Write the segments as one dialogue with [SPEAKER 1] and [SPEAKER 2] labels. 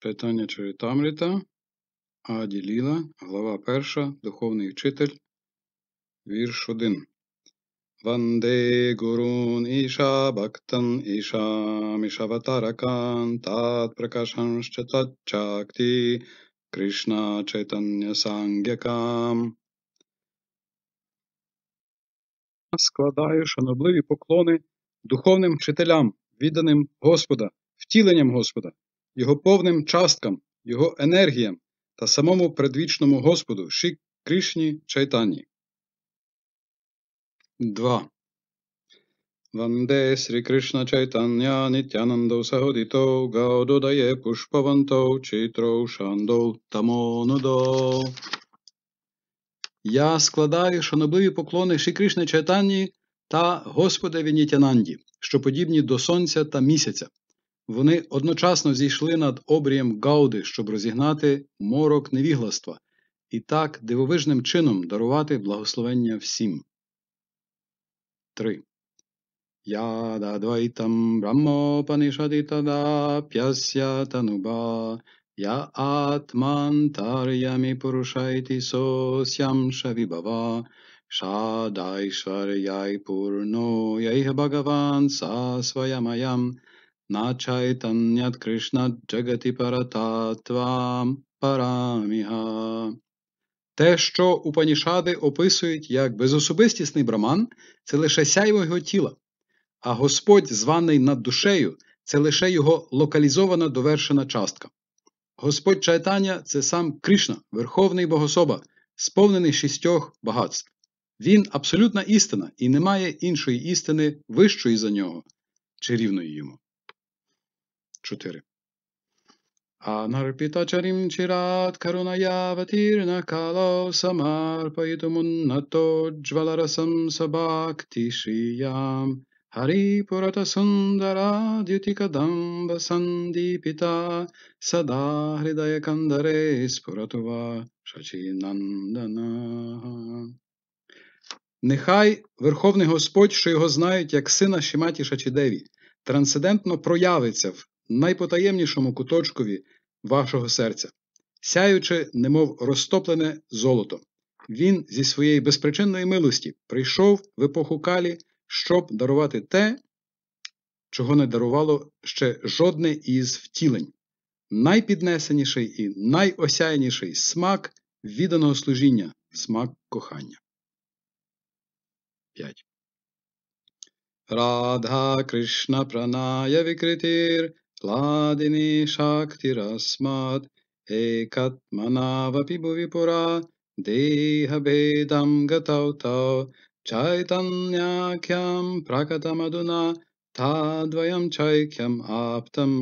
[SPEAKER 1] Питання Чарітамріта Аді Ліла, глава 1, Духовний вчитель, вірш 1. Ванде Гурун Іша Бактан Іша Мішаватаракан Тат Пракашан Чакти Кришна Чайтання Сангякам. Складаю шанобливі поклони духовним вчителям, відданим Господа, втіленням Господа його повним часткам, його енергіям та самому предвічному Господу Ші Кришні Чайтані. 2. Ванде Срі Кришна Чайтання Нітянандо Сагодіто Гаудодає Пушпаванто Читро Шандол Тамонудо. Я складаю шанобливі поклони Ші Кришна Чайтанні та Господеві Нітянанді, що подібні до Сонця та місяця, вони одночасно зійшли над обрієм Гауди, щоб розігнати морок невігластва і так дивовижним чином дарувати благословення всім. 3. Ядадвайтам Брамопанишади тада п'ясya тануба, я атмантар'ями порушайти сосям шавібава, шадайшвар'яй пурно яйх багаван са своямаям, на Кришна джагати парататвам параміга. Те, що Упанішади описують як безособистісний браман, це лише сяйво його тіла, а Господь, званий над душею, це лише його локалізована довершена частка. Господь Чайтаня це сам Кришна, верховний богособа, сповнений шістьох багатств. Він абсолютна істина і немає іншої істини вищої за нього чи рівної йому. 4. Anarpitacharim chirat karunayavatira kalo samarpayitumunnato jvalarasam sabhakti shriyam Hari Purata Sundara Dyutikadamba Sandipita Sada Hridaya Kandare Spuratova Шачінандана. Нехай Верховний Господь, що його знають як сина Шіматі Шачідеві, трансцендентно проявиться в найпотаємнішому куточкові вашого серця, сяючи, немов розтоплене золото. Він зі своєї безпричинної милості прийшов в епоху калі, щоб дарувати те, чого не дарувало ще жодне із втілень, найпіднесеніший і найосяйніший смак відданого служіння, смак кохання. 5. Радха Кришна праная Vikritir Ладини шакти расмат, экат манава пибувипура, деха бедам гатаутау, чайтаньякям пракатамадуна, тадвоям чайкям аптам,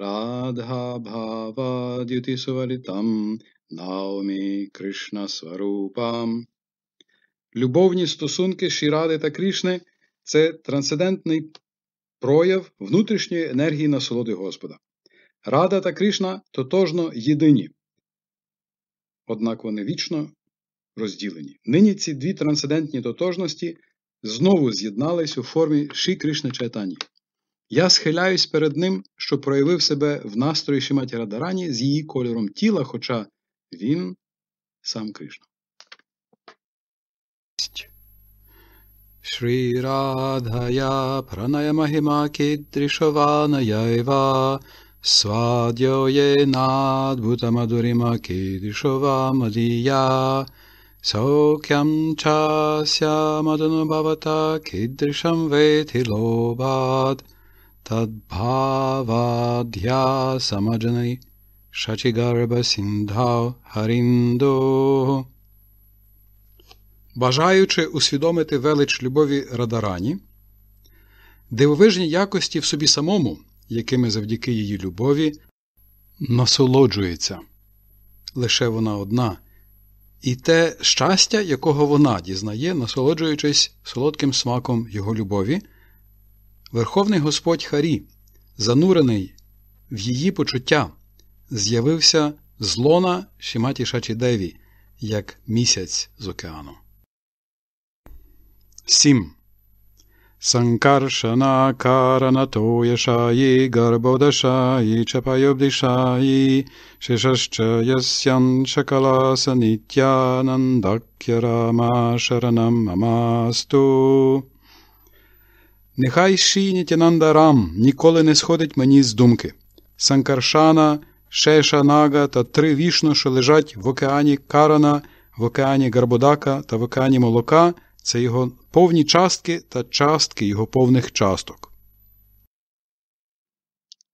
[SPEAKER 1] радха бхава дьюти суваритам, науми кришна сварупам. Любовні стосунки Шірадита Кришни – це трансцендентний прояв внутрішньої енергії насолоди Господа. Рада та Кришна тотожно єдині. Однак вони вічно розділені. Нині ці дві трансцендентні тотожності знову з'єднались у формі Ші Кришна Чайтані. Я схиляюсь перед ним, що проявив себе в настрої Шиматі Радарані з її кольором тіла, хоча він сам Кришна. श्रीराधया प्रणयमहिमा कीदृशवानयैव स्वाद्यो येनाद्भुतमधुरिमा कीदृशो वा मदीया सौख्यं चास्यामदनुभवता कीदृशं वेति लोभात् तद्भावाध्या समजनि शचिगर्भसिन्धौ हरिन्दोः Бажаючи усвідомити велич любові Радарані, дивовижні якості в собі самому, якими завдяки її любові, насолоджується лише вона одна, і те щастя, якого вона дізнає, насолоджуючись солодким смаком його любові, Верховний Господь Харі, занурений в її почуття, з'явився з лона Шіматі Шачідеві як місяць з океану. 7. Санкаршанакаранато яшаї гарбодашаї чапайобдишаї шишашча ясян шакаласа нітянандакя рама шаранам амасту. Нехай Ші Нітянанда Рам ніколи не сходить мені з думки. Санкаршана, Шешанага та три вішно, що лежать в океані Карана, в океані Гарбодака та в океані Молока – це його повні частки та частки його повних часток.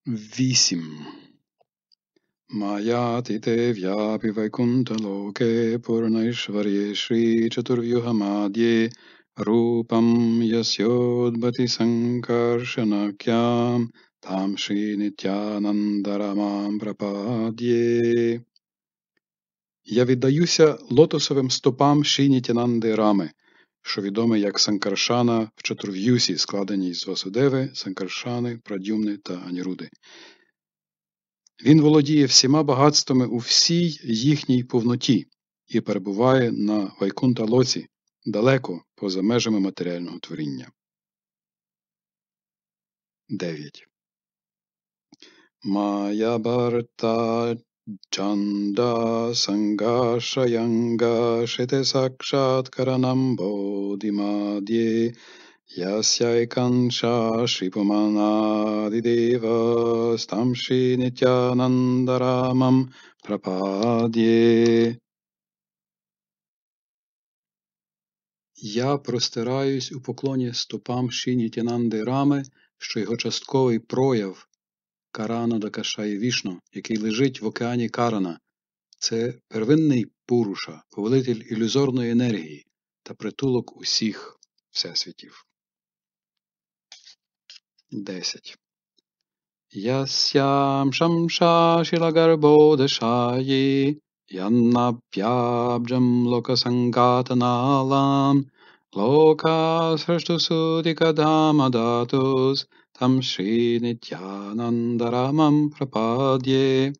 [SPEAKER 1] 8. Маятитев'япі вайкунталоке порнайшварєшрі чатурв'югамад'є рупам ясьодбати санкаршанак'ям там нітянандарамам прапад'є. Я віддаюся лотосовим стопам Шінітянанди Рами, що відомий як Санкаршана в чатурв'юсі, складеній з Васудеви, Санкаршани, Прадюмни та Аніруди. Він володіє всіма багатствами у всій їхній повноті і перебуває на Вайкунта-лоці, далеко поза межами матеріального творіння. 9. Maya छन्दासङ्गाश्रयङ्गाश्रिते साक्षात्करणं बोधिमाद्ये यस्यैकं श्रीपुमानादिदेवस्तं श्रीनित्यानन्दरामं प्रपाद्ये Я простираюсь у поклоні стопам Ші Нітянанди Рами, що його частковий прояв Каранадака дакашає Вішно, який лежить в океані Карана, це первинний Пуруша, повелитель ілюзорної енергії та притулок усіх всесвітів. 10. Ясям шамша шілагарбо дешаї, яннап'ябджам локасангатаналам, лока срештусудика дамадатус, там ши прападє.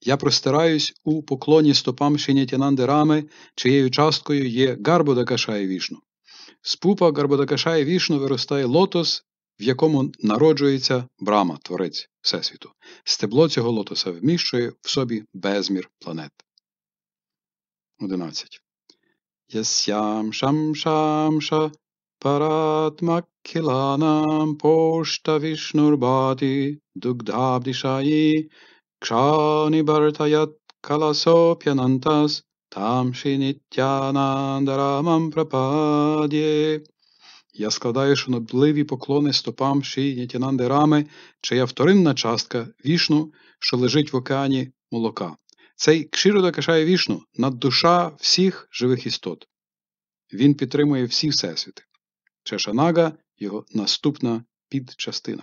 [SPEAKER 1] Я простираюсь у поклоні стопам Шинітянанди чиєю часткою є Гарбодакаша і вішну. З пупа Гарбодакаша вішну виростає лотос, в якому народжується брама, творець Всесвіту. Стебло цього лотоса вміщує в собі безмір планет. 11. Ясям шам шамша Paratmakhilanam poshta vishnurvati dugdhabdishayi kshani bhartayat kalasopyanantas там Нітянадарамам прападє. Я складаю шанобливі поклони стопам Ші Нітянандарами, чия вторинна частка вішну, що лежить в океані молока. Цей кширо кашає вішну над душа всіх живих істот. Він підтримує всі всесвіти. Чешанага його наступна підчастина.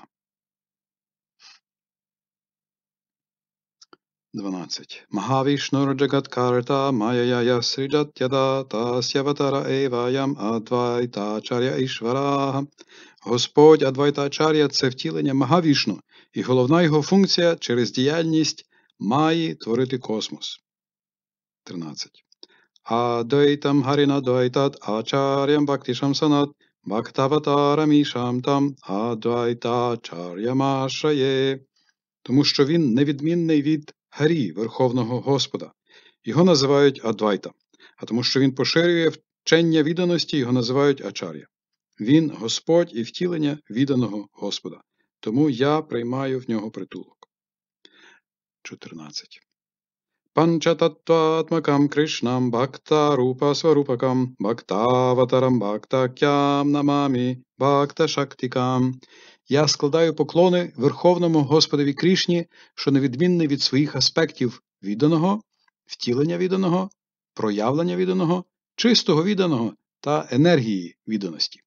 [SPEAKER 1] 12. Магавішнураджагаткарта Маяя Сриджатяда Тасяватара адвайта Адвайтачаря Ішвара. Господь Адвайтачаря це втілення Магавішну, і головна його функція через діяльність має творити космос. 13. Адойтам Гаріна Дойтат Ачарям Бактішам Санат Бхактаватарамішам там Адвайтачарямашає, тому що він невідмінний від Гарі, Верховного Господа. Його називають Адвайта, а тому, що він поширює вчення відданості, його називають Ачар'я. Він Господь і втілення відданого Господа. Тому я приймаю в нього притулок. 14. Panchatattvatmakam Krishnam Bhakta Rupa Svarupakam Bhaktavataram Bhaktakyam Намамі Я складаю поклони Верховному Господові Крішні, що невідмінний від своїх аспектів відданого, втілення відданого, проявлення відданого, чистого відданого та енергії відданості.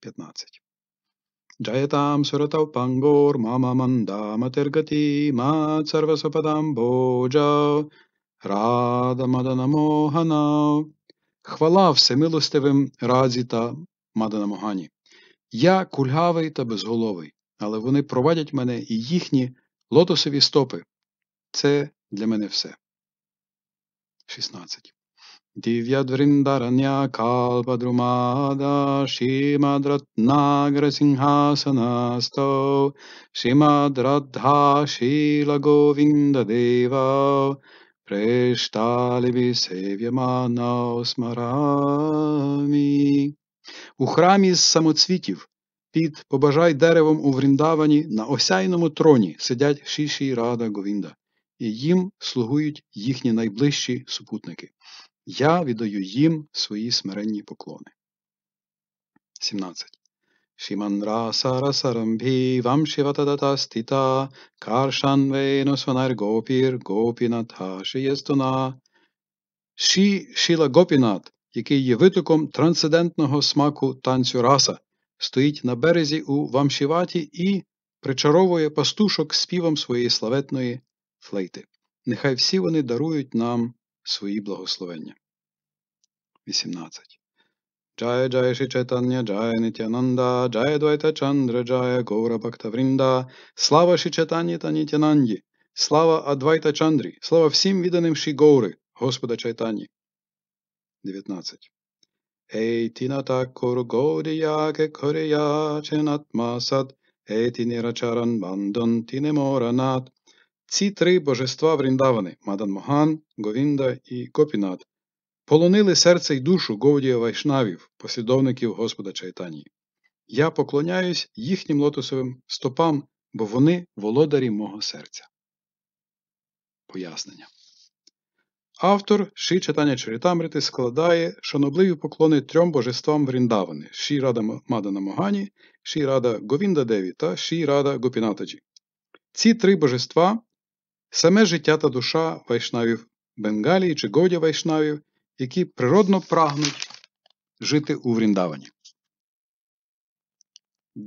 [SPEAKER 1] 15. Jayatam Suratau Pangor Mama Manda Matergati Mat Рада Мадана Хвала всемилостивим Радзі та Мадана Могані. Я кульгавий та безголовий, але вони провадять мене і їхні лотосові стопи. Це для мене все. 16. Divyadvrindaranya Kalpadrumada Shimadratnagra Singhasanasto Shimadradha Shila Govinda Deva Прешталеві Сев'ямана Осмарамі. У храмі з самоцвітів під побажай деревом у Вріндавані на осяйному троні сидять шіші рада Говінда, і їм слугують їхні найближчі супутники. Я віддаю їм свої смиренні поклони. 17. Шиманра Сарамбі вам шиватадата стита, каршанвейно сонар гопір гопінатха шиєстуна. Ші шіла гопінат, який є витоком трансцендентного смаку танцю раса, стоїть на березі у Вамшіваті і причаровує пастушок співом своєї славетної флейти. Нехай всі вони дарують нам свої благословення. 18. Джая Джая Ши Чайтання, Джая Нитянанда, Джая Двайта Чандра, Джая Гора Бхакта Врінда, слава Ши Чайтані та Нітянанді, слава Адвайта Чандрі, слава всім відданим Ші Гори, Господа Чайтані. 19. Ей тіната коргодіяке корія чинатмасад, ей тінірачаран бандан тінеморанат, ці три божества Вріндавани Маданмоган, Говінда і Копінат, полонили серце й душу Говдія Вайшнавів, послідовників Господа Чайтанії. Я поклоняюсь їхнім лотосовим стопам, бо вони володарі мого серця. Пояснення. Автор Ші читання Чарітамрити складає шанобливі поклони трьом божествам Вріндавани Ші Рада Мадана Могані, Ші Рада Говінда Деві та Ші Рада Гопінатаджі. Ці три божества Саме життя та душа вайшнавів Бенгалії чи годі вайшнавів, які природно прагнуть жити у Вріндавані.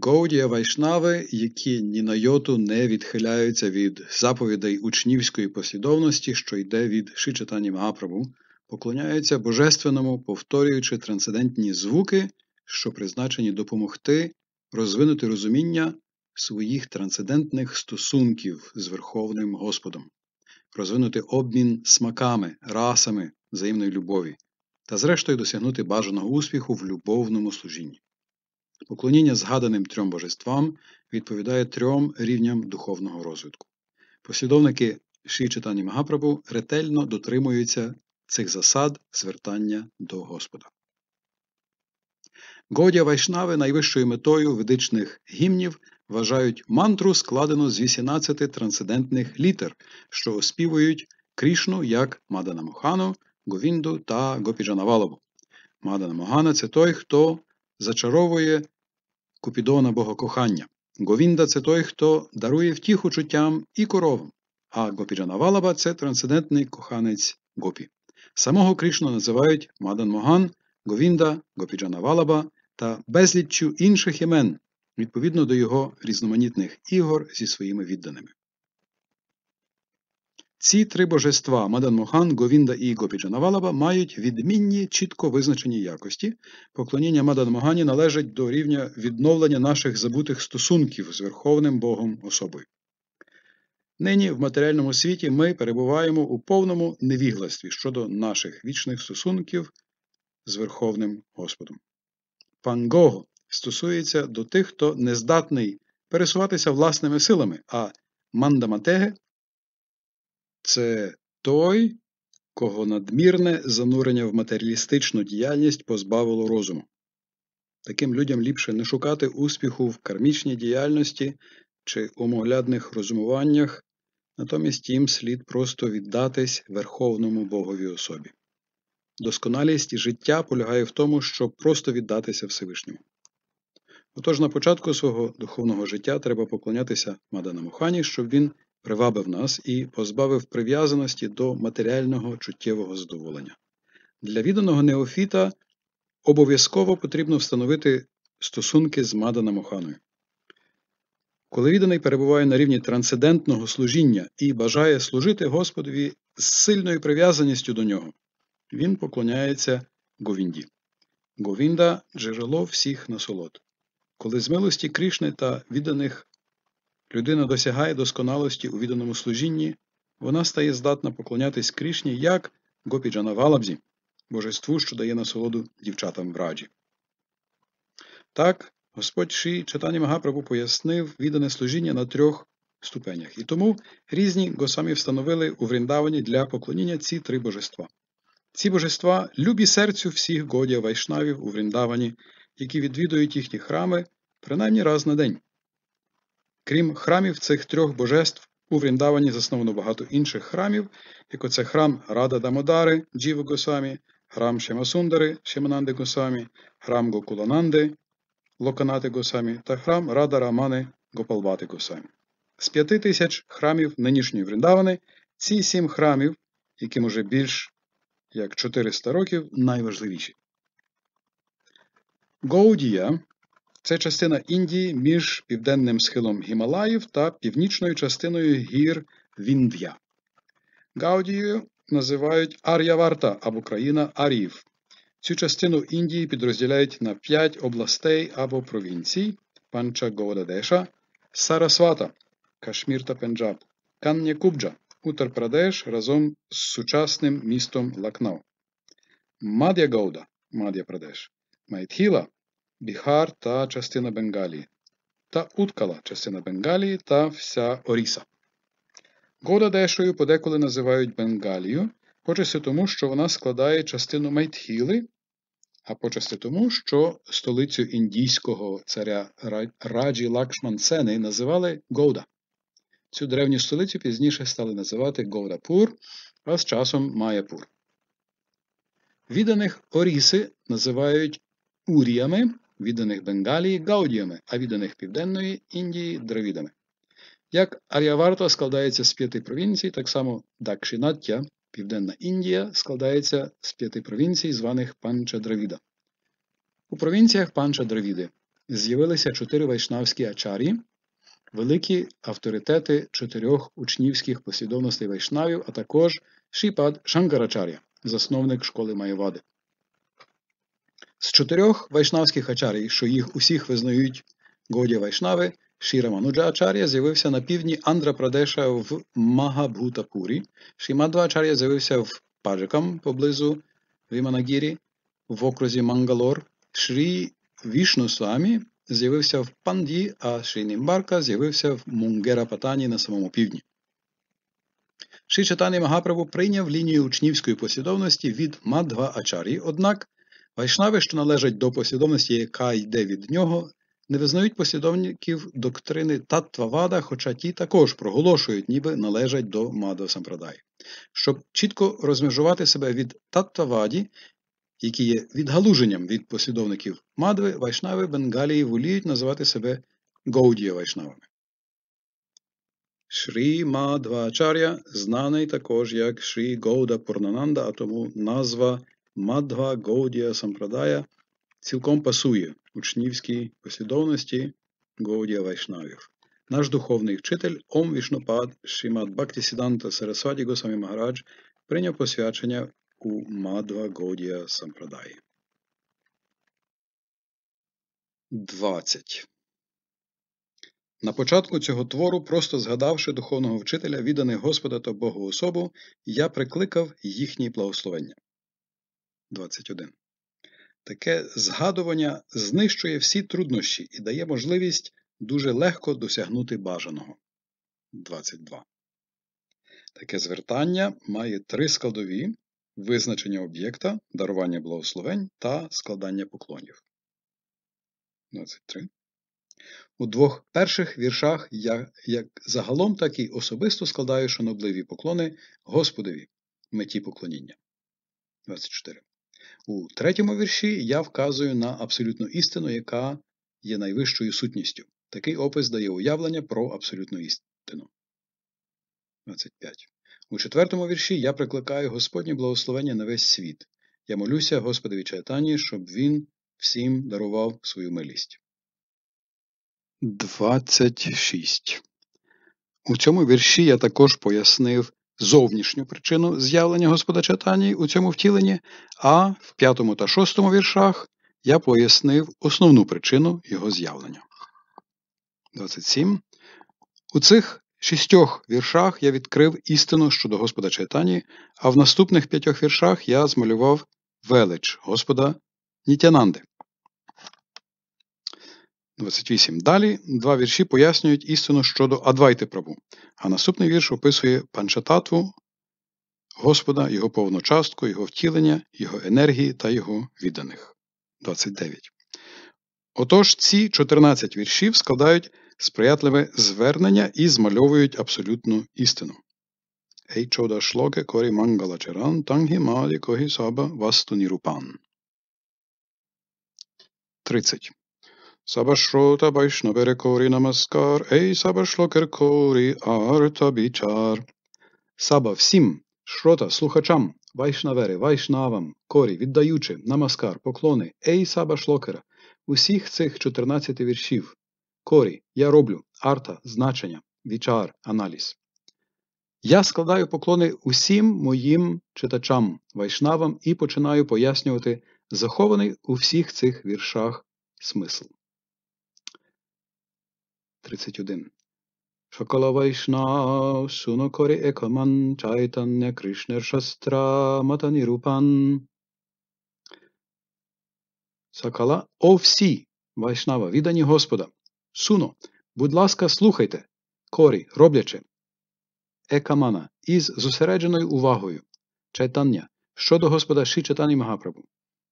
[SPEAKER 1] Гоудія вайшнави, які ні на йоту не відхиляються від заповідей учнівської послідовності, що йде від Шичатані Магапрабу, поклоняються божественному, повторюючи трансцендентні звуки, що призначені допомогти розвинути розуміння своїх трансцендентних стосунків з Верховним Господом, розвинути обмін смаками, расами взаємної любові та, зрештою, досягнути бажаного успіху в любовному служінні. Поклоніння згаданим трьом божествам відповідає трьом рівням духовного розвитку. Послідовники Ші Читані Магапрабу ретельно дотримуються цих засад звертання до Господа. Годя Вайшнави найвищою метою ведичних гімнів вважають мантру складену з 18 трансцендентних літер, що оспівують Крішну як Мадана Мохану, Говінду та Гопіджанавалову. Мадана Могана це той, хто зачаровує Купідона богокохання. Говінда це той, хто дарує втіху чуттям і коровам, а Гопіджанавалаба це трансцендентний коханець Гопі. Самого Крішну називають Мадан Моган, Говінда, Гопіджанавалаба та безліччю інших імен, відповідно до його різноманітних ігор зі своїми відданими. Ці три божества Мадан Мохан, Говінда і Гопіджанавалаба мають відмінні чітко визначені якості. Поклоніння Мадан Могані належить до рівня відновлення наших забутих стосунків з Верховним Богом особою. Нині в матеріальному світі ми перебуваємо у повному невігластві щодо наших вічних стосунків з Верховним Господом. Пан Гого стосується до тих, хто не здатний пересуватися власними силами, а мандаматеге це той, кого надмірне занурення в матеріалістичну діяльність позбавило розуму. Таким людям ліпше не шукати успіху в кармічній діяльності чи умоглядних розумуваннях, натомість їм слід просто віддатись Верховному Богові особі. Досконалість життя полягає в тому, щоб просто віддатися Всевишньому. Отож, на початку свого духовного життя треба поклонятися Маданамухані, щоб він привабив нас і позбавив прив'язаності до матеріального чуттєвого задоволення. Для відданого Неофіта обов'язково потрібно встановити стосунки з Мадана Маданамуханою. Коли відданий перебуває на рівні трансцендентного служіння і бажає служити Господові з сильною прив'язаністю до нього, він поклоняється Говінді. Говінда джерело всіх насолод. Коли з милості Кришни та відданих людина досягає досконалості у відданому служінні, вона стає здатна поклонятись Кришні як Гопіджана Валабзі, божеству, що дає насолоду дівчатам в раджі. Так, Господь Ші Читані Магапрабу пояснив віддане служіння на трьох ступенях. І тому різні госамі встановили у Вріндавані для поклоніння ці три божества. Ці божества любі серцю всіх годя вайшнавів у Вріндавані які відвідують їхні храми принаймні раз на день. Крім храмів цих трьох божеств, у Вріндавані засновано багато інших храмів, як оце храм Рада Дамодари Джіва Госамі, храм Шемасундари Шемананди Госамі, храм Гокулананди Локанати Госамі та храм Рада Рамани Гопалбати Госамі. З п'яти тисяч храмів нинішньої Вріндавани ці сім храмів, яким уже більш як 400 років, найважливіші. Гоудія це частина Індії між південним схилом Гімалаїв та північною частиною гір Вінд'я. Гаудію називають Ар'яварта або країна Арів. Цю частину Індії підрозділяють на п'ять областей або провінцій Панча Панчагодадеша, Сарасвата, Кашмір та Пенджаб, Каннякубджа, Утар-Прадеш разом з сучасним містом Лакнау, Мад'я-Гауда, Мад'я-Прадеш, Майтхіла, Біхар та частина Бенгалії, та Уткала, частина Бенгалії та вся Оріса. Годадешою подеколи називають Бенгалію, почасти тому, що вона складає частину Майтхіли, а почасти тому, що столицю індійського царя Раджі Лакшман Сени називали Гоуда. Цю древню столицю пізніше стали називати Гоудапур, а з часом Маяпур. Відданих Оріси називають уріями, відданих Бенгалії гаудіями, а відданих Південної Індії дравідами. Як Ар'яварта складається з п'яти провінцій, так само Дакшинаття, Південна Індія, складається з п'яти провінцій, званих Панча-Дравіда. У провінціях Панча-Дравіди з'явилися чотири вайшнавські ачарі, великі авторитети чотирьох учнівських послідовностей вайшнавів, а також Шіпад Шанкарачар'я, засновник школи Майвади. З чотирьох вайшнавських ачарій, що їх усіх визнають годі вайшнави, Шіра Мануджа Ачар'я з'явився на півдні Андра Прадеша в Магабхутапурі, Шімадва Ачар'я з'явився в Паджикам поблизу Віманагірі, в окрузі Мангалор, Шрі Вішну з'явився в Панді, а Шрі Німбарка з'явився в Мунгера-Патані на самому півдні. Ші Магапрабу прийняв лінію учнівської послідовності від Мадва Ачар'ї, однак Вайшнави, що належать до послідовності, яка йде від нього, не визнають послідовників доктрини Таттвавада, хоча ті також проголошують, ніби належать до Мадо Сампрадай. Щоб чітко розмежувати себе від Таттваваді, які є відгалуженням від послідовників Мадви, Вайшнави Бенгалії воліють називати себе Гоудія Вайшнавами. Шрі Мадвачар'я знаний також як Шрі Гоуда Пурнананда, а тому назва Мадва Гоудія Сампрадая цілком пасує учнівській послідовності Гоудія Вайшнавів. Наш духовний вчитель Ом Вішнопад Шімат Бактісіданта Сарасваді Госамі Магарадж прийняв посвячення у Мадва Гоудія Сампрадаї. 20. На початку цього твору, просто згадавши духовного вчителя, відданих Господа та Богу особу, я прикликав їхні благословення. 21. Таке згадування знищує всі труднощі і дає можливість дуже легко досягнути бажаного. 22. Таке звертання має три складові визначення об'єкта, дарування благословень та складання поклонів. 23. У двох перших віршах я як загалом, так і особисто складаю шанобливі поклони Господові меті поклоніння. 24. У третьому вірші я вказую на абсолютну істину, яка є найвищою сутністю. Такий опис дає уявлення про абсолютну істину. 25. У четвертому вірші я прикликаю Господнє благословення на весь світ. Я молюся Господові Чайтані, щоб Він всім дарував свою милість. 26. У цьому вірші я також пояснив зовнішню причину з'явлення господа Танії у цьому втіленні, а в п'ятому та шостому віршах я пояснив основну причину його з'явлення. 27. У цих шістьох віршах я відкрив істину щодо Господа Чайтані, а в наступних п'ятьох віршах я змалював велич Господа Нітянанди. 28. Далі два вірші пояснюють істину щодо Адвайти праву, а наступний вірш описує панчататву Господа, його повну частку, його втілення, його енергії та його відданих. 29. Отож, ці 14 віршів складають сприятливе звернення і змальовують абсолютну істину. Ей чода шлоке корі мангала черан, тангі малі когі саба васту 30. Sabashrota Vaishnavere Kori Namaskar, Ей Сабашлокер Кори Арта Бічар. Саба всім, шрота, слухачам, вайшнавери, вайшнавам, корі, віддаючи, намаскар, поклони, ей саба усіх цих 14 віршів. Корі, я роблю, арта, значення, вічар, аналіз. Я складаю поклони усім моїм читачам, вайшнавам і починаю пояснювати захований у всіх цих віршах смисл. 31. Шакала Вайшнав, Сунокорі Екаман, Чайтання Кришнер Шастра, Матані Рупан. Сакала, о всі, Вайшнава, віддані Господа. Суно, будь ласка, слухайте. Корі, робляче. Екамана із зосередженою увагою. Чайтання щодо Господа Ші Чатані Магапрабу.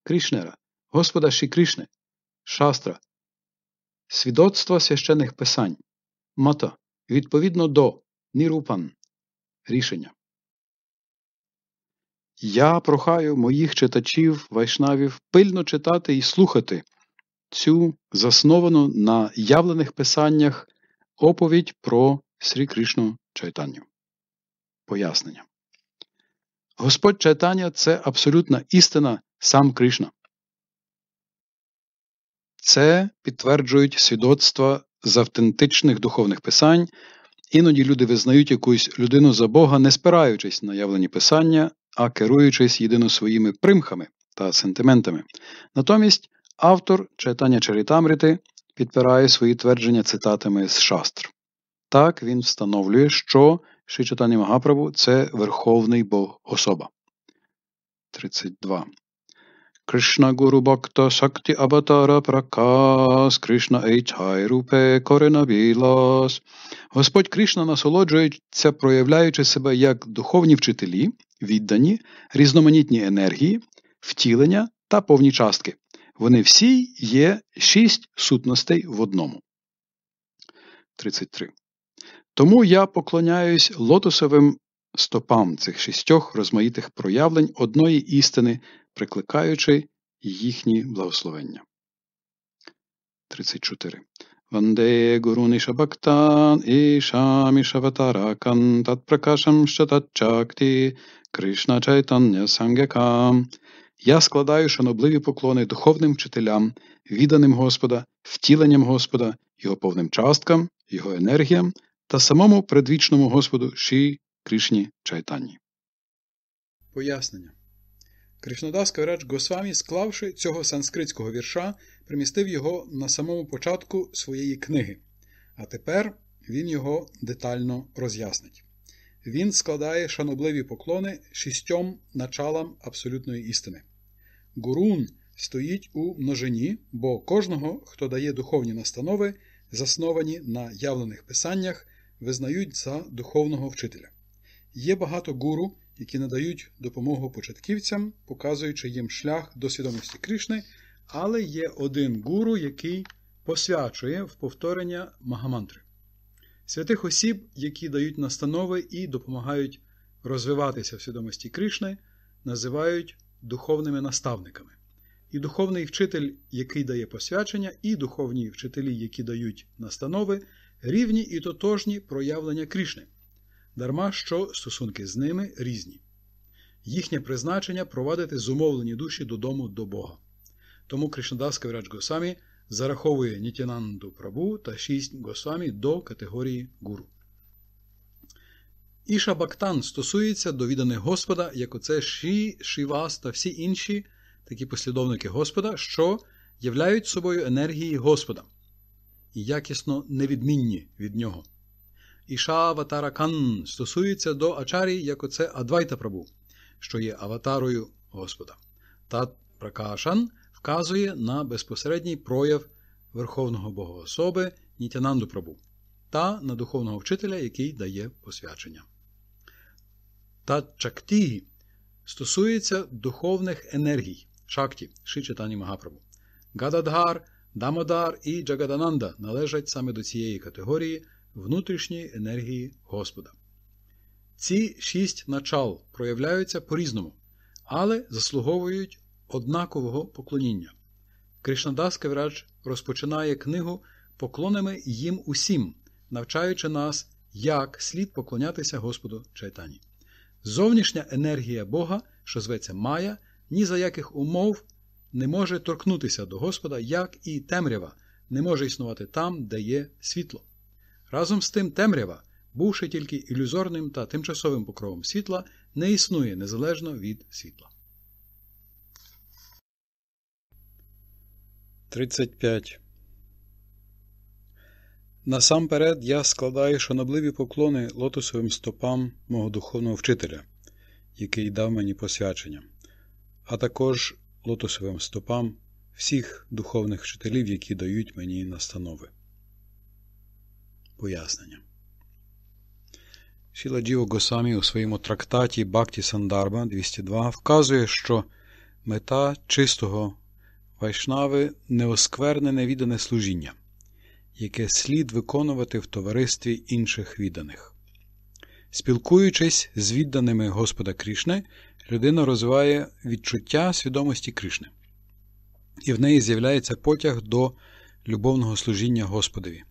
[SPEAKER 1] Кришнера. Господа Ші Кришне. Шастра Свідоцтва священих писань. Мата. Відповідно до Нірупан. Рішення. Я прохаю моїх читачів, вайшнавів пильно читати і слухати цю засновану на явлених писаннях оповідь про Срі Кришну Чайтаню. Пояснення. Господь Чайтаня – це абсолютна істина сам Кришна. Це підтверджують свідоцтва з автентичних духовних писань. Іноді люди визнають якусь людину за Бога, не спираючись на явлені писання, а керуючись єдино своїми примхами та сентиментами. Натомість автор читання Чарітамрити підпирає свої твердження цитатами з шастр. Так він встановлює, що Шичатані Магаправу це верховний Бог особа. 32. Krishna Guru Bhakta Shakti Avatara Prakas, Krishna Ейчай Рупе Корена Вілас. Господь Кришна насолоджується, проявляючи себе як духовні вчителі, віддані, різноманітні енергії, втілення та повні частки. Вони всі є шість сутностей в одному. 33. Тому я поклоняюсь лотосовим стопам цих шістьох розмаїтих проявлень одної істини прикликаючи їхні благословення. 34. Ванде Гуруни Шабактан і Шамі Шаватаракан тат пракашам Чакті Кришна Чайтання Сангякам. Я складаю шанобливі поклони духовним вчителям, відданим Господа, втіленням Господа, його повним часткам, його енергіям та самому предвічному Господу Ші Кришні Чайтані. Пояснення Кришнадас Кавірач Госвамі, склавши цього санскритського вірша, примістив його на самому початку своєї книги, а тепер він його детально роз'яснить. Він складає шанобливі поклони шістьом началам абсолютної істини. Гурун стоїть у множині, бо кожного, хто дає духовні настанови, засновані на явлених писаннях, визнають за духовного вчителя. Є багато гуру, які надають допомогу початківцям, показуючи їм шлях до свідомості Кришни, але є один гуру, який посвячує в повторення Магамантри, святих осіб, які дають настанови і допомагають розвиватися в свідомості Кришни, називають духовними наставниками. І духовний вчитель, який дає посвячення, і духовні вчителі, які дають настанови, рівні і тотожні проявлення Крішни дарма що стосунки з ними різні. Їхнє призначення провадити зумовлені душі додому до Бога. Тому Кришнадас Кавірач Госамі зараховує Нітянанду Прабу та шість Госамі до категорії гуру. Іша Бактан стосується довіданих Господа, як оце Ші, Шівас та всі інші такі послідовники Господа, що являють собою енергії Господа і якісно невідмінні від нього. Ішаватаракан стосується до Ачарі, як оце Адвайта Прабу, що є аватарою Господа. Тат Пракашан вказує на безпосередній прояв Верховного Богоособи Нітянанду Прабу та на духовного вчителя, який дає посвячення. Тат Чакті стосується духовних енергій Шакті, Шичитані Магапрабу. Гададгар, Дамодар і Джагадананда належать саме до цієї категорії внутрішньої енергії Господа. Ці шість начал проявляються по-різному, але заслуговують однакового поклоніння. Кришнадас Кеврадж розпочинає книгу поклонами їм усім, навчаючи нас, як слід поклонятися Господу Чайтані. Зовнішня енергія Бога, що зветься Мая, ні за яких умов не може торкнутися до Господа, як і темрява не може існувати там, де є світло. Разом з тим темрява, бувши тільки ілюзорним та тимчасовим покровом світла, не існує незалежно від світла. 35. Насамперед я складаю шанобливі поклони лотосовим стопам мого духовного вчителя, який дав мені посвячення, а також лотосовим стопам всіх духовних вчителів, які дають мені настанови. Пояснення. Шіладжіо Госамі у своєму трактаті Бакті Сандарба 202 вказує, що мета чистого вайшнави неосквернене віддане служіння, яке слід виконувати в товаристві інших відданих. Спілкуючись з відданими Господа Крішни, людина розвиває відчуття свідомості Крішни, і в неї з'являється потяг до любовного служіння Господові.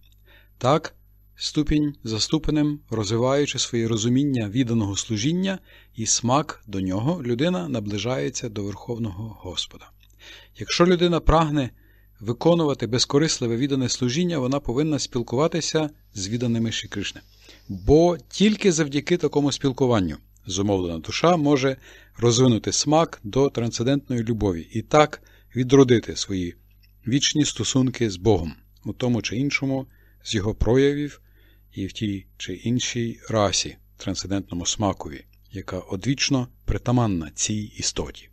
[SPEAKER 1] Так, ступінь за ступенем, розвиваючи своє розуміння відданого служіння і смак до нього, людина наближається до Верховного Господа. Якщо людина прагне виконувати безкорисливе віддане служіння, вона повинна спілкуватися з відданими Ші Кришне. Бо тільки завдяки такому спілкуванню зумовлена душа може розвинути смак до трансцендентної любові і так відродити свої вічні стосунки з Богом, у тому чи іншому з його проявів і в тій чи іншій расі, трансцендентному смакові, яка одвічно притаманна цій істоті.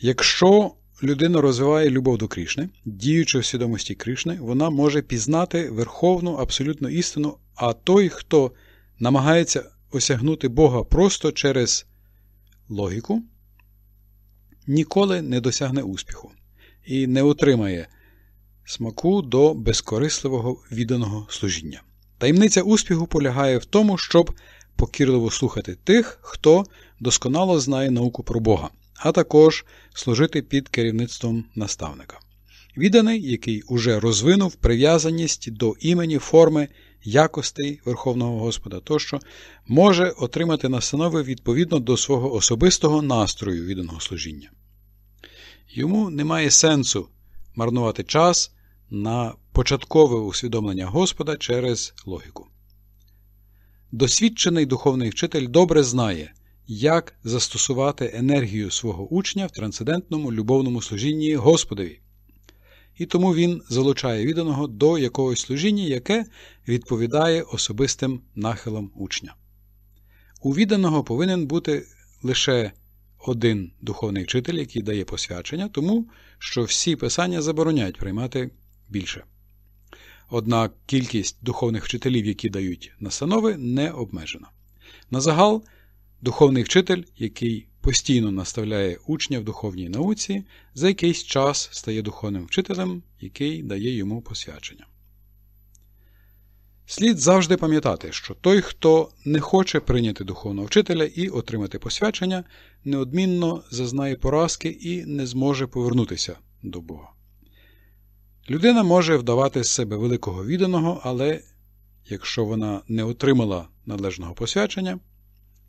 [SPEAKER 1] Якщо людина розвиває любов до Крішни, діючи в свідомості Кришни, вона може пізнати верховну абсолютну істину, а той, хто намагається осягнути Бога просто через логіку, ніколи не досягне успіху і не отримає Смаку до безкорисливого відданого служіння. Таємниця успіху полягає в тому, щоб покірливо слухати тих, хто досконало знає науку про Бога, а також служити під керівництвом наставника. Відданий, який уже розвинув прив'язаність до імені, форми, якостей Верховного Господа тощо, може отримати настанови відповідно до свого особистого настрою відданого служіння. Йому немає сенсу марнувати час на початкове усвідомлення Господа через логіку. Досвідчений духовний вчитель добре знає, як застосувати енергію свого учня в трансцендентному любовному служінні Господові. І тому він залучає відданого до якогось служіння, яке відповідає особистим нахилам учня. У відданого повинен бути лише один духовний вчитель, який дає посвячення, тому що всі писання забороняють приймати більше. Однак кількість духовних вчителів, які дають настанови, не обмежена. На загал, духовний вчитель, який постійно наставляє учня в духовній науці, за якийсь час стає духовним вчителем, який дає йому посвячення. Слід завжди пам'ятати, що той, хто не хоче прийняти духовного вчителя і отримати посвячення, неодмінно зазнає поразки і не зможе повернутися до Бога. Людина може вдавати з себе великого відданого, але якщо вона не отримала належного посвячення,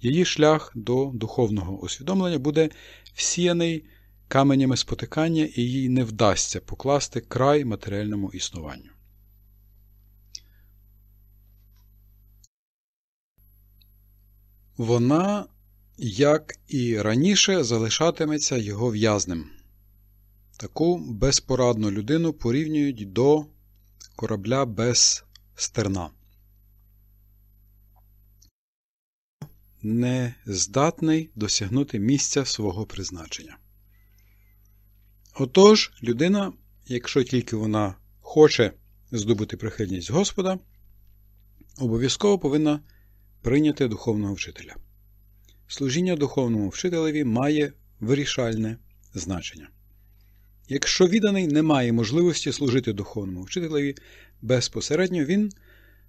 [SPEAKER 1] її шлях до духовного усвідомлення буде всіяний каменями спотикання і їй не вдасться покласти край матеріальному існуванню. Вона, як і раніше, залишатиметься його в'язним. Таку безпорадну людину порівнюють до корабля без стерна. Не здатний досягнути місця свого призначення. Отож, людина, якщо тільки вона хоче здобути прихильність Господа, обов'язково повинна прийняти духовного вчителя. Служіння духовному вчителеві має вирішальне значення. Якщо відданий не має можливості служити духовному вчителеві безпосередньо, він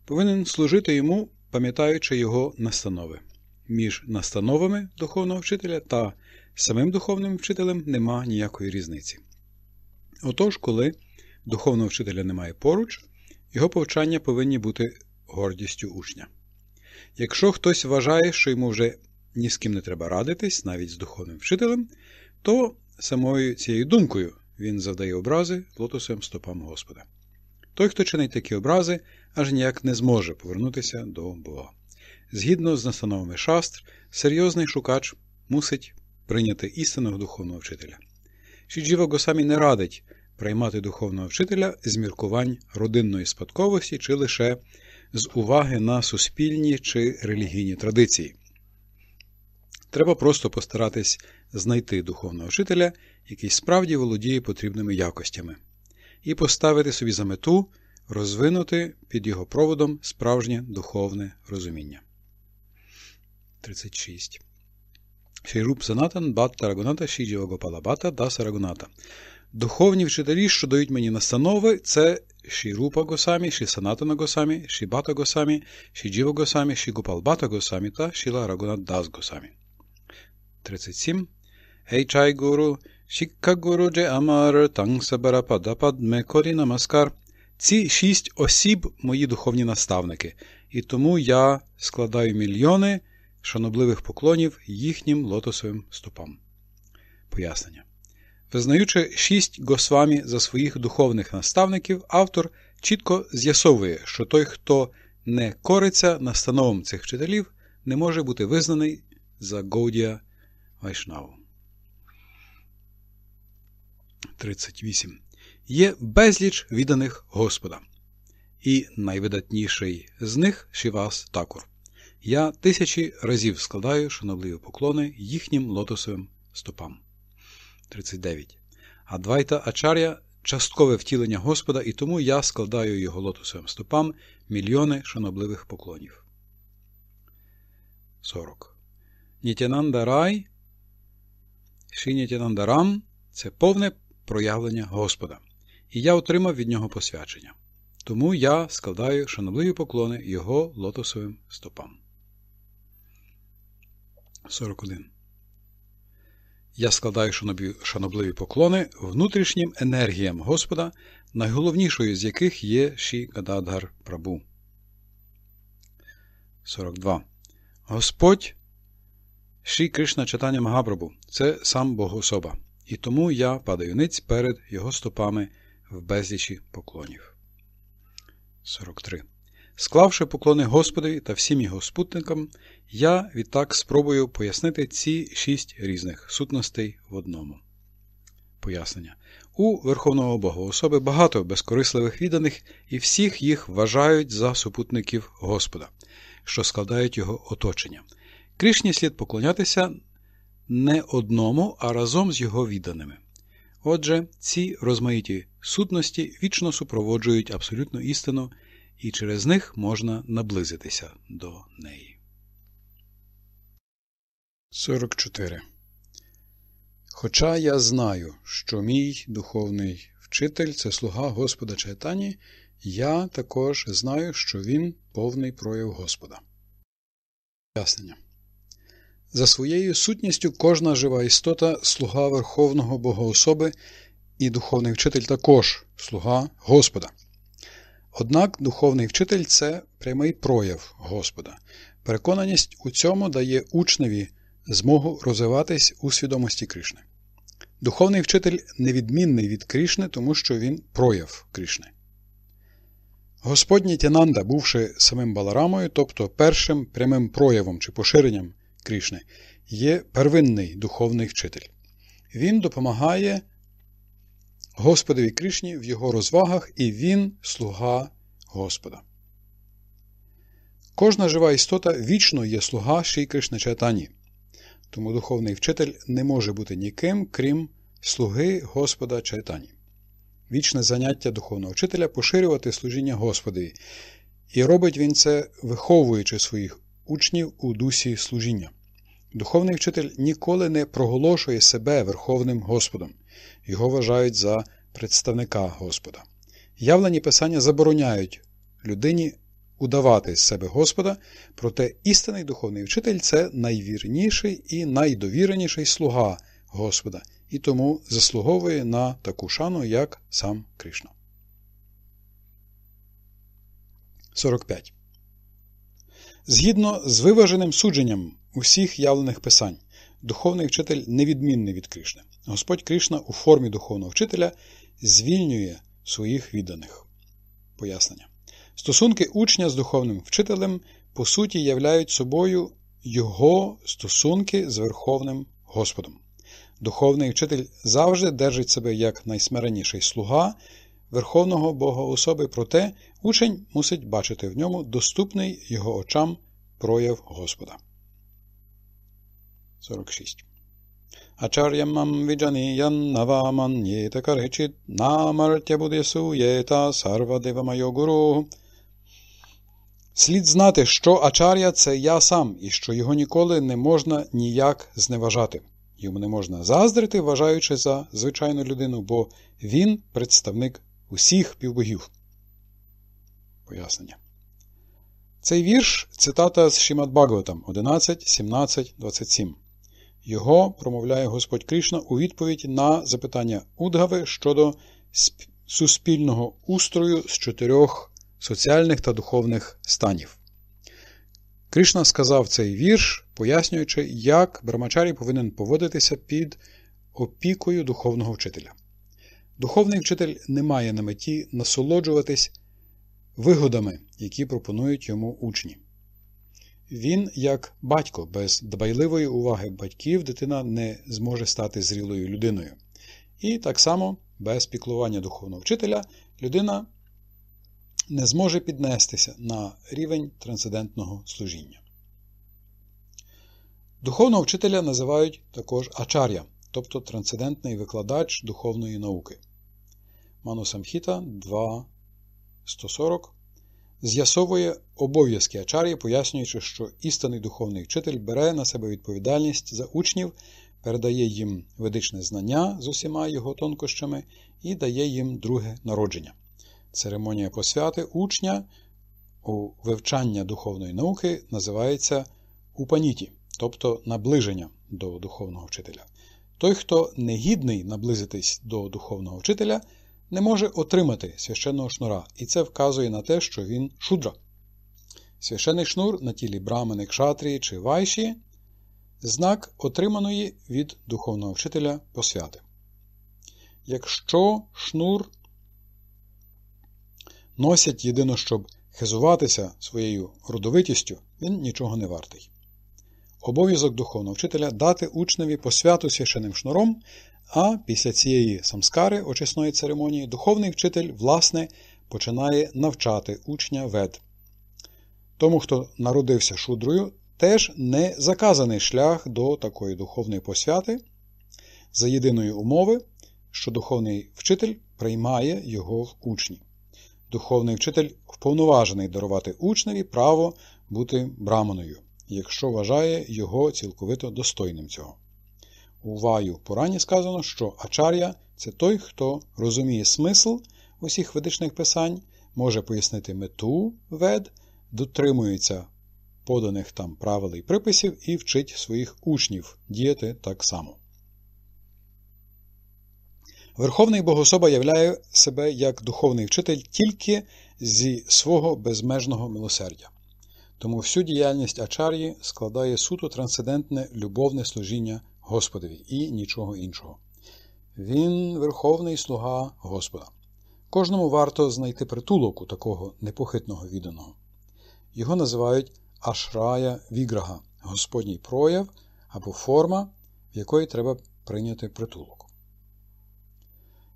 [SPEAKER 1] повинен служити йому, пам'ятаючи його настанови. Між настановами духовного вчителя та самим духовним вчителем нема ніякої різниці. Отож, коли духовного вчителя немає поруч, його повчання повинні бути гордістю учня. Якщо хтось вважає, що йому вже ні з ким не треба радитись, навіть з духовним вчителем, то самою цією думкою він завдає образи лотосовим стопам Господа. Той, хто чинить такі образи, аж ніяк не зможе повернутися до Бога. Згідно з настановами шастр, серйозний шукач мусить прийняти істинного духовного вчителя. Шіджіва Госамі не радить приймати духовного вчителя з міркувань родинної спадковості чи лише з уваги на суспільні чи релігійні традиції. Треба просто постаратись знайти духовного вчителя, який справді володіє потрібними якостями, і поставити собі за мету розвинути під його проводом справжнє духовне розуміння. 36. Шейруп Санатан Бат Тарагоната Шіджіва Гопалабата Даса Рагоната. Духовні вчителі, що дають мені настанови, це Шірупа Госамі, Ші Санатана Госамі, Ші Бата Госамі, Ші Джіва Госамі, Ші Гопалбата Госамі та Шіла Рагунат Дас Госамі. 37. Ей Чай Гуру Шіккагуруджі Амар Тангсабара Падападме Корі Намаскар. Ці шість осіб мої духовні наставники, і тому я складаю мільйони шанобливих поклонів їхнім лотосовим стопам. Пояснення. Визнаючи шість госвамі за своїх духовних наставників, автор чітко з'ясовує, що той, хто не кориться настановам цих вчителів, не може бути визнаний за Гоудія Вайшнаву. 38 є безліч відданих Господа, і найвидатніший з них Шівас Такур. Я тисячі разів складаю шанобливі поклони їхнім лотосовим стопам. 39. Адвайта Ачар'я часткове втілення Господа, і тому я складаю його лотосовим стопам мільйони шанобливих поклонів. 40. Нітянанда Рай, Шинітянандарам це повне проявлення Господа, і я отримав від нього посвячення. Тому я складаю шанобливі поклони його лотосовим стопам. 41. Я складаю шанобливі поклони внутрішнім енергіям Господа, найголовнішою з яких є Ші Гададгар Прабу. 42. Господь Ші Кришна Читання Магапрабу. Це сам Богособа і тому я падаю ниць перед його стопами в безлічі поклонів. 43. Склавши поклони Господові та всім його спутникам, я відтак спробую пояснити ці шість різних сутностей в одному. Пояснення. У Верховного особи багато безкорисливих відданих, і всіх їх вважають за супутників Господа, що складають його оточення. Крішні слід поклонятися не одному, а разом з його відданими. Отже, ці розмаїті сутності вічно супроводжують абсолютну істину, і через них можна наблизитися до неї. 44. Хоча я знаю, що мій духовний вчитель це слуга Господа Чайтані, я також знаю, що він повний прояв Господа. Яснення. За своєю сутністю кожна жива істота слуга Верховного Богоособи і духовний вчитель також слуга Господа. Однак духовний вчитель це прямий прояв Господа. Переконаність у цьому дає учневі змогу розвиватись у свідомості Кришни. Духовний вчитель невідмінний від Кришни, тому що він прояв Крішни. Господній Тянанда, бувши самим Баларамою, тобто першим прямим проявом чи поширенням Крішни, є первинний духовний вчитель. Він допомагає Господові Крішні в його розвагах, і він слуга Господа. Кожна жива істота вічно є слуга Шрі Кришна Чайтані. Тому духовний вчитель не може бути ніким, крім слуги Господа Чайтані. Вічне заняття духовного вчителя поширювати служіння Господові, і робить він це, виховуючи своїх учнів у дусі служіння. Духовний вчитель ніколи не проголошує себе Верховним Господом, його вважають за представника Господа. Явлені писання забороняють людині удавати з себе Господа, проте істинний духовний вчитель це найвірніший і найдовіреніший слуга Господа, і тому заслуговує на таку шану, як сам Кришна. 45. Згідно з виваженим судженням усіх явлених писань. Духовний вчитель невідмінний від Кришни. Господь Кришна у формі духовного вчителя звільнює своїх відданих. Пояснення. Стосунки учня з духовним вчителем по суті являють собою його стосунки з Верховним Господом. Духовний вчитель завжди держить себе як найсмиреніший слуга Верховного Бога особи, проте учень мусить бачити в ньому доступний його очам прояв Господа. 46. Ачар'ямам віджаніян наваман'єта каргичит намартя будесу єта сарва девамайо гуру. Слід знати, що Ачар'я – це я сам, і що його ніколи не можна ніяк зневажати. Йому не можна заздрити, вважаючи за звичайну людину, бо він представник усіх півбогів. Пояснення. Цей вірш цитата з Шімад Багватам 11, 17, 27. Його промовляє Господь Кришна у відповідь на запитання Удгави щодо суспільного устрою з чотирьох соціальних та духовних станів. Кришна сказав цей вірш, пояснюючи, як Брамачарі повинен поводитися під опікою духовного вчителя. Духовний вчитель не має на меті насолоджуватись вигодами, які пропонують йому учні. Він, як батько, без дбайливої уваги батьків дитина не зможе стати зрілою людиною. І так само без піклування духовного вчителя людина не зможе піднестися на рівень трансцендентного служіння. Духовного вчителя називають також ачар'я, тобто трансцендентний викладач духовної науки. Манусамхіта 2.140 з'ясовує обов'язки Ачар'ї, пояснюючи, що істинний духовний вчитель бере на себе відповідальність за учнів, передає їм ведичне знання з усіма його тонкощами і дає їм друге народження. Церемонія посвяти учня у вивчання духовної науки називається упаніті, тобто наближення до духовного вчителя. Той, хто негідний наблизитись до духовного вчителя, не може отримати священного шнура, і це вказує на те, що він шудра. Священний шнур на тілі брамани, кшатрії чи вайші знак отриманої від духовного вчителя посвяти. Якщо шнур носять єдино, щоб хизуватися своєю родовитістю, він нічого не вартий. Обов'язок духовного вчителя дати учневі посвяту священим шнуром а після цієї самскари очисної церемонії духовний вчитель, власне, починає навчати учня вед. Тому, хто народився шудрою, теж не заказаний шлях до такої духовної посвяти за єдиною умови, що духовний вчитель приймає його в учні. Духовний вчитель вповноважений дарувати учневі право бути браманою, якщо вважає його цілковито достойним цього. У ваю Пурані сказано, що Ачар'я це той, хто розуміє смисл усіх ведичних писань, може пояснити мету вед, дотримується поданих там правил і приписів і вчить своїх учнів діяти так само. Верховний Богособа являє себе як духовний вчитель тільки зі свого безмежного милосердя. Тому всю діяльність Ачар'ї складає суто трансцендентне любовне служіння Господові і нічого іншого. Він верховний слуга Господа. Кожному варто знайти притулок у такого непохитного відданого. Його називають Ашрая Віграга, Господній прояв або форма, в якої треба прийняти притулок.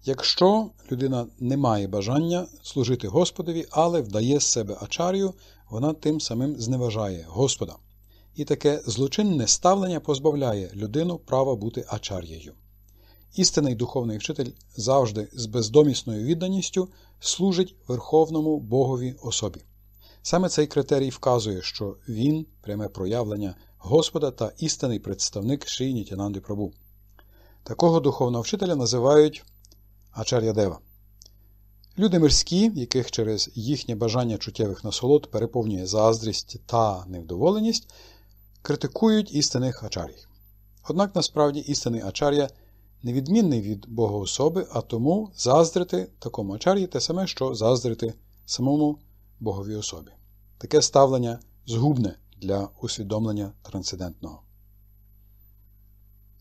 [SPEAKER 1] Якщо людина не має бажання служити Господові, але вдає з себе ачарію, вона тим самим зневажає Господа і таке злочинне ставлення позбавляє людину права бути ачар'єю. Істинний духовний вчитель завжди з бездомісною відданістю служить Верховному Богові особі. Саме цей критерій вказує, що він пряме проявлення Господа та істинний представник Шрі Нітянанди Прабу. Такого духовного вчителя називають Ачар'ядева. Люди мирські, яких через їхнє бажання чуттєвих насолод переповнює заздрість та невдоволеність, критикують істинних ачарій. Однак насправді істинний ачар'я невідмінний від богоособи, а тому заздрити такому ачар'ї те саме, що заздрити самому боговій особі. Таке ставлення згубне для усвідомлення трансцендентного.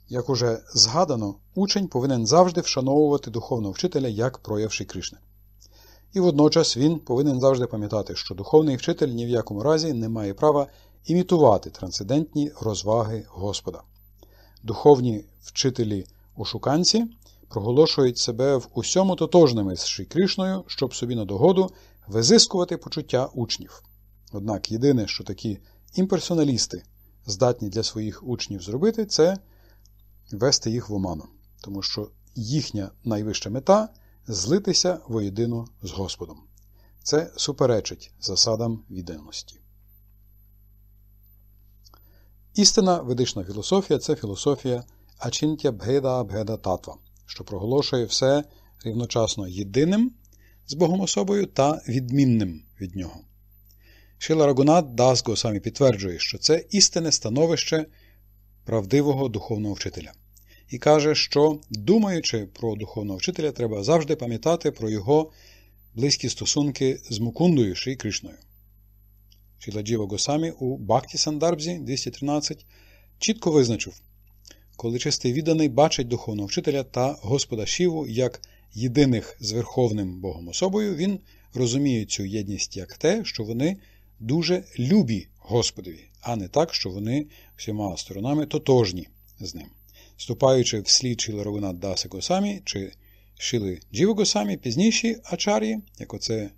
[SPEAKER 1] Як уже згадано, учень повинен завжди вшановувати духовного вчителя як проявши Кришни. І водночас він повинен завжди пам'ятати, що духовний вчитель ні в якому разі не має права імітувати трансцендентні розваги Господа. Духовні вчителі ушуканці проголошують себе в усьому тотожними з Шрі Кришною, щоб собі на догоду визискувати почуття учнів. Однак єдине, що такі імперсоналісти здатні для своїх учнів зробити, це вести їх в оману, тому що їхня найвища мета злитися воєдину з Господом. Це суперечить засадам відданості. Істина ведична філософія це філософія Ачінтя Бгеда Бгеда Татва, що проголошує все рівночасно єдиним з Богом особою та відмінним від нього. Шила Рагунат Дасго самі підтверджує, що це істинне становище правдивого духовного вчителя. І каже, що, думаючи про духовного вчителя, треба завжди пам'ятати про його близькі стосунки з Мукундою Шрі Кришною. Шіладжіва Госамі у Бахті Сандарбзі 213 чітко визначив, коли чистий відданий бачить духовного вчителя та Господа Шіву як єдиних з Верховним Богом особою, він розуміє цю єдність як те, що вони дуже любі Господові, а не так, що вони всіма сторонами тотожні з ним. Ступаючи вслід Шіла Ровина Даси Госамі чи Шіли Джіва Госамі, пізніші Ачар'ї, як оце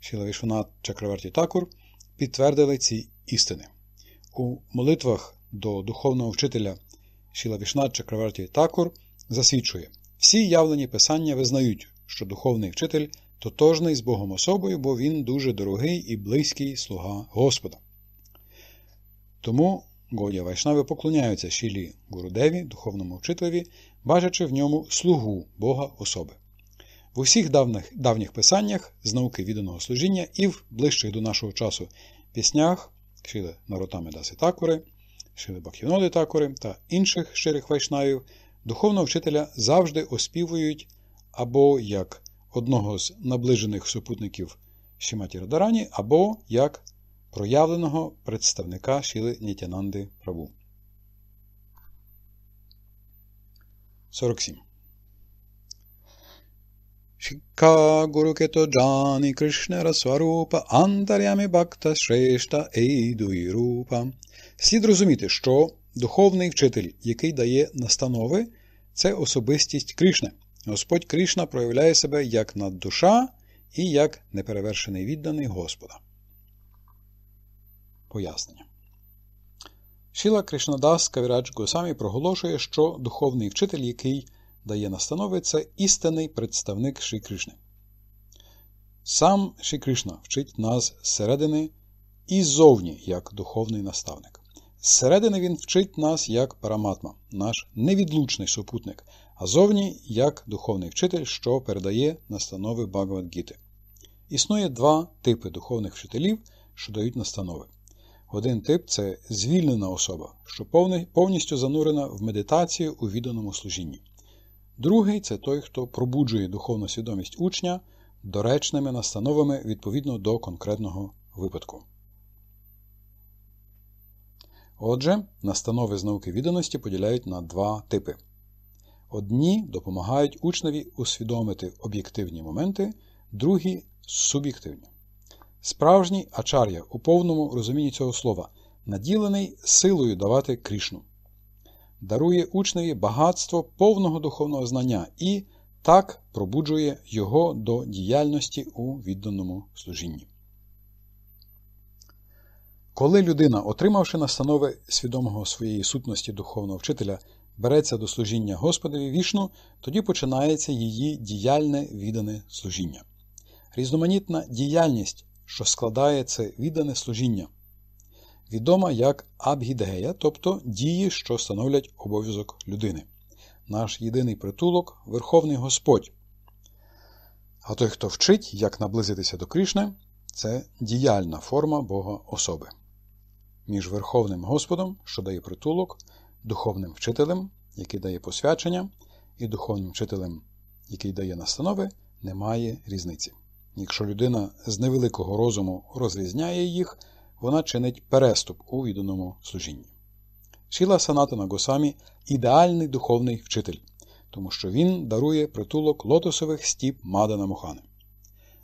[SPEAKER 1] Шіла Вішунат Чакраварті Такур підтвердили ці істини. У молитвах до духовного вчителя Шілавішнача Краварті Такур засвідчує, всі явлені писання визнають, що духовний вчитель тотожний з Богом особою, бо він дуже дорогий і близький слуга Господа. Тому Годя Вайшнави поклоняються Шілі Гурудеві, духовному вчителеві, бачачи в ньому слугу Бога особи. В усіх давних давніх писаннях з науки відданого служіння і в ближчих до нашого часу піснях Шили Наротамедаси Такури, Шили Бахівноди Такури та інших ширих вайшнавів духовного вчителя завжди оспівують або як одного з наближених супутників Шіматі Радарані, або як проявленого представника Шіли Нітянанди Праву. 47. शिखा गुरु के तो जानी कृष्ण स्वरूप антарями бакта шрешта ейдуї рупа. Слід розуміти, що духовний вчитель, який дає настанови, це особистість Кришни. Господь Кришна проявляє себе як наддуша і як неперевершений відданий Господа. Пояснення. Шіла Кришнадас Кавірадж Гусамі проголошує, що духовний вчитель, який дає настанови, це істинний представник Шрі Кришни. Сам Шрі Кришна вчить нас зсередини і зовні як духовний наставник. Зсередини він вчить нас як параматма, наш невідлучний супутник, а зовні як духовний вчитель, що передає настанови Бхагавадгіти. Існує два типи духовних вчителів, що дають настанови. Один тип це звільнена особа, що повністю занурена в медитацію у відданому служінні. Другий це той, хто пробуджує духовну свідомість учня доречними настановами відповідно до конкретного випадку. Отже, настанови з науки відданості поділяють на два типи. Одні допомагають учневі усвідомити об'єктивні моменти, другі суб'єктивні. Справжній ачар'я у повному розумінні цього слова наділений силою давати крішну дарує учневі багатство повного духовного знання і так пробуджує його до діяльності у відданому служінні. Коли людина, отримавши настанови свідомого своєї сутності духовного вчителя, береться до служіння Господові вішну, тоді починається її діяльне віддане служіння. Різноманітна діяльність, що складає це віддане служіння відома як абгідгея, тобто дії, що становлять обов'язок людини. Наш єдиний притулок Верховний Господь. А той, хто вчить, як наблизитися до Крішни, це діяльна форма Бога особи. Між Верховним Господом, що дає притулок, духовним вчителем, який дає посвячення, і духовним вчителем, який дає настанови, немає різниці. Якщо людина з невеликого розуму розрізняє їх, вона чинить переступ у відданому служінні. Шіла Санатана Госамі ідеальний духовний вчитель, тому що він дарує притулок лотосових стіп Мадана Мохани.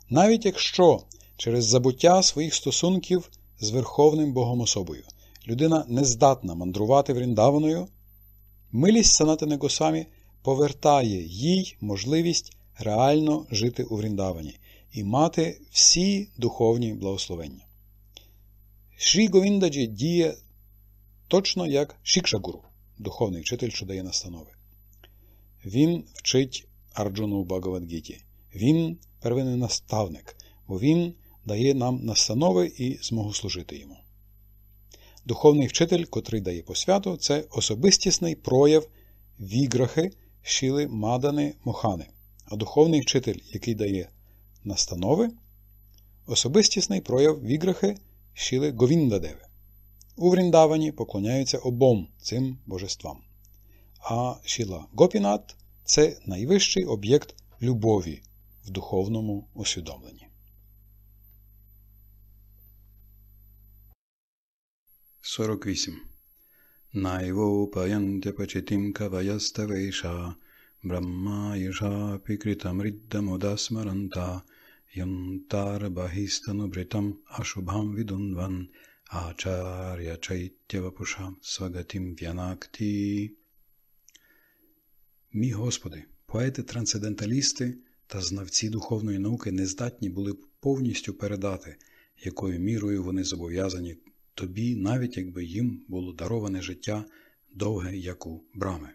[SPEAKER 1] Навіть якщо через забуття своїх стосунків з Верховним Богом особою людина не здатна мандрувати вріндаваною, милість Санатана Госамі повертає їй можливість реально жити у Вріндавані і мати всі духовні благословення. Шрі Говіндаджі діє точно як Шікшагуру, духовний вчитель, що дає настанови. Він вчить Арджуну у Багавадгіті. Він первинний наставник, бо він дає нам настанови і змогу служити йому. Духовний вчитель, котрий дає посвяту, це особистісний прояв віграхи Шіли Мадани Мохани. А духовний вчитель, який дає настанови, особистісний прояв віграхи Шіле говіндадеве. У Вріндавані поклоняються обом цим божествам. А Шіла Гопінат це найвищий об'єкт любові в духовному усвідомленні. 48. Найво паянте пачитим каваяставейша, брахмаїша пікритамриддамудасмаранта – यन्तारबहिस्तनुभृतम् अशुभं विदुन्वन् आचार्यचैत्यवपुषां свагатим в'янакті. Мій Господи, поети-трансценденталісти та знавці духовної науки не здатні були б повністю передати, якою мірою вони зобов'язані тобі, навіть якби їм було дароване життя довге, як у брами,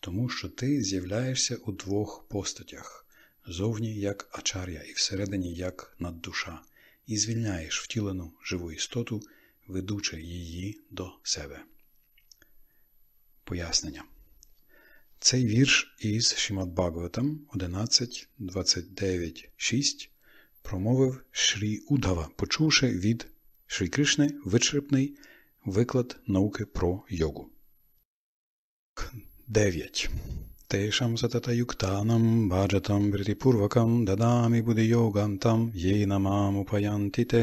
[SPEAKER 1] тому що ти з'являєшся у двох постатях зовні як ачар'я і всередині як наддуша, і звільняєш втілену живу істоту, ведучи її до себе. Пояснення. Цей вірш із Шімат Бхагаватам 11.29.6 промовив Шрі Удава, почувши від Шрі Кришни вичерпний виклад науки про йогу. 9. तेषां सततयुक्तानं भाजतं वृत्तिपूर्वकं дадами будиയോഗам там, їй на мамупаянти те,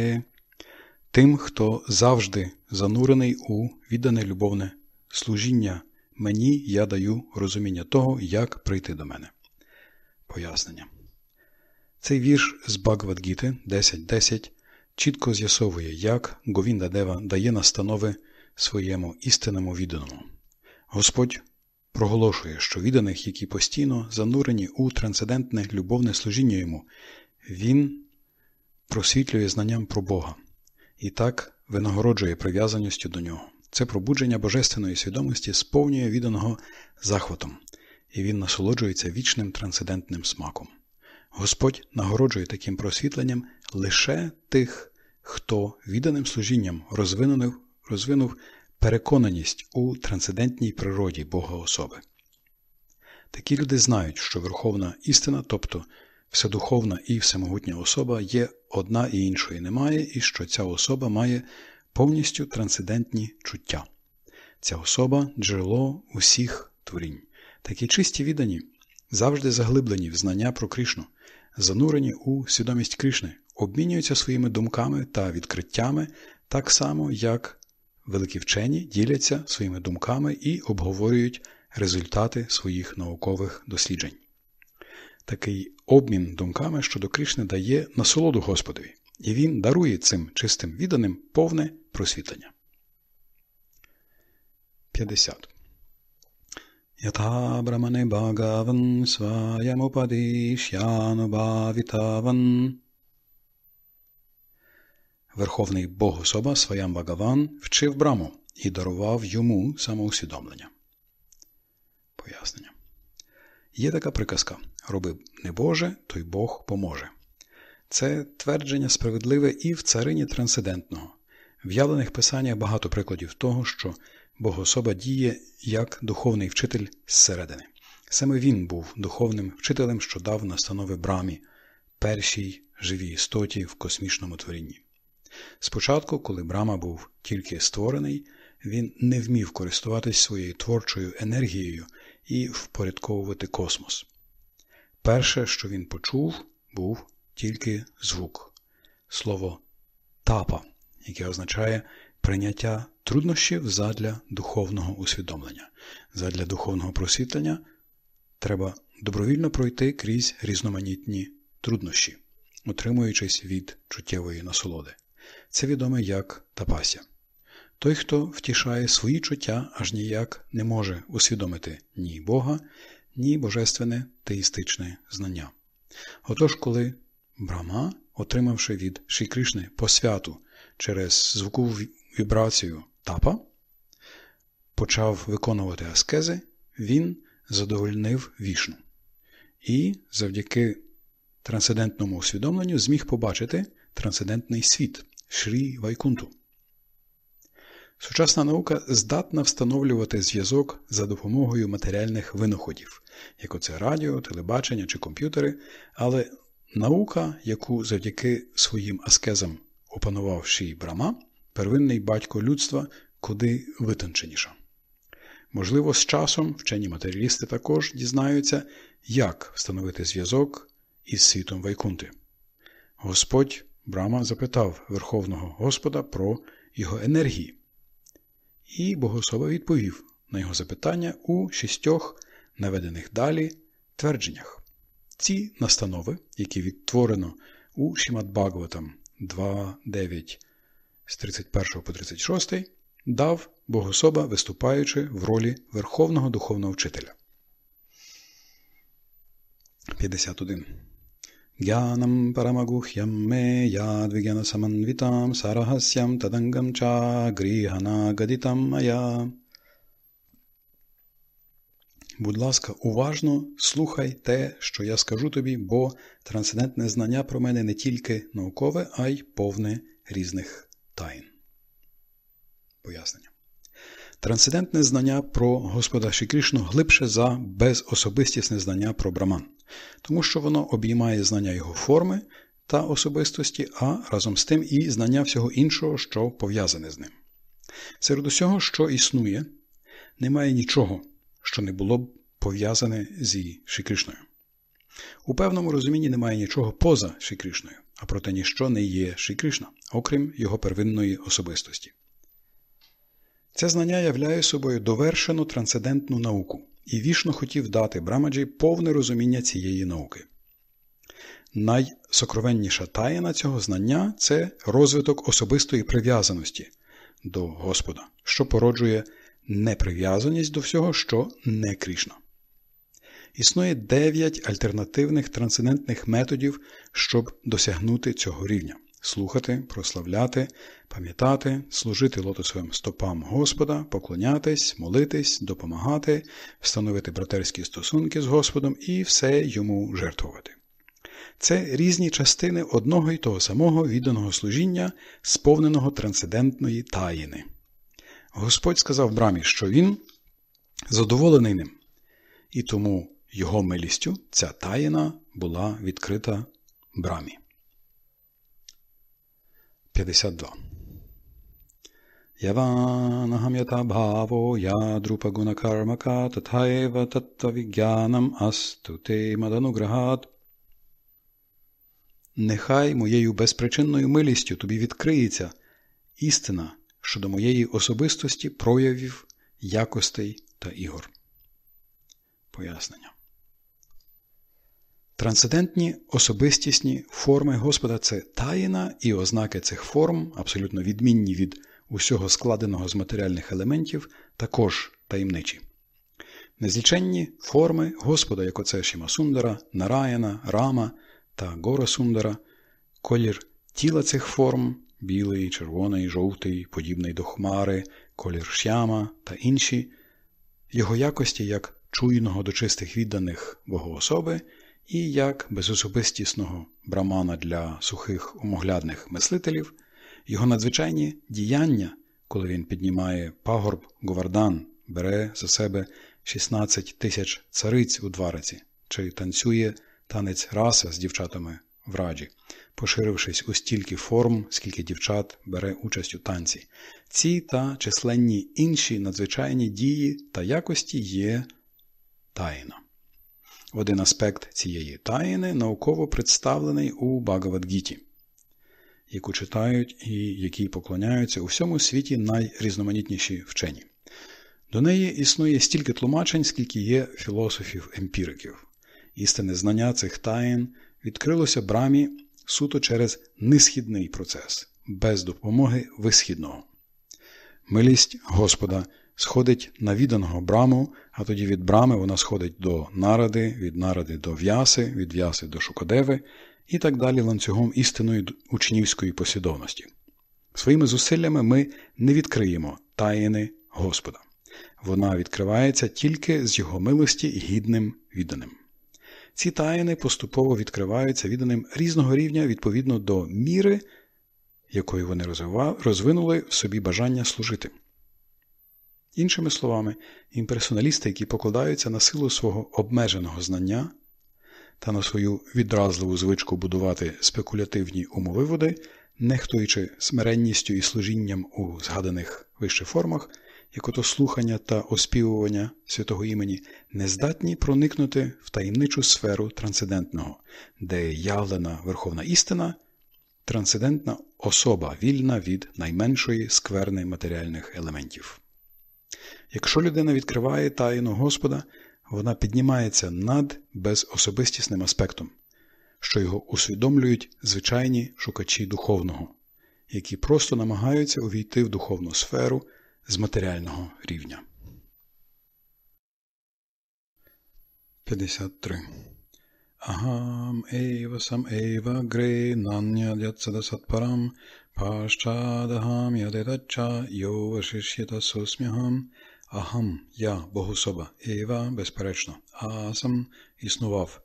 [SPEAKER 1] тим, хто завжди занурений у віддане любовне служіння, мені я даю розуміння того, як прийти до мене. Пояснення. Цей вірш з Багвадгіти 10.10 чітко з'ясовує, як Говінда Дева дає настанови своєму істинному відданому. Господь проголошує, що відданих, які постійно занурені у трансцендентне любовне служіння йому, він просвітлює знанням про Бога і так винагороджує прив'язаністю до нього. Це пробудження божественної свідомості сповнює відданого захватом, і він насолоджується вічним трансцендентним смаком. Господь нагороджує таким просвітленням лише тих, хто відданим служінням розвинув розвинув Переконаність у трансцендентній природі Бога особи. Такі люди знають, що верховна істина, тобто вседуховна і всемогутня особа, є одна і іншої немає, і що ця особа має повністю трансцендентні чуття. Ця особа джерело усіх творінь. Такі чисті віддані завжди заглиблені в знання про Кришну, занурені у свідомість Кришни, обмінюються своїми думками та відкриттями так само, як. Великі вчені діляться своїми думками і обговорюють результати своїх наукових досліджень. Такий обмін думками щодо Кришни дає насолоду Господові, і він дарує цим чистим відданим повне просвітлення. 50. Ятха брамане багаван сваямупадишянубавітаван Верховний Бог особа Сваям Багаван вчив браму і дарував йому самоусвідомлення. Пояснення. Є така приказка: роби не Боже, то й Бог поможе. Це твердження справедливе і в царині трансцендентного. В явлених писаннях багато прикладів того, що Богособа діє як духовний вчитель зсередини. Саме він був духовним вчителем, що дав настанови брамі, першій живій істоті в космічному творінні. Спочатку, коли Брама був тільки створений, він не вмів користуватись своєю творчою енергією і впорядковувати космос. Перше, що він почув, був тільки звук слово тапа, яке означає прийняття труднощів задля духовного усвідомлення. Задля духовного просвітлення треба добровільно пройти крізь різноманітні труднощі, утримуючись від чуттєвої насолоди це відоме як Тапася. Той, хто втішає свої чуття, аж ніяк не може усвідомити ні Бога, ні божественне теїстичне знання. Отож, коли Брама, отримавши від Шрікришни посвяту через звукову вібрацію тапа, почав виконувати аскези, він задовольнив вішну. І завдяки трансцендентному усвідомленню зміг побачити трансцендентний світ. Шрі Вайкунту. Сучасна наука здатна встановлювати зв'язок за допомогою матеріальних винаходів, як оце радіо, телебачення чи комп'ютери, але наука, яку завдяки своїм аскезам опанував Шій Брама, первинний батько людства куди витонченіша. Можливо, з часом вчені матеріалісти також дізнаються, як встановити зв'язок із світом Вайкунти. Господь Брама запитав Верховного Господа про його енергії. І Богослова відповів на його запитання у шістьох наведених далі твердженнях. Ці настанови, які відтворено у Шімат 2.9 з 31 по 36, дав Богособа, виступаючи в ролі Верховного духовного вчителя. 51 ज्ञानं परमगुह्यं मे याद्विज्ञानसमन्वितां सरहस्यं तदङ्गं च गृहनागदितं मया Будь ласка, уважно слухай те, що я скажу тобі, бо трансцендентне знання про мене не тільки наукове, а й повне різних тайн. Пояснення. Трансцендентне знання про Господа Шікрішну глибше за безособистісне знання про Браман тому що воно обіймає знання його форми та особистості, а разом з тим і знання всього іншого, що пов'язане з ним. Серед усього, що існує, немає нічого, що не було б пов'язане зі Шикрішною. У певному розумінні немає нічого поза Шикришною, а проте ніщо не є Шикрішна, окрім його первинної особистості. Це знання являє собою довершену трансцендентну науку, і вішно хотів дати Брамаджі повне розуміння цієї науки. Найсокровенніша таїна цього знання це розвиток особистої прив'язаності до Господа, що породжує неприв'язаність до всього, що не Крішна. Існує дев'ять альтернативних трансцендентних методів, щоб досягнути цього рівня слухати, прославляти, пам'ятати, служити лотосовим стопам Господа, поклонятись, молитись, допомагати, встановити братерські стосунки з Господом і все йому жертвувати. Це різні частини одного і того самого відданого служіння, сповненого трансцендентної таїни. Господь сказав брамі, що він задоволений ним, і тому його милістю ця таїна була відкрита брамі. 52. यवानहम्यथाभावो यादृपगुणकर्मक तथैव तत्त्वविज्ञानम् अस्तु те мадонуграгат. Нехай моєю безпричинною милістю тобі відкриється істина щодо моєї особистості проявів, якостей та ігор. Пояснення. Трансцендентні особистісні форми Господа це таїна, і ознаки цих форм, абсолютно відмінні від усього складеного з матеріальних елементів, також таємничі. Незліченні форми Господа, як оце Шімасундара, Нараяна, Рама та Гора Сундара, колір тіла цих форм білий, червоний, жовтий, подібний до хмари, колір шяма та інші, його якості як чуйного до чистих відданих Богоособи – і як безособистісного брамана для сухих умоглядних мислителів, його надзвичайні діяння, коли він піднімає пагорб Говардан, бере за себе 16 тисяч цариць у двариці чи танцює танець раса з дівчатами в раджі, поширившись у стільки форм, скільки дівчат бере участь у танці. Ці та численні інші надзвичайні дії та якості є тайна. Один аспект цієї таїни науково представлений у Багавадгіті, яку читають і які поклоняються у всьому світі найрізноманітніші вчені. До неї існує стільки тлумачень, скільки є філософів-емпіриків. Істинне знання цих таїн відкрилося брамі суто через нисхідний процес, без допомоги висхідного. Милість Господа сходить на відданого браму, а тоді від брами вона сходить до наради, від наради до в'яси, від в'яси до шукодеви і так далі ланцюгом істинної учнівської послідовності. Своїми зусиллями ми не відкриємо таїни Господа. Вона відкривається тільки з Його милості гідним відданим. Ці таїни поступово відкриваються відданим різного рівня відповідно до міри, якою вони розвинули в собі бажання служити. Іншими словами, імперсоналісти, які покладаються на силу свого обмеженого знання та на свою відразливу звичку будувати спекулятивні умовиводи, нехтуючи смиренністю і служінням у згаданих вище формах, як ото слухання та оспівування святого імені, не здатні проникнути в таємничу сферу трансцендентного, де явлена верховна істина, трансцендентна особа вільна від найменшої скверни матеріальних елементів. Якщо людина відкриває тайну Господа, вона піднімається над безособистісним аспектом, що його усвідомлюють звичайні шукачі духовного, які просто намагаються увійти в духовну сферу з матеріального рівня. 53. Агам ейва сам ейва грей нанья дятсада сатпарам пашчадагам ядедача йова шишьята Агам я, богособа, Ева, безперечно, асам існував,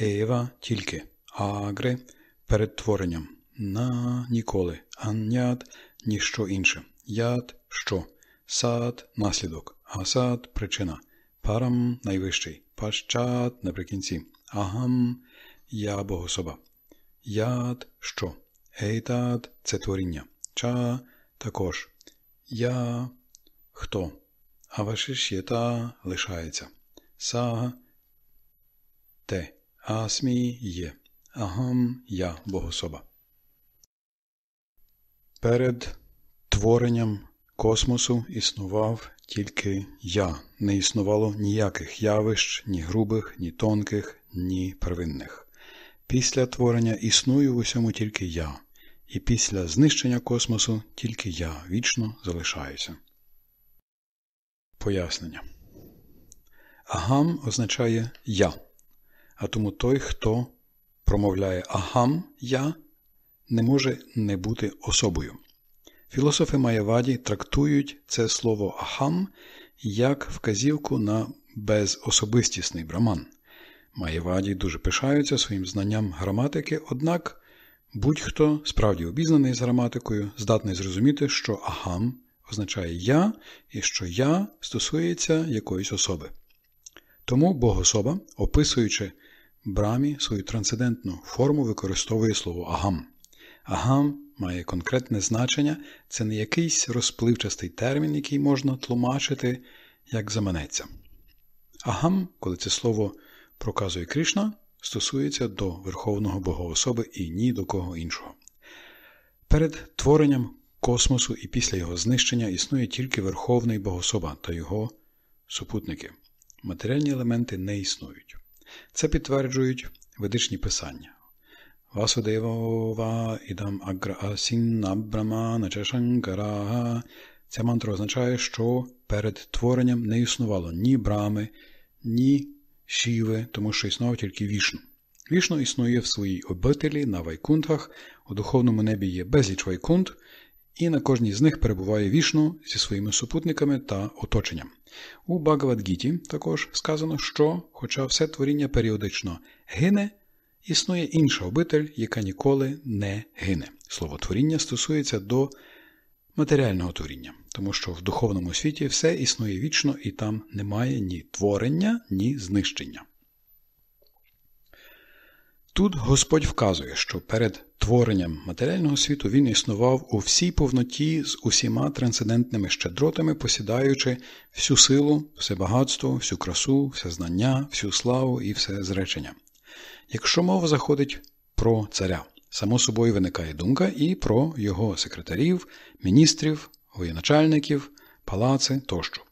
[SPEAKER 1] Ева тільки, агре перед творенням. на ніколи, анят ніщо інше, яд що, сад наслідок, асад причина, парам найвищий, пащат наприкінці, агам я богособа, яд що, Ейтад це творіння, ча також, я хто. А Авашиш'єта лишається. Сага те. Асмі є. Агам я богособа. Перед творенням космосу існував тільки я. Не існувало ніяких явищ, ні грубих, ні тонких, ні первинних. Після творення існую в усьому тільки я, і після знищення космосу тільки я вічно залишаюся. Пояснення. Агам означає я, а тому той, хто промовляє агам я, не може не бути особою. Філософи Маєваді трактують це слово агам як вказівку на безособистісний браман. Маєваді дуже пишаються своїм знанням граматики, однак будь-хто справді обізнаний з граматикою, здатний зрозуміти, що агам означає я і що я стосується якоїсь особи. Тому Богособа, описуючи брамі свою трансцендентну форму, використовує слово агам. Агам має конкретне значення, це не якийсь розпливчастий термін, який можна тлумачити, як заманеться. Агам, коли це слово проказує Кришна, стосується до Верховного Богоособи і ні до кого іншого. Перед творенням космосу і після його знищення існує тільки Верховний Богособа та його супутники. Матеріальні елементи не існують. Це підтверджують ведичні писання. Васудева ідам агра брамана чешанкара. Ця мантра означає, що перед творенням не існувало ні брами, ні шіви, тому що існував тільки вішну. Вішну існує в своїй обителі на вайкунтах, у духовному небі є безліч вайкунт, і на кожній з них перебуває вішну зі своїми супутниками та оточенням. У Багавадгіті також сказано, що, хоча все творіння періодично гине, існує інша обитель, яка ніколи не гине. Слово творіння стосується до матеріального творіння, тому що в духовному світі все існує вічно і там немає ні творення, ні знищення. Тут Господь вказує, що перед творенням матеріального світу він існував у всій повноті з усіма трансцендентними щедротами, посідаючи всю силу, все багатство, всю красу, все знання, всю славу і все зречення. Якщо мова заходить про царя, само собою виникає думка і про його секретарів, міністрів, воєначальників, палаци тощо.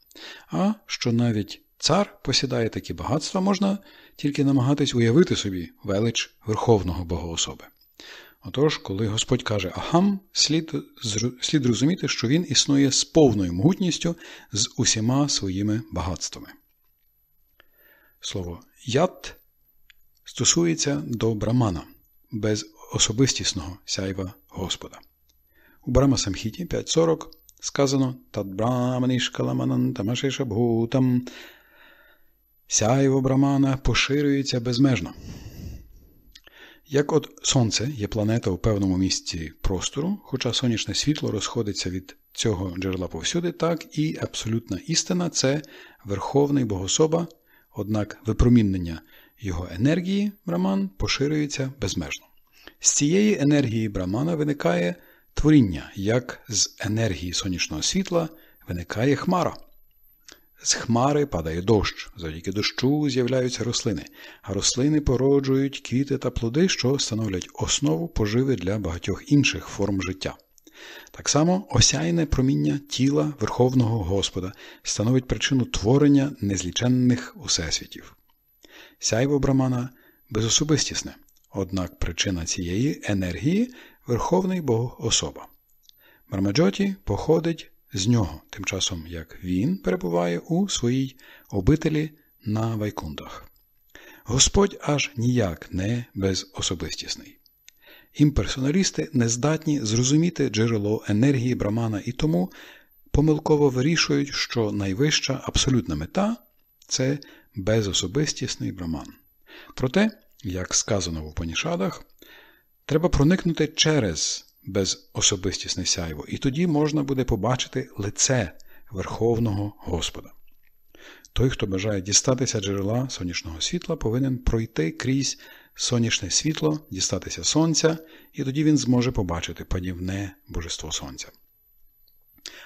[SPEAKER 1] А що навіть цар посідає такі багатства, можна тільки намагатись уявити собі велич Верховного Богоособи. Отож, коли Господь каже Ахам, слід слід розуміти, що Він існує з повною могутністю, з усіма своїми багатствами. Слово ят стосується до брамана, без особистісного сяйва Господа. У Брамасамхіті 5.40 сказано Тадбраманішкаламанантамашишабгутам Сяйво Брамана поширюється безмежно. Як от Сонце є планета у певному місці простору, хоча сонячне світло розходиться від цього джерела повсюди, так і абсолютна істина це верховний богособа, однак випромінення його енергії Браман поширюється безмежно. З цієї енергії Брамана виникає творіння, як з енергії сонячного світла виникає хмара. З хмари падає дощ, завдяки дощу з'являються рослини, а рослини породжують квіти та плоди, що становлять основу поживи для багатьох інших форм життя. Так само осяйне проміння тіла Верховного Господа становить причину творення незліченних усесвітів. Сяйво Брамана безособистісне, однак причина цієї енергії Верховний Бог особа. Мармаджоті походить з нього, тим часом як він перебуває у своїй обителі на Вайкундах. Господь аж ніяк не безособистісний. Імперсоналісти не здатні зрозуміти джерело енергії Брамана і тому помилково вирішують, що найвища абсолютна мета це безособистісний Браман. Проте, як сказано в Упанішадах, треба проникнути через без особистісне сяйво, і тоді можна буде побачити лице Верховного Господа. Той, хто бажає дістатися джерела сонячного світла, повинен пройти крізь сонячне світло, дістатися сонця, і тоді він зможе побачити панівне божество сонця.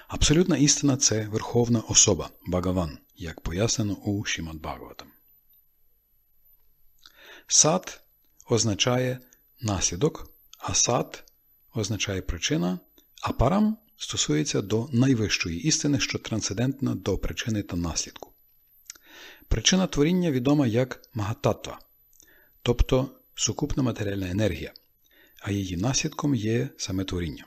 [SPEAKER 1] Абсолютна істина це верховна особа Багаван, як пояснено у Шімат Багаватам. Сад означає наслідок, а сад означає причина, а парам стосується до найвищої істини, що трансцендентна до причини та наслідку. Причина творіння відома як магататва, тобто сукупна матеріальна енергія, а її наслідком є саме творіння.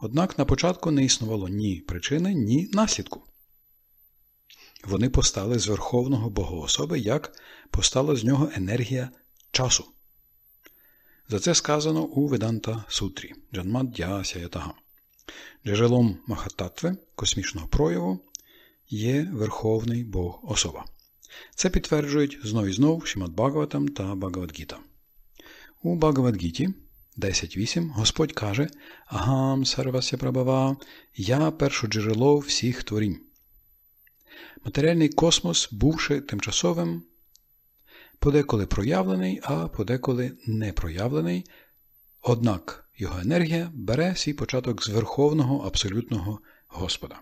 [SPEAKER 1] Однак на початку не існувало ні причини, ні наслідку. Вони постали з Верховного Богоособи, як постала з нього енергія часу. За це сказано у Веданта Сутрі Джанмаддясятага. Джерелом Махататви, космічного прояву, є Верховний Бог особа. Це підтверджують знов і знов Шимат Бхагаватам та Бхагаватгіта. У Бхагаватгіті 10.8 Господь каже Агам сарвася прабава, я першоджерело всіх творінь. Матеріальний космос, бувши тимчасовим, подеколи проявлений, а подеколи не проявлений, однак його енергія бере свій початок з Верховного Абсолютного Господа.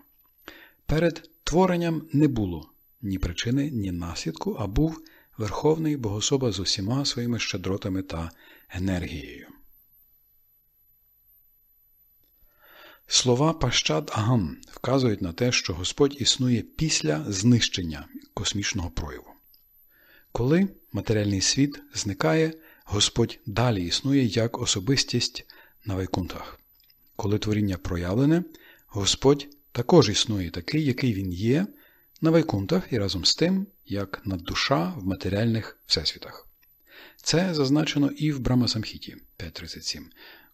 [SPEAKER 1] Перед творенням не було ні причини, ні наслідку, а був Верховний Богособа з усіма своїми щедротами та енергією. Слова Пащад Агам вказують на те, що Господь існує після знищення космічного прояву. Коли матеріальний світ зникає, Господь далі існує як особистість на вайкунтах. Коли творіння проявлене, Господь також існує такий, який Він є, на вайкунтах і разом з тим, як над душа в матеріальних всесвітах. Це зазначено і в Брамасамхіті 5.37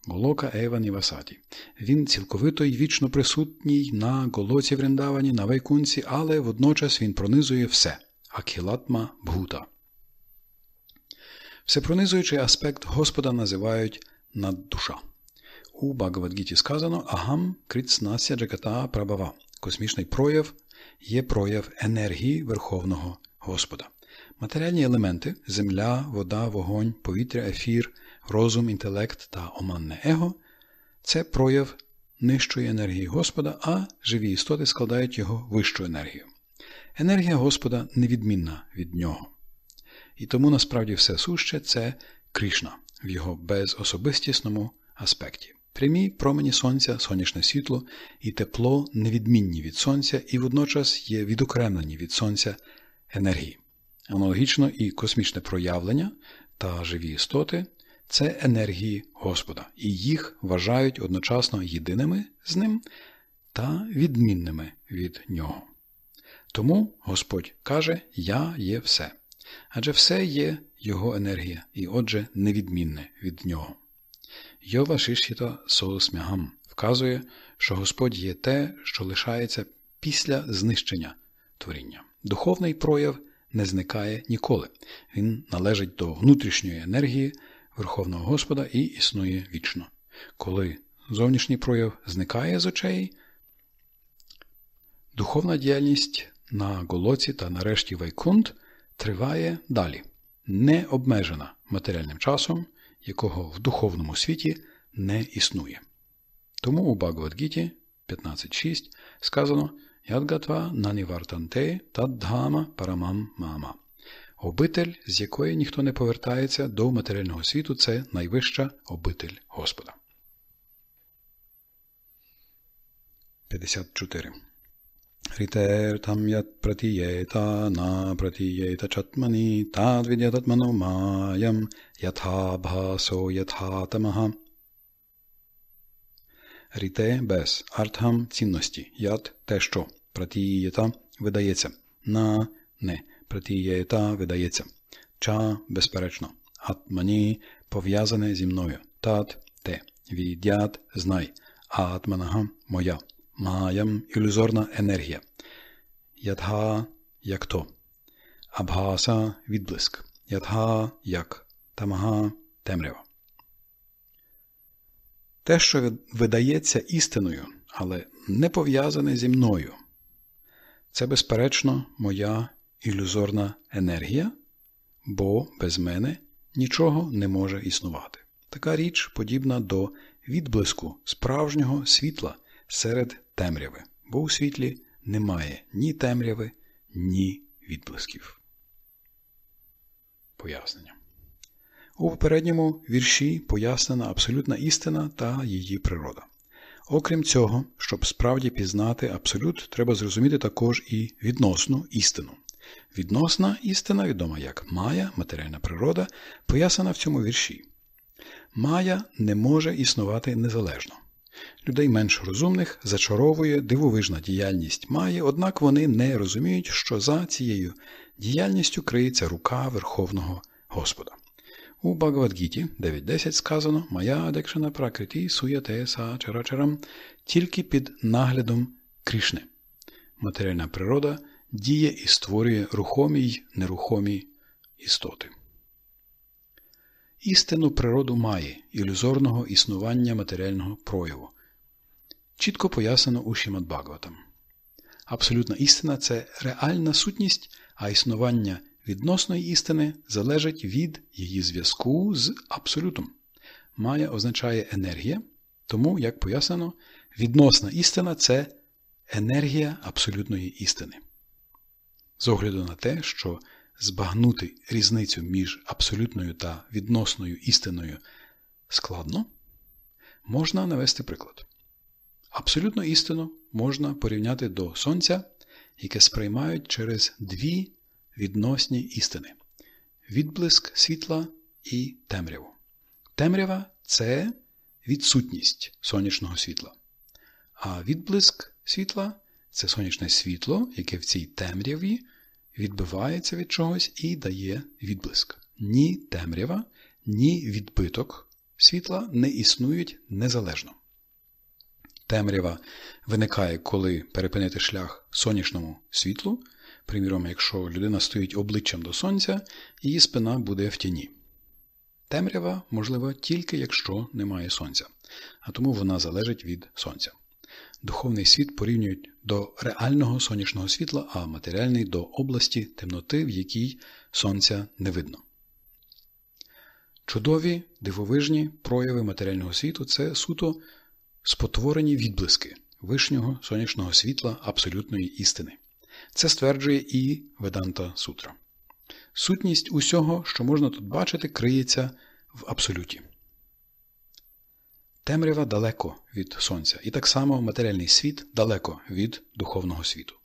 [SPEAKER 1] Голока Еван і Васаті. Він цілковито й вічно присутній на голоці Вріндавані, на вайкунці, але водночас він пронизує все акілатма Бгута. Всепронизуючий аспект Господа називають наддуша. У Багавадгіті сказано Агам Кріцнася Джаката Прабава. Космічний прояв є прояв енергії Верховного Господа. Матеріальні елементи земля, вода, вогонь, повітря, ефір, розум, інтелект та оманне его це прояв нижчої енергії Господа, а живі істоти складають його вищу енергію. Енергія Господа невідмінна від нього. І тому насправді все суще це Кришна в його безособистісному аспекті. Прямі промені сонця, сонячне світло і тепло невідмінні від сонця і водночас є відокремлені від сонця енергії. Аналогічно і космічне проявлення та живі істоти це енергії Господа, і їх вважають одночасно єдиними з ним та відмінними від нього. Тому Господь каже: Я є все адже все є його енергія і, отже, невідмінне від нього. Йова Шишхіта Соусмягам вказує, що Господь є те, що лишається після знищення творіння. Духовний прояв не зникає ніколи. Він належить до внутрішньої енергії Верховного Господа і існує вічно. Коли зовнішній прояв зникає з очей, духовна діяльність на голоці та нарешті Вайкунт триває далі, не обмежена матеріальним часом, якого в духовному світі не існує. Тому у Бхагавадгіті 15.6 сказано Ядгатва нанівартанте таддхама парамам мама. Обитель, з якої ніхто не повертається до матеріального світу, це найвища обитель Господа. 54 ऋतेर्थं यत् प्रतीयेत न प्रतीयेत चत्मनि ताद्विद्यतत्मनो मायं यथा भासो यथा तमः Ріте без артхам цінності. Ят те, що пратієта видається. На не пратієта видається. Ча безперечно. Атмані пов'язане зі мною. Тат те. Відят знай. Атманага моя. Магаям ілюзорна енергія. Ядха як то. Абгаса відблиск. Ядха як. Тамага темрява. Те, що видається істиною, але не пов'язане зі мною. Це, безперечно, моя ілюзорна енергія, бо без мене нічого не може існувати. Така річ подібна до відблиску справжнього світла серед темряви, бо у світлі немає ні темряви, ні відблисків. Пояснення. У попередньому вірші пояснена абсолютна істина та її природа. Окрім цього, щоб справді пізнати абсолют, треба зрозуміти також і відносну істину. Відносна істина, відома як Мая, матеріальна природа, пояснена в цьому вірші. Мая не може існувати незалежно. Людей менш розумних зачаровує дивовижна діяльність має, однак вони не розуміють, що за цією діяльністю криється рука Верховного Господа. У Багавадгіті 9.10 сказано Моя адекшена пракриті суятеса чарачарам тільки під наглядом Крішни. Матеріальна природа діє і створює рухомі й нерухомі істоти істинну природу має ілюзорного існування матеріального прояву. Чітко пояснено у Шімад Бхагаватам. Абсолютна істина це реальна сутність, а існування відносної істини залежить від її зв'язку з абсолютом. Має означає енергія, тому, як пояснено, відносна істина це енергія абсолютної істини. З огляду на те, що збагнути різницю між абсолютною та відносною істиною складно, можна навести приклад. Абсолютну істину можна порівняти до Сонця, яке сприймають через дві відносні істини відблиск світла і темряву. Темрява це відсутність сонячного світла. А відблиск світла це сонячне світло, яке в цій темряві відбивається від чогось і дає відблиск. Ні темрява, ні відбиток світла не існують незалежно. Темрява виникає, коли перепинити шлях сонячному світлу. Приміром, якщо людина стоїть обличчям до сонця, її спина буде в тіні. Темрява можлива тільки якщо немає сонця, а тому вона залежить від сонця духовний світ порівнюють до реального сонячного світла, а матеріальний до області темноти, в якій сонця не видно. Чудові дивовижні прояви матеріального світу це суто спотворені відблиски вишнього сонячного світла абсолютної істини. Це стверджує і Веданта Сутра. Сутність усього, що можна тут бачити, криється в абсолюті. Темрява далеко від Сонця, і так само матеріальний світ далеко від духовного світу.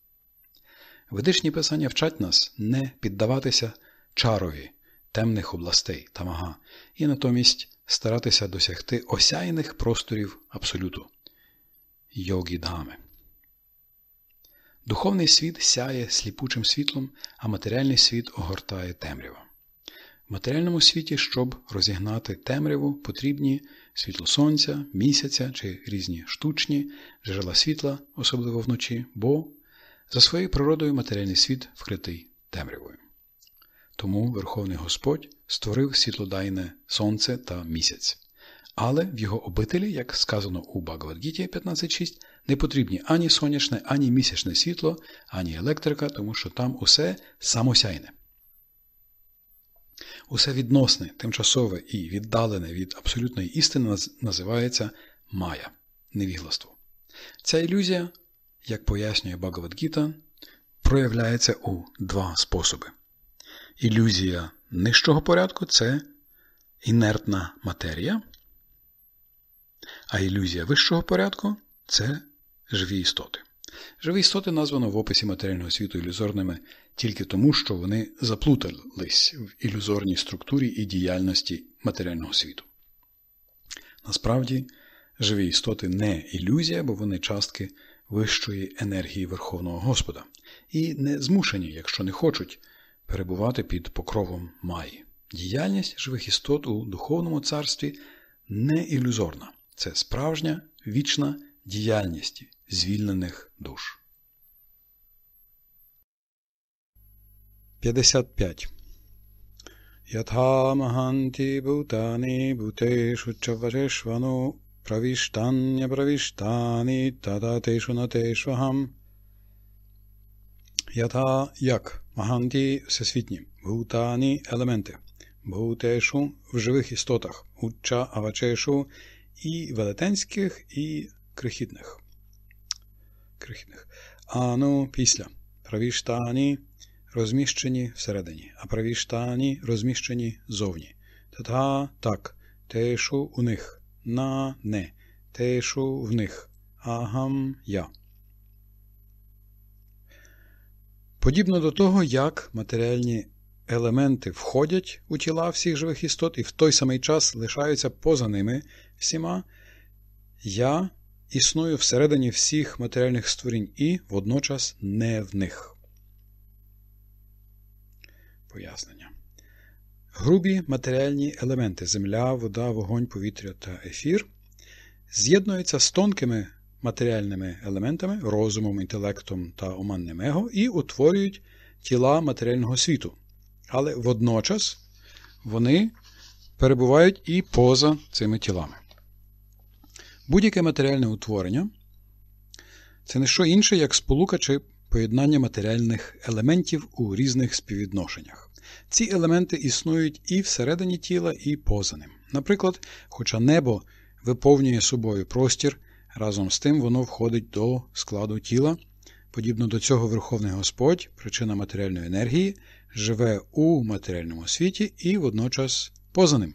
[SPEAKER 1] Ведичні писання вчать нас не піддаватися чарові темних областей тамага, і натомість старатися досягти осяйних просторів абсолюту йогі Духовний світ сяє сліпучим світлом, а матеріальний світ огортає темрява. В матеріальному світі, щоб розігнати темряву, потрібні світло сонця, місяця чи різні штучні джерела світла, особливо вночі, бо за своєю природою матеріальний світ вкритий темрявою. Тому Верховний Господь створив світлодайне сонце та місяць. Але в його обителі, як сказано у Багавадгіті 15.6, не потрібні ані сонячне, ані місячне світло, ані електрика, тому що там усе самосяйне. Усе відносне, тимчасове і віддалене від абсолютної істини називається майя невігластво. Ця ілюзія, як пояснює Багавадгіта, проявляється у два способи. Ілюзія нижчого порядку це інертна матерія, а ілюзія вищого порядку це живі істоти. Живі істоти названо в описі матеріального світу ілюзорними тільки тому, що вони заплутались в ілюзорній структурі і діяльності матеріального світу. Насправді, живі істоти не ілюзія, бо вони частки вищої енергії Верховного Господа і не змушені, якщо не хочуть, перебувати під покровом Маї. Діяльність живих істот у духовному царстві не ілюзорна. Це справжня вічна діяльність звільнених душ. 55. Ятха Маханті Бутані Бутешу Чаварешвану Правіштання правіштані тадатешу натешвагам. Ятха як Маханті всесвітні Бутані елементи. Бутешу в живих істотах, уча авачешу і велетенських, і крихітних крихітних. Ану після. Праві штані розміщені всередині, а праві штані розміщені зовні. Тата так. Тешу у них. На не. Тешу в них. Агам я. Подібно до того, як матеріальні елементи входять у тіла всіх живих істот і в той самий час лишаються поза ними всіма, я існує всередині всіх матеріальних створінь і водночас не в них. Пояснення. Грубі матеріальні елементи земля, вода, вогонь, повітря та ефір з'єднуються з тонкими матеріальними елементами, розумом, інтелектом та уманним его і утворюють тіла матеріального світу. Але водночас вони перебувають і поза цими тілами. Будь-яке матеріальне утворення це не що інше, як сполука чи поєднання матеріальних елементів у різних співвідношеннях. Ці елементи існують і всередині тіла, і поза ним. Наприклад, хоча небо виповнює собою простір, разом з тим воно входить до складу тіла. Подібно до цього Верховний Господь, причина матеріальної енергії, живе у матеріальному світі і водночас поза ним.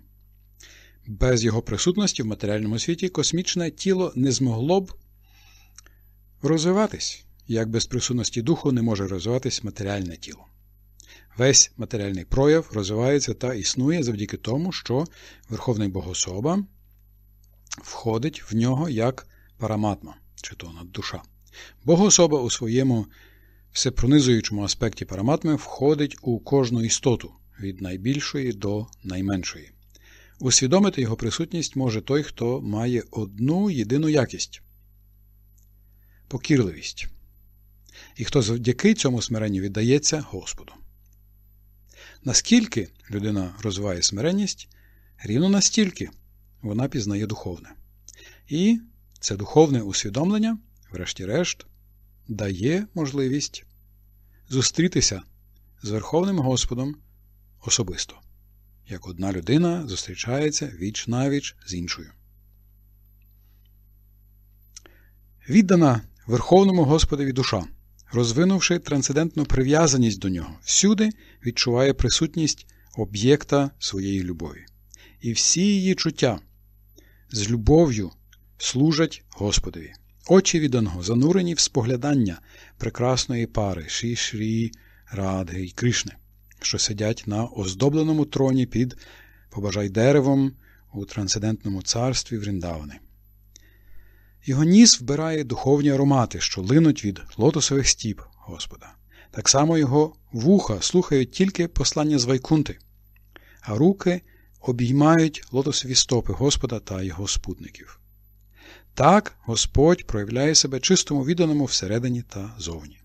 [SPEAKER 1] Без його присутності в матеріальному світі космічне тіло не змогло б розвиватись, як без присутності духу не може розвиватись матеріальне тіло. Весь матеріальний прояв розвивається та існує завдяки тому, що Верховний Богособа входить в нього як параматма, чи то над душа. Богособа у своєму всепронизуючому аспекті параматми входить у кожну істоту від найбільшої до найменшої. Усвідомити його присутність може той, хто має одну єдину якість покірливість. І хто завдяки цьому смиренню віддається Господу. Наскільки людина розвиває смиренність, рівно настільки вона пізнає духовне. І це духовне усвідомлення, врешті-решт, дає можливість зустрітися з Верховним Господом особисто як одна людина зустрічається віч навіч з іншою. Віддана Верховному Господові душа, розвинувши трансцендентну прив'язаність до нього, всюди відчуває присутність об'єкта своєї любові. І всі її чуття з любов'ю служать Господові. Очі відданого занурені в споглядання прекрасної пари Ші Шрі Радги і Кришни що сидять на оздобленому троні під побажай деревом у трансцендентному царстві Вріндавани. Його ніс вбирає духовні аромати, що линуть від лотосових стіп Господа. Так само його вуха слухають тільки послання з Вайкунти, а руки обіймають лотосові стопи Господа та його спутників. Так Господь проявляє себе чистому відданому всередині та зовні.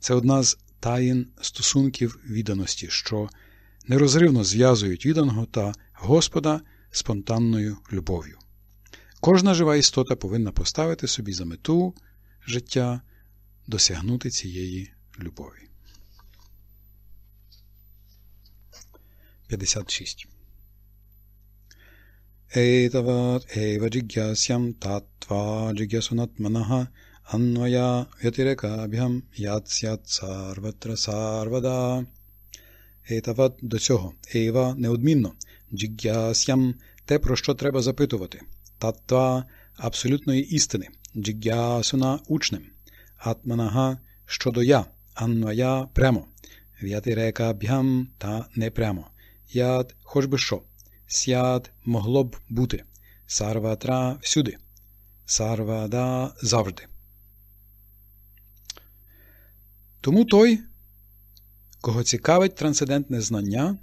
[SPEAKER 1] Це одна з таїн стосунків відданості, що нерозривно зв'язують відданого та Господа спонтанною любов'ю. Кожна жива істота повинна поставити собі за мету життя, досягнути цієї любові. 56. Етават ева джигясям татва джигясунатманаха अन्वया व्यतिरेकाभ्यं यात्स्यात् सर्वत्र सर्वदा етават до цього, ейва неодмінно, джігясям те, про що треба запитувати, татва абсолютної істини, джігясуна учнем, атманага щодо я, анвая прямо, в'ятирекаб'ям та непрямо, яд хоч би що, сяд могло б бути, сарватра всюди, сарвада завжди. Тому той, кого цікавить трансцендентне знання,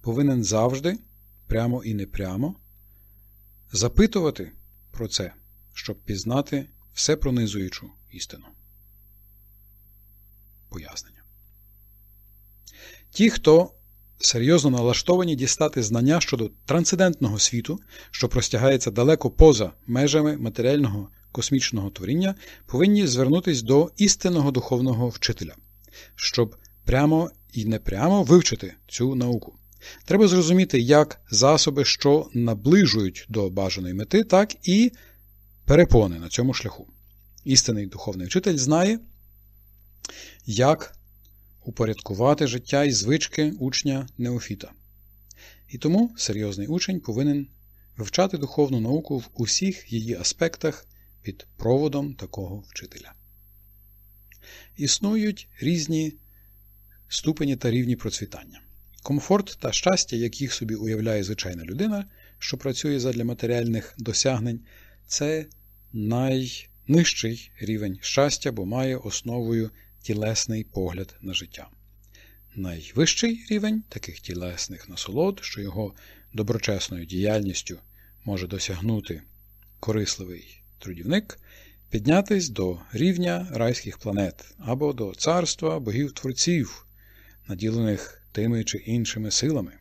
[SPEAKER 1] повинен завжди, прямо і непрямо, запитувати про це, щоб пізнати все пронизуючу істину. Пояснення. Ті, хто серйозно налаштовані дістати знання щодо трансцендентного світу, що простягається далеко поза межами матеріального світу космічного творіння повинні звернутися до істинного духовного вчителя, щоб прямо і непрямо вивчити цю науку. Треба зрозуміти, як засоби, що наближують до бажаної мети, так і перепони на цьому шляху. Істинний духовний вчитель знає, як упорядкувати життя і звички учня Неофіта. І тому серйозний учень повинен вивчати духовну науку в усіх її аспектах під проводом такого вчителя. Існують різні ступені та рівні процвітання. Комфорт та щастя, як їх собі уявляє звичайна людина, що працює задля матеріальних досягнень, це найнижчий рівень щастя, бо має основою тілесний погляд на життя. Найвищий рівень таких тілесних насолод, що його доброчесною діяльністю може досягнути корисливий трудівник піднятись до рівня райських планет або до царства богів творців, наділених тими чи іншими силами.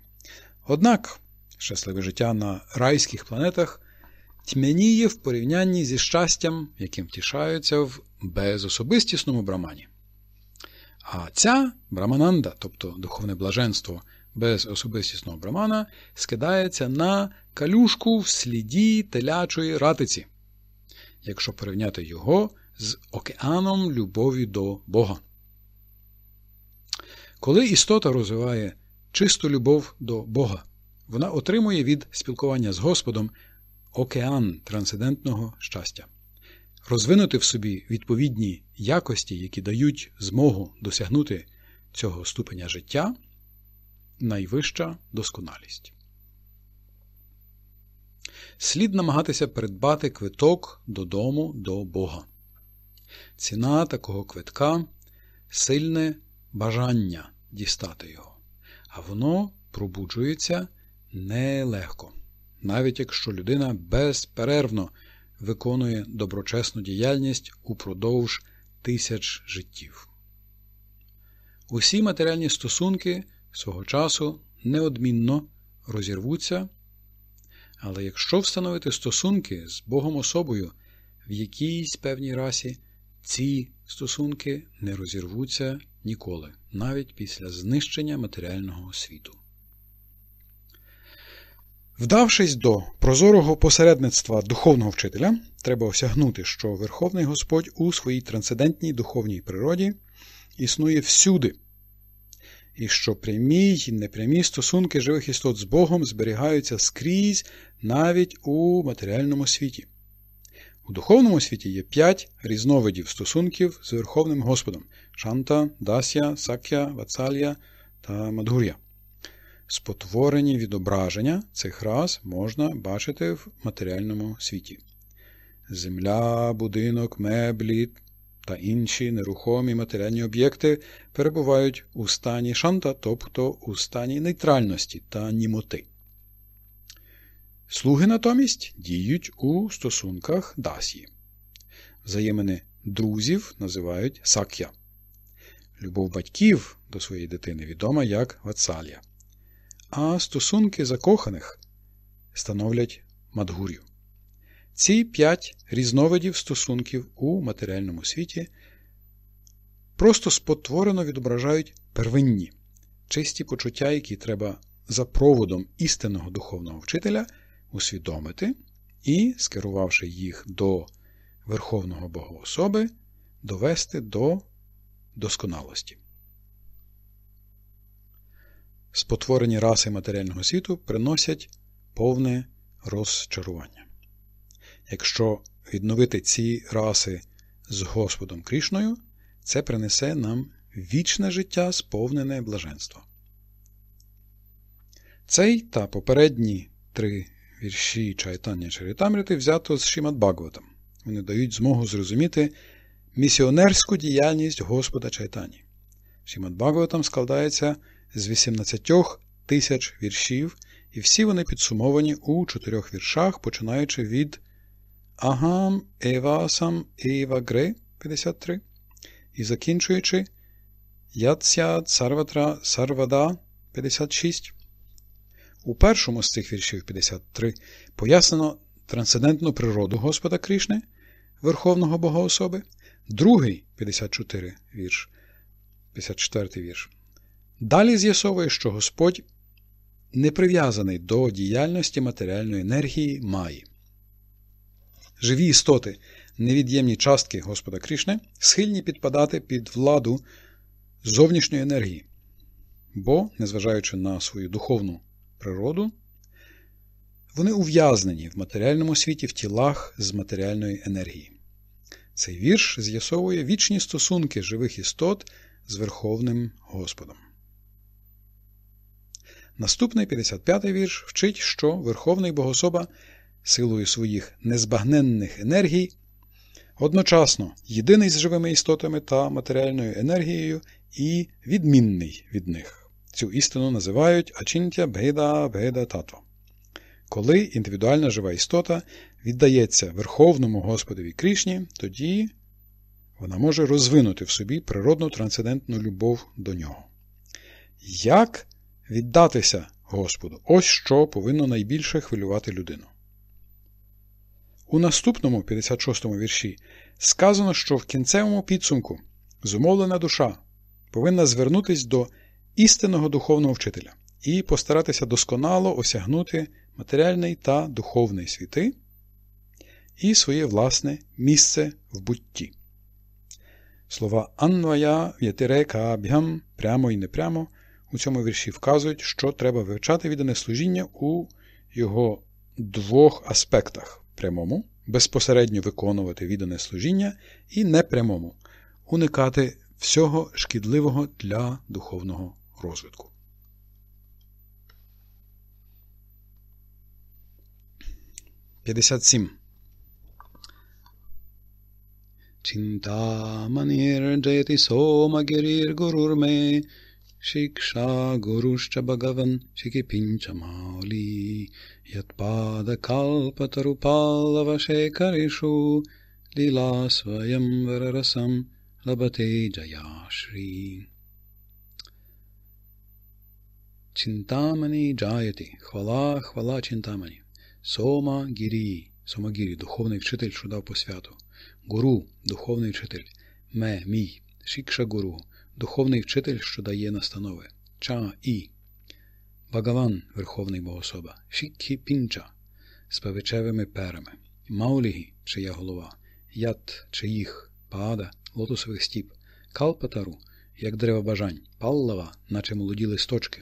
[SPEAKER 1] Однак щасливе життя на райських планетах тьмяніє в порівнянні зі щастям, яким тішаються в безособистісному брамані. А ця брамананда, тобто духовне блаженство без особистісного брамана, скидається на калюшку в сліді телячої ратиці, якщо порівняти його з океаном любові до Бога. Коли істота розвиває чисту любов до Бога, вона отримує від спілкування з Господом океан трансцендентного щастя. Розвинути в собі відповідні якості, які дають змогу досягнути цього ступеня життя найвища досконалість слід намагатися придбати квиток додому до Бога. Ціна такого квитка сильне бажання дістати його, а воно пробуджується нелегко, навіть якщо людина безперервно виконує доброчесну діяльність упродовж тисяч життів. Усі матеріальні стосунки свого часу неодмінно розірвуться але якщо встановити стосунки з Богом особою в якійсь певній расі, ці стосунки не розірвуться ніколи, навіть після знищення матеріального світу. Вдавшись до прозорого посередництва духовного вчителя, треба осягнути, що Верховний Господь у своїй трансцендентній духовній природі існує всюди і що прямі й непрямі стосунки живих істот з Богом зберігаються скрізь навіть у матеріальному світі. У духовному світі є п'ять різновидів стосунків з Верховним Господом Шанта, Дасія, Сакя, Вацалія та Мадгур'я. Спотворені відображення цих раз можна бачити в матеріальному світі. Земля, будинок, меблі та інші нерухомі матеріальні об'єкти перебувають у стані шанта, тобто у стані нейтральності та німоти. Слуги натомість діють у стосунках дасі. Взаємини друзів називають сак'я. Любов батьків до своєї дитини відома як вацалія. А стосунки закоханих становлять мадгур'ю. Ці п'ять різновидів стосунків у матеріальному світі просто спотворено відображають первинні, чисті почуття, які треба за проводом істинного духовного вчителя усвідомити і, скерувавши їх до Верховного Богоособи, довести до досконалості. Спотворені раси матеріального світу приносять повне розчарування. Якщо відновити ці раси з Господом Крішною, це принесе нам вічне життя, сповнене блаженство. Цей та попередні три вірші Чайтання Чарітамрити взято з Шімат Бхагаватам. Вони дають змогу зрозуміти місіонерську діяльність Господа Чайтані. Шімат Бхагаватам складається з 18 тисяч віршів, і всі вони підсумовані у чотирьох віршах, починаючи від Агам евасам евагре 53 і закінчуючи Яцят сарватра сарвада 56. У першому з цих віршів 53 пояснено трансцендентну природу Господа Крішни, Верховного Богоособи. Другий 54 вірш, 54 вірш. Далі з'ясовує, що Господь не прив'язаний до діяльності матеріальної енергії Маї. Живі істоти, невід'ємні частки Господа Крішни, схильні підпадати під владу зовнішньої енергії, бо, незважаючи на свою духовну природу, вони ув'язнені в матеріальному світі в тілах з матеріальної енергії. Цей вірш з'ясовує вічні стосунки живих істот з Верховним Господом. Наступний 55-й вірш вчить, що Верховний Богособа силою своїх незбагненних енергій, одночасно єдиний з живими істотами та матеріальною енергією і відмінний від них. Цю істину називають Ачінтя Бгеда Бгеда Тато. Коли індивідуальна жива істота віддається Верховному Господові Крішні, тоді вона може розвинути в собі природну трансцендентну любов до нього. Як віддатися Господу? Ось що повинно найбільше хвилювати людину. У наступному 56-му вірші сказано, що в кінцевому підсумку зумовлена душа повинна звернутися до істинного духовного вчителя і постаратися досконало осягнути матеріальний та духовний світи і своє власне місце в бутті. Слова анвая б'ям» прямо і непрямо у цьому вірші вказують, що треба вивчати віддане служіння у його двох аспектах прямому, безпосередньо виконувати відане служіння і непрямому, уникати всього шкідливого для духовного розвитку. П'ятдесят сім. сома герір гурур शिक्षा गुरुश्च भगवन् शिखिपिञ्च माली यत्पादकाल्पतरुपालवशेखरेषु लीला स्वयंवररसं लभते जयाश्री Чинтамани Джаяти, хвала, хвала Чинтамани, Сома Гірі, Сома Гірі, духовний вчитель, що дав посвяту, Гуру, духовний вчитель, Ме, мій, Шікша Гуру, духовний вчитель, що дає настанови, Ча І, Багаван, Верховний Богособа, Шікхі Пінча з павичевими перами, Маулігі, чия голова, Ят, чиїх, їх, Паада, лотосових стіп, Калпатару, як дерева бажань, паллава, наче молоді листочки,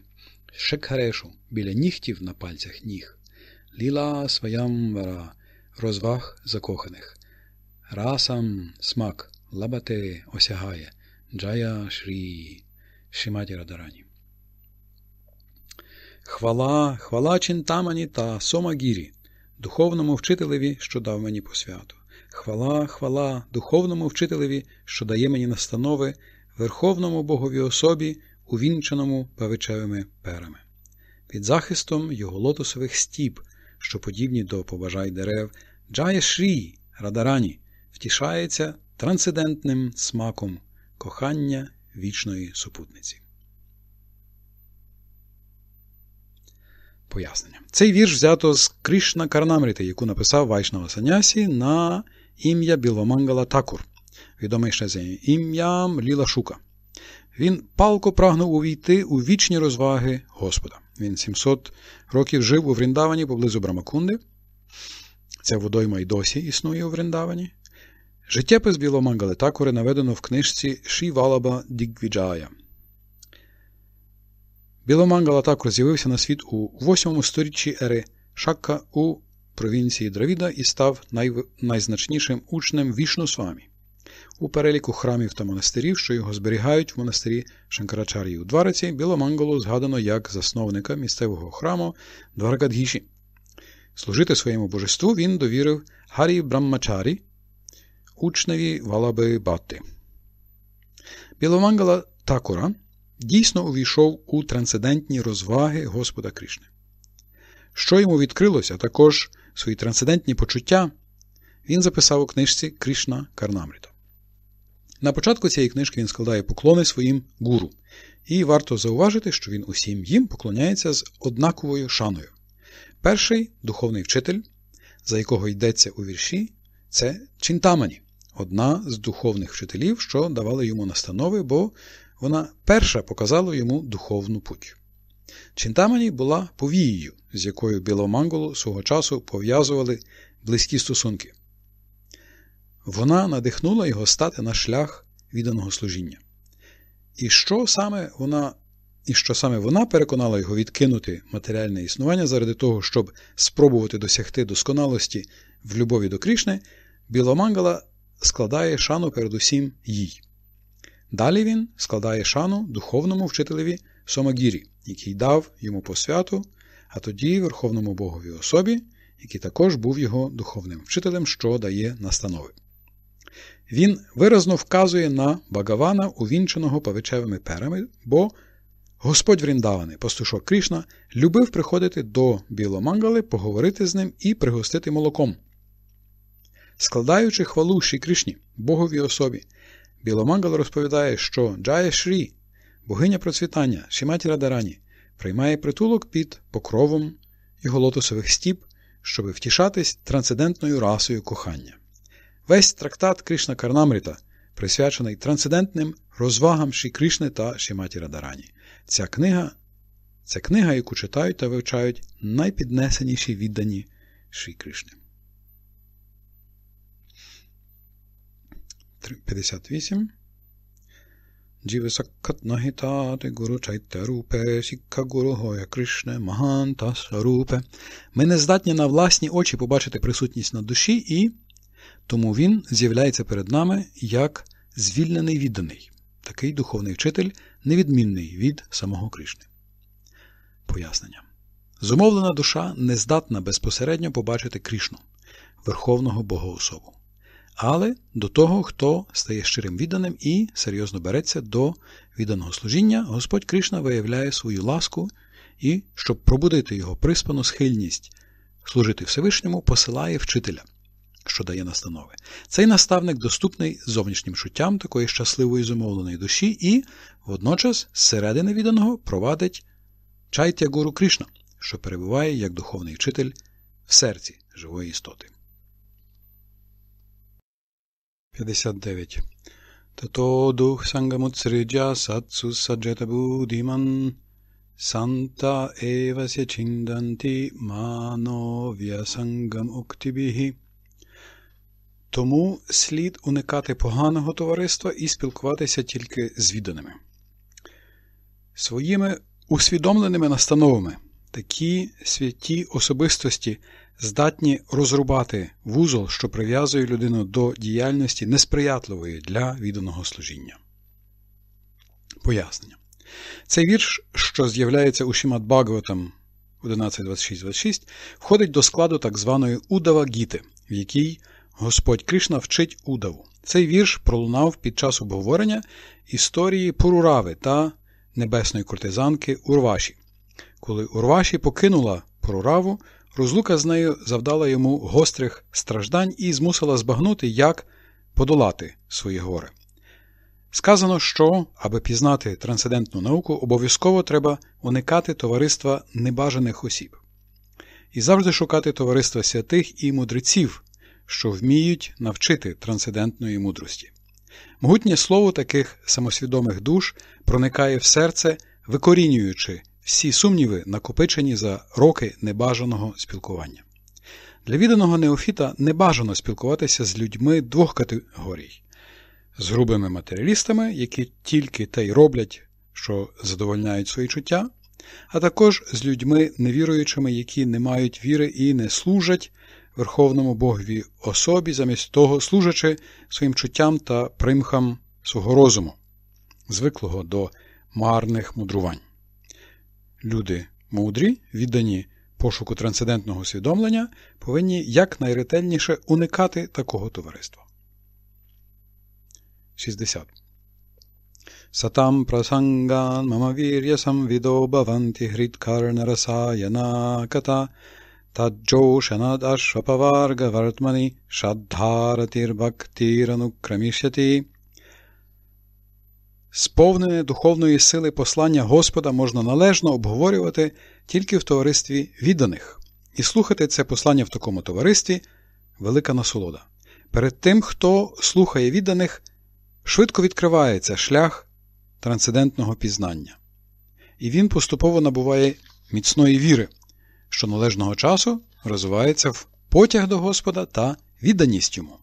[SPEAKER 1] Шекхарешу, біля нігтів на пальцях ніг, Ліла Сваямвара, розваг закоханих, Расам смак, лабате осягає, Джая Шрі Шиматі Радарані. Хвала, хвала Чинтамані та Сомагірі, духовному вчителеві, що дав мені посвяту. Хвала, хвала духовному вчителеві, що дає мені настанови, Верховному Богові особі, увінченому павичевими перами, під захистом його лотосових стіп, що подібні до побажай дерев, Джая Шрі Радарані втішається трансцендентним смаком кохання вічної супутниці. Пояснення. Цей вірш взято з Кришна Карнамріти, яку написав Вайшнава Санясі на ім'я Білвамангала Такур, відомий ще за ім'ям Ліла Шука. Він палко прагнув увійти у вічні розваги Господа. Він 700 років жив у Вріндавані поблизу Брамакунди. Ця водойма й досі існує у Вріндавані. Життєпис Біломангали Такури наведено в книжці Ші Валаба Дігвіджая. Біломангала Такур з'явився на світ у 8 сторіччі ери Шакка у провінції Дравіда і став най... найзначнішим учнем Вішну Свамі. У переліку храмів та монастирів, що його зберігають в монастирі Шанкарачарії у Двариці, Біломангалу згадано як засновника місцевого храму Дваргадгіші. Служити своєму божеству він довірив Гарі Браммачарі, учневі Валаби Бати. Біломангала Такора дійсно увійшов у трансцендентні розваги Господа Крішни. Що йому відкрилося, також свої трансцендентні почуття, він записав у книжці Кришна Карнамріта. На початку цієї книжки він складає поклони своїм гуру, і варто зауважити, що він усім їм поклоняється з однаковою шаною. Перший духовний вчитель, за якого йдеться у вірші, це Чінтамані одна з духовних вчителів, що давала йому настанови, бо вона перша показала йому духовну путь. Чинтамані була повією, з якою Біломанголу свого часу пов'язували близькі стосунки. Вона надихнула його стати на шлях відданого служіння. І що саме вона і що саме вона переконала його відкинути матеріальне існування заради того, щоб спробувати досягти досконалості в любові до Крішни, Біломангала складає шану передусім їй. Далі він складає шану духовному вчителеві Сомагірі, який дав йому посвяту, а тоді Верховному Богові особі, який також був його духовним вчителем, що дає настанови. Він виразно вказує на Багавана, увінченого павичевими перами, бо Господь Вріндавани, пастушок Крішна, любив приходити до Біломангали, поговорити з ним і пригостити молоком, складаючи хвалу Ші Кришні, Боговій особі. Біломангал розповідає, що Джая Шрі, богиня процвітання, Шіматі Радарані, приймає притулок під покровом його лотосових стіп, щоби втішатись трансцендентною расою кохання. Весь трактат Кришна Карнамріта присвячений трансцендентним розвагам Ші Кришни та Шіматі Радарані. Ця книга, Ця книга, яку читають та вивчають найпіднесеніші віддані Ші Кришни. 58 Джівесаккатнагітати гуру чайтарупе, сікха гуру гоя Кришне, Маганта Сарупе. Ми не здатні на власні очі побачити присутність на душі, і тому він з'являється перед нами як звільнений відданий. Такий духовний вчитель, невідмінний від самого Кришни. Пояснення. Зумовлена душа не здатна безпосередньо побачити Кришну, Верховного Богоособу але до того, хто стає щирим відданим і серйозно береться до відданого служіння, Господь Кришна виявляє свою ласку і, щоб пробудити його приспану схильність служити Всевишньому, посилає вчителя, що дає настанови. Цей наставник доступний зовнішнім чуттям такої щасливої зумовленої душі і водночас зсередини відданого провадить чайтягуру Кришна, що перебуває як духовний вчитель в серці живої істоти. 59. Тато дух сангамуцриджа сатсу саджета будіман санта евася чинданти манов'я сангам уктибігі. Тому слід уникати поганого товариства і спілкуватися тільки з відданими. Своїми усвідомленими настановами такі святі особистості здатні розрубати вузол, що прив'язує людину до діяльності несприятливої для відданого служіння. Пояснення. Цей вірш, що з'являється у Шімат Багаватам 11.26.26, входить до складу так званої Удава Гіти, в якій Господь Кришна вчить удаву. Цей вірш пролунав під час обговорення історії Пурурави та небесної кортизанки Урваші, коли Урваші покинула Пурураву, Розлука з нею завдала йому гострих страждань і змусила збагнути, як подолати свої горе. Сказано, що, аби пізнати трансцендентну науку, обов'язково треба уникати товариства небажаних осіб і завжди шукати товариства святих і мудреців, що вміють навчити трансцендентної мудрості. Могутнє слово таких самосвідомих душ проникає в серце, викорінюючи всі сумніви накопичені за роки небажаного спілкування. Для відданого неофіта небажано спілкуватися з людьми двох категорій з грубими матеріалістами, які тільки те й роблять, що задовольняють свої чуття, а також з людьми невіруючими, які не мають віри і не служать Верховному Богові особі, замість того, служачи своїм чуттям та примхам свого розуму, звиклого до марних мудрувань. Люди мудрі, віддані пошуку трансцендентного усвідомлення, повинні якнайретельніше уникати такого товариства. 60. Сатам прасанган мамавір'я самвідо баванти гріткарна расаяна ката таджошанад ашвапаварга вартмани шаддхаратірбактіранукрамішяті Сповнене духовної сили послання Господа можна належно обговорювати тільки в товаристві відданих, і слухати це послання в такому товаристві велика насолода. Перед тим, хто слухає відданих, швидко відкривається шлях трансцендентного пізнання, і він поступово набуває міцної віри, що належного часу розвивається в потяг до Господа та відданість йому.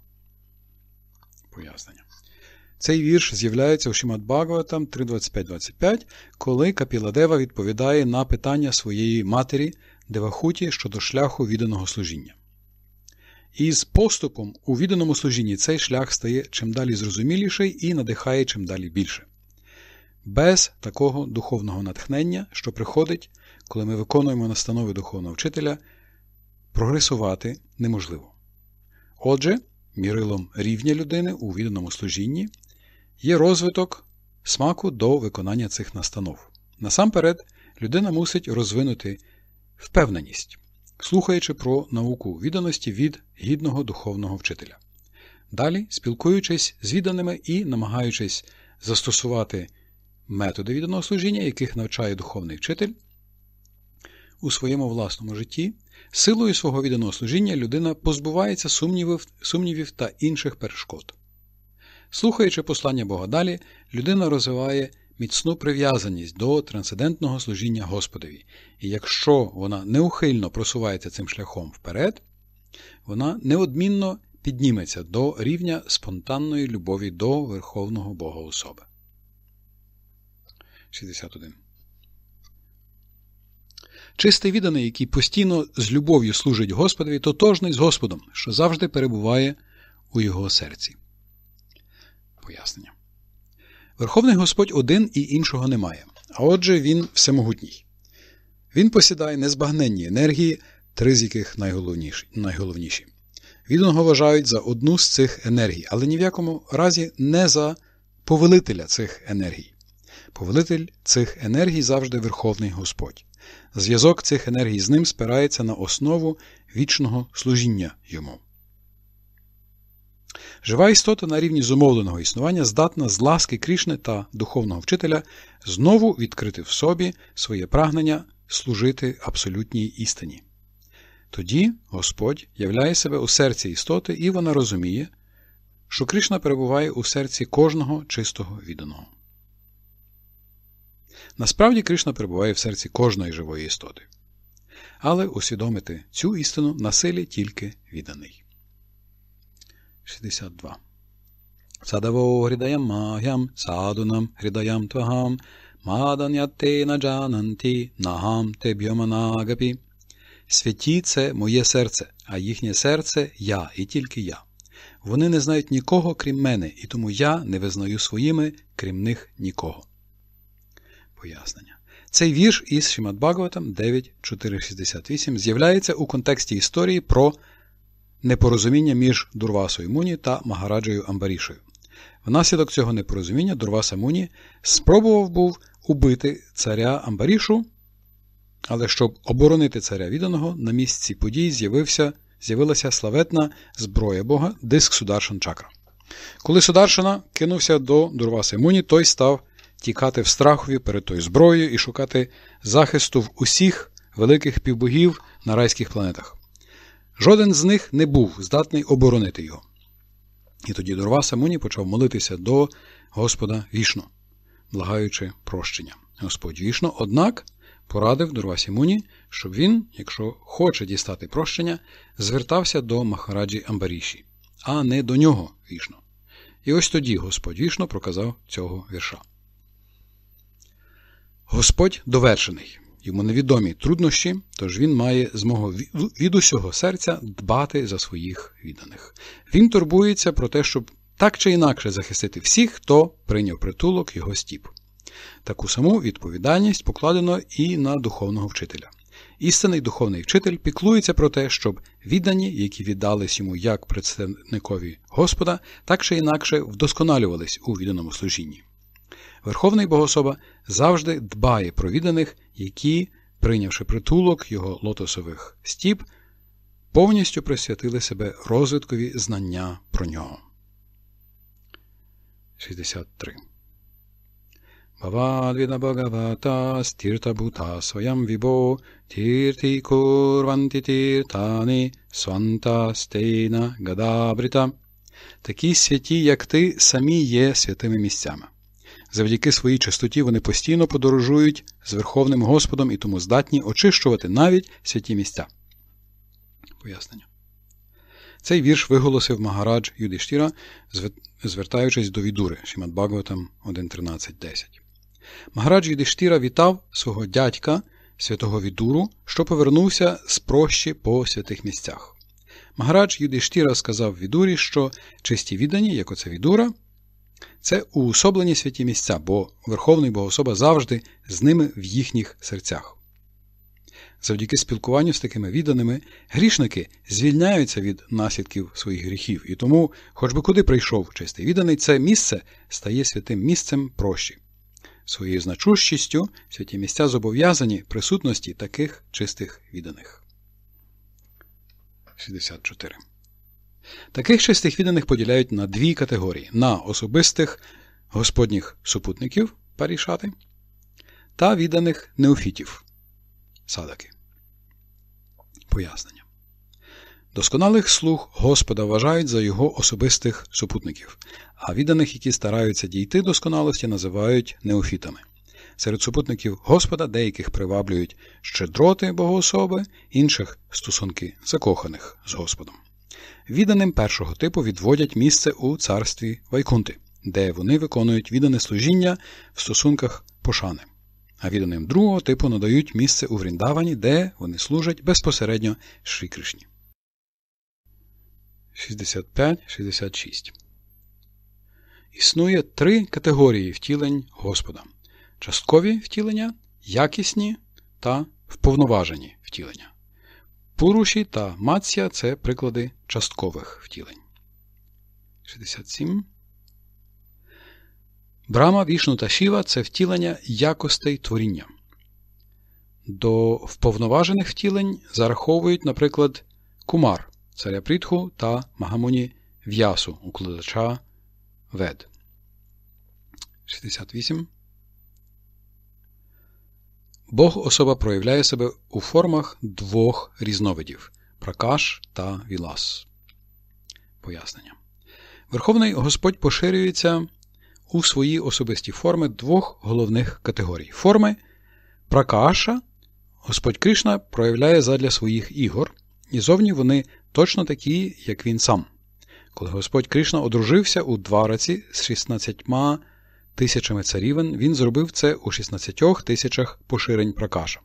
[SPEAKER 1] Пояснення. Цей вірш з'являється у Шимат Бхагаватам 3.25.25, коли Капіладева відповідає на питання своєї матері Девахуті щодо шляху відданого служіння. І з поступом у відданому служінні цей шлях стає чимдалі зрозуміліший і надихає чимдалі більше. Без такого духовного натхнення, що приходить, коли ми виконуємо настанови духовного вчителя, прогресувати неможливо. Отже, мірилом рівня людини у відданому служінні є розвиток смаку до виконання цих настанов. Насамперед, людина мусить розвинути впевненість, слухаючи про науку відданості від гідного духовного вчителя. Далі спілкуючись з відданими і намагаючись застосувати методи відданого служіння, яких навчає духовний вчитель. У своєму власному житті, силою свого відданого служіння людина позбувається сумнівів сумнівів та інших перешкод. Слухаючи послання Бога далі, людина розвиває міцну прив'язаність до трансцендентного служіння Господові, і якщо вона неухильно просувається цим шляхом вперед, вона неодмінно підніметься до рівня спонтанної любові до Верховного Бога особи. 61. Чистий відданий, який постійно з любов'ю служить Господові, тотожний з Господом, що завжди перебуває у його серці. Пояснення. Верховний Господь один і іншого немає, а отже, він всемогутній. Він посідає незбагненні енергії, три з яких найголовніші. найголовніші. Відунго вважають за одну з цих енергій, але ні в якому разі не за повелителя цих енергій. Повелитель цих енергій завжди Верховний Господь. Зв'язок цих енергій з ним спирається на основу вічного служіння йому. Жива істота на рівні зумовленого існування здатна з ласки Крішни та духовного вчителя знову відкрити в собі своє прагнення служити абсолютній істині. Тоді Господь являє себе у серці істоти, і вона розуміє, що Кришна перебуває у серці кожного чистого відданого. Насправді Кришна перебуває в серці кожної живої істоти. Але усвідомити цю істину на силі тільки відданий. 62. Садаво Хридаям Махям, Садунам Хридаям Твахам, Маданятена Джананті, Нагам Тебьоманагапі. Святі це моє серце, а їхнє серце я і тільки я. Вони не знають нікого, крім мене, і тому я не визнаю своїми, крім них нікого. Пояснення. Цей вірш із Шимадбагаватом 9.468 з'являється у контексті історії про непорозуміння між Дурвасою Муні та Магараджею Амбарішею. Внаслідок цього непорозуміння Дурваса Муні спробував був убити царя Амбарішу, але щоб оборонити царя відданого, на місці подій з'явився, з'явилася славетна зброя Бога, диск Сударшан Чакра. Коли Сударшана кинувся до Дурваса Муні, той став тікати в страхові перед тою зброєю і шукати захисту в усіх великих півбогів на райських планетах. Жоден з них не був здатний оборонити його. І тоді Дурваса Муні почав молитися до Господа вішно, благаючи прощення. Господь вішно, однак, порадив Дурвасі Муні, щоб він, якщо хоче дістати прощення, звертався до Махараджі Амбаріші, а не до нього вішно. І ось тоді Господь вішно проказав цього вірша. Господь довершений йому невідомі труднощі, тож він має змогу від усього серця дбати за своїх відданих. Він турбується про те, щоб так чи інакше захистити всіх, хто прийняв притулок його стіп. Таку саму відповідальність покладено і на духовного вчителя. Істинний духовний вчитель піклується про те, щоб віддані, які віддались йому як представникові Господа, так чи інакше вдосконалювались у відданому служінні. Верховний Богособа завжди дбає про відданих, які, прийнявши притулок його лотосових стіп, повністю присвятили себе розвиткові знання про нього. 63. Бавадвіда Бхагавата стірта бута своям вібо тірті курванті тіртані сванта стейна гадабрита. Такі святі, як ти, самі є святими місцями. Завдяки своїй чистоті вони постійно подорожують з Верховним Господом і тому здатні очищувати навіть святі місця. Пояснення. Цей вірш виголосив Магарадж Юдиштіра, звертаючись до відури Шімад 1.13.10. Магарадж Юдиштіра вітав свого дядька, святого відуру, що повернувся з прощі по святих місцях. Магарадж Юдиштіра сказав відурі, що чисті віддані, як оце відура, це уособлені святі місця, бо Верховний Богособа завжди з ними в їхніх серцях. Завдяки спілкуванню з такими відданими, грішники звільняються від наслідків своїх гріхів, і тому, хоч би куди прийшов чистий відданий, це місце стає святим місцем прощі. Своєю значущістю святі місця зобов'язані присутності таких чистих відданих. 64 Таких чистих відданих поділяють на дві категорії: на особистих господніх супутників парішати та відданих неофітів садаки. Пояснення. Досконалих слуг Господа вважають за його особистих супутників, а відданих, які стараються дійти досконалості, називають неофітами. Серед супутників Господа деяких приваблюють щедроти богоособи, інших стосунки закоханих з Господом. Відданим першого типу відводять місце у царстві Вайкунти, де вони виконують віддане служіння в стосунках пошани, а відданим другого типу надають місце у Вріндавані, де вони служать безпосередньо Шрі Кришні. 65-66 Існує три категорії втілень Господа: часткові втілення, якісні та вповноважені втілення. Пуруші та мація це приклади часткових втілень. 67. Брама, вішну та шіва це втілення якостей творіння. До вповноважених втілень зараховують, наприклад, кумар царя Прітху та Магамуні В'ясу, укладача Вед. 68. Бог особа проявляє себе у формах двох різновидів пракаш та вілас. Пояснення. Верховний Господь поширюється у свої особисті форми двох головних категорій. Форми пракаша Господь Кришна проявляє задля своїх ігор, і зовні вони точно такі, як він сам. Коли Господь Кришна одружився у двараці з 16 тисячами царівен, він зробив це у 16 тисячах поширень Пракаша.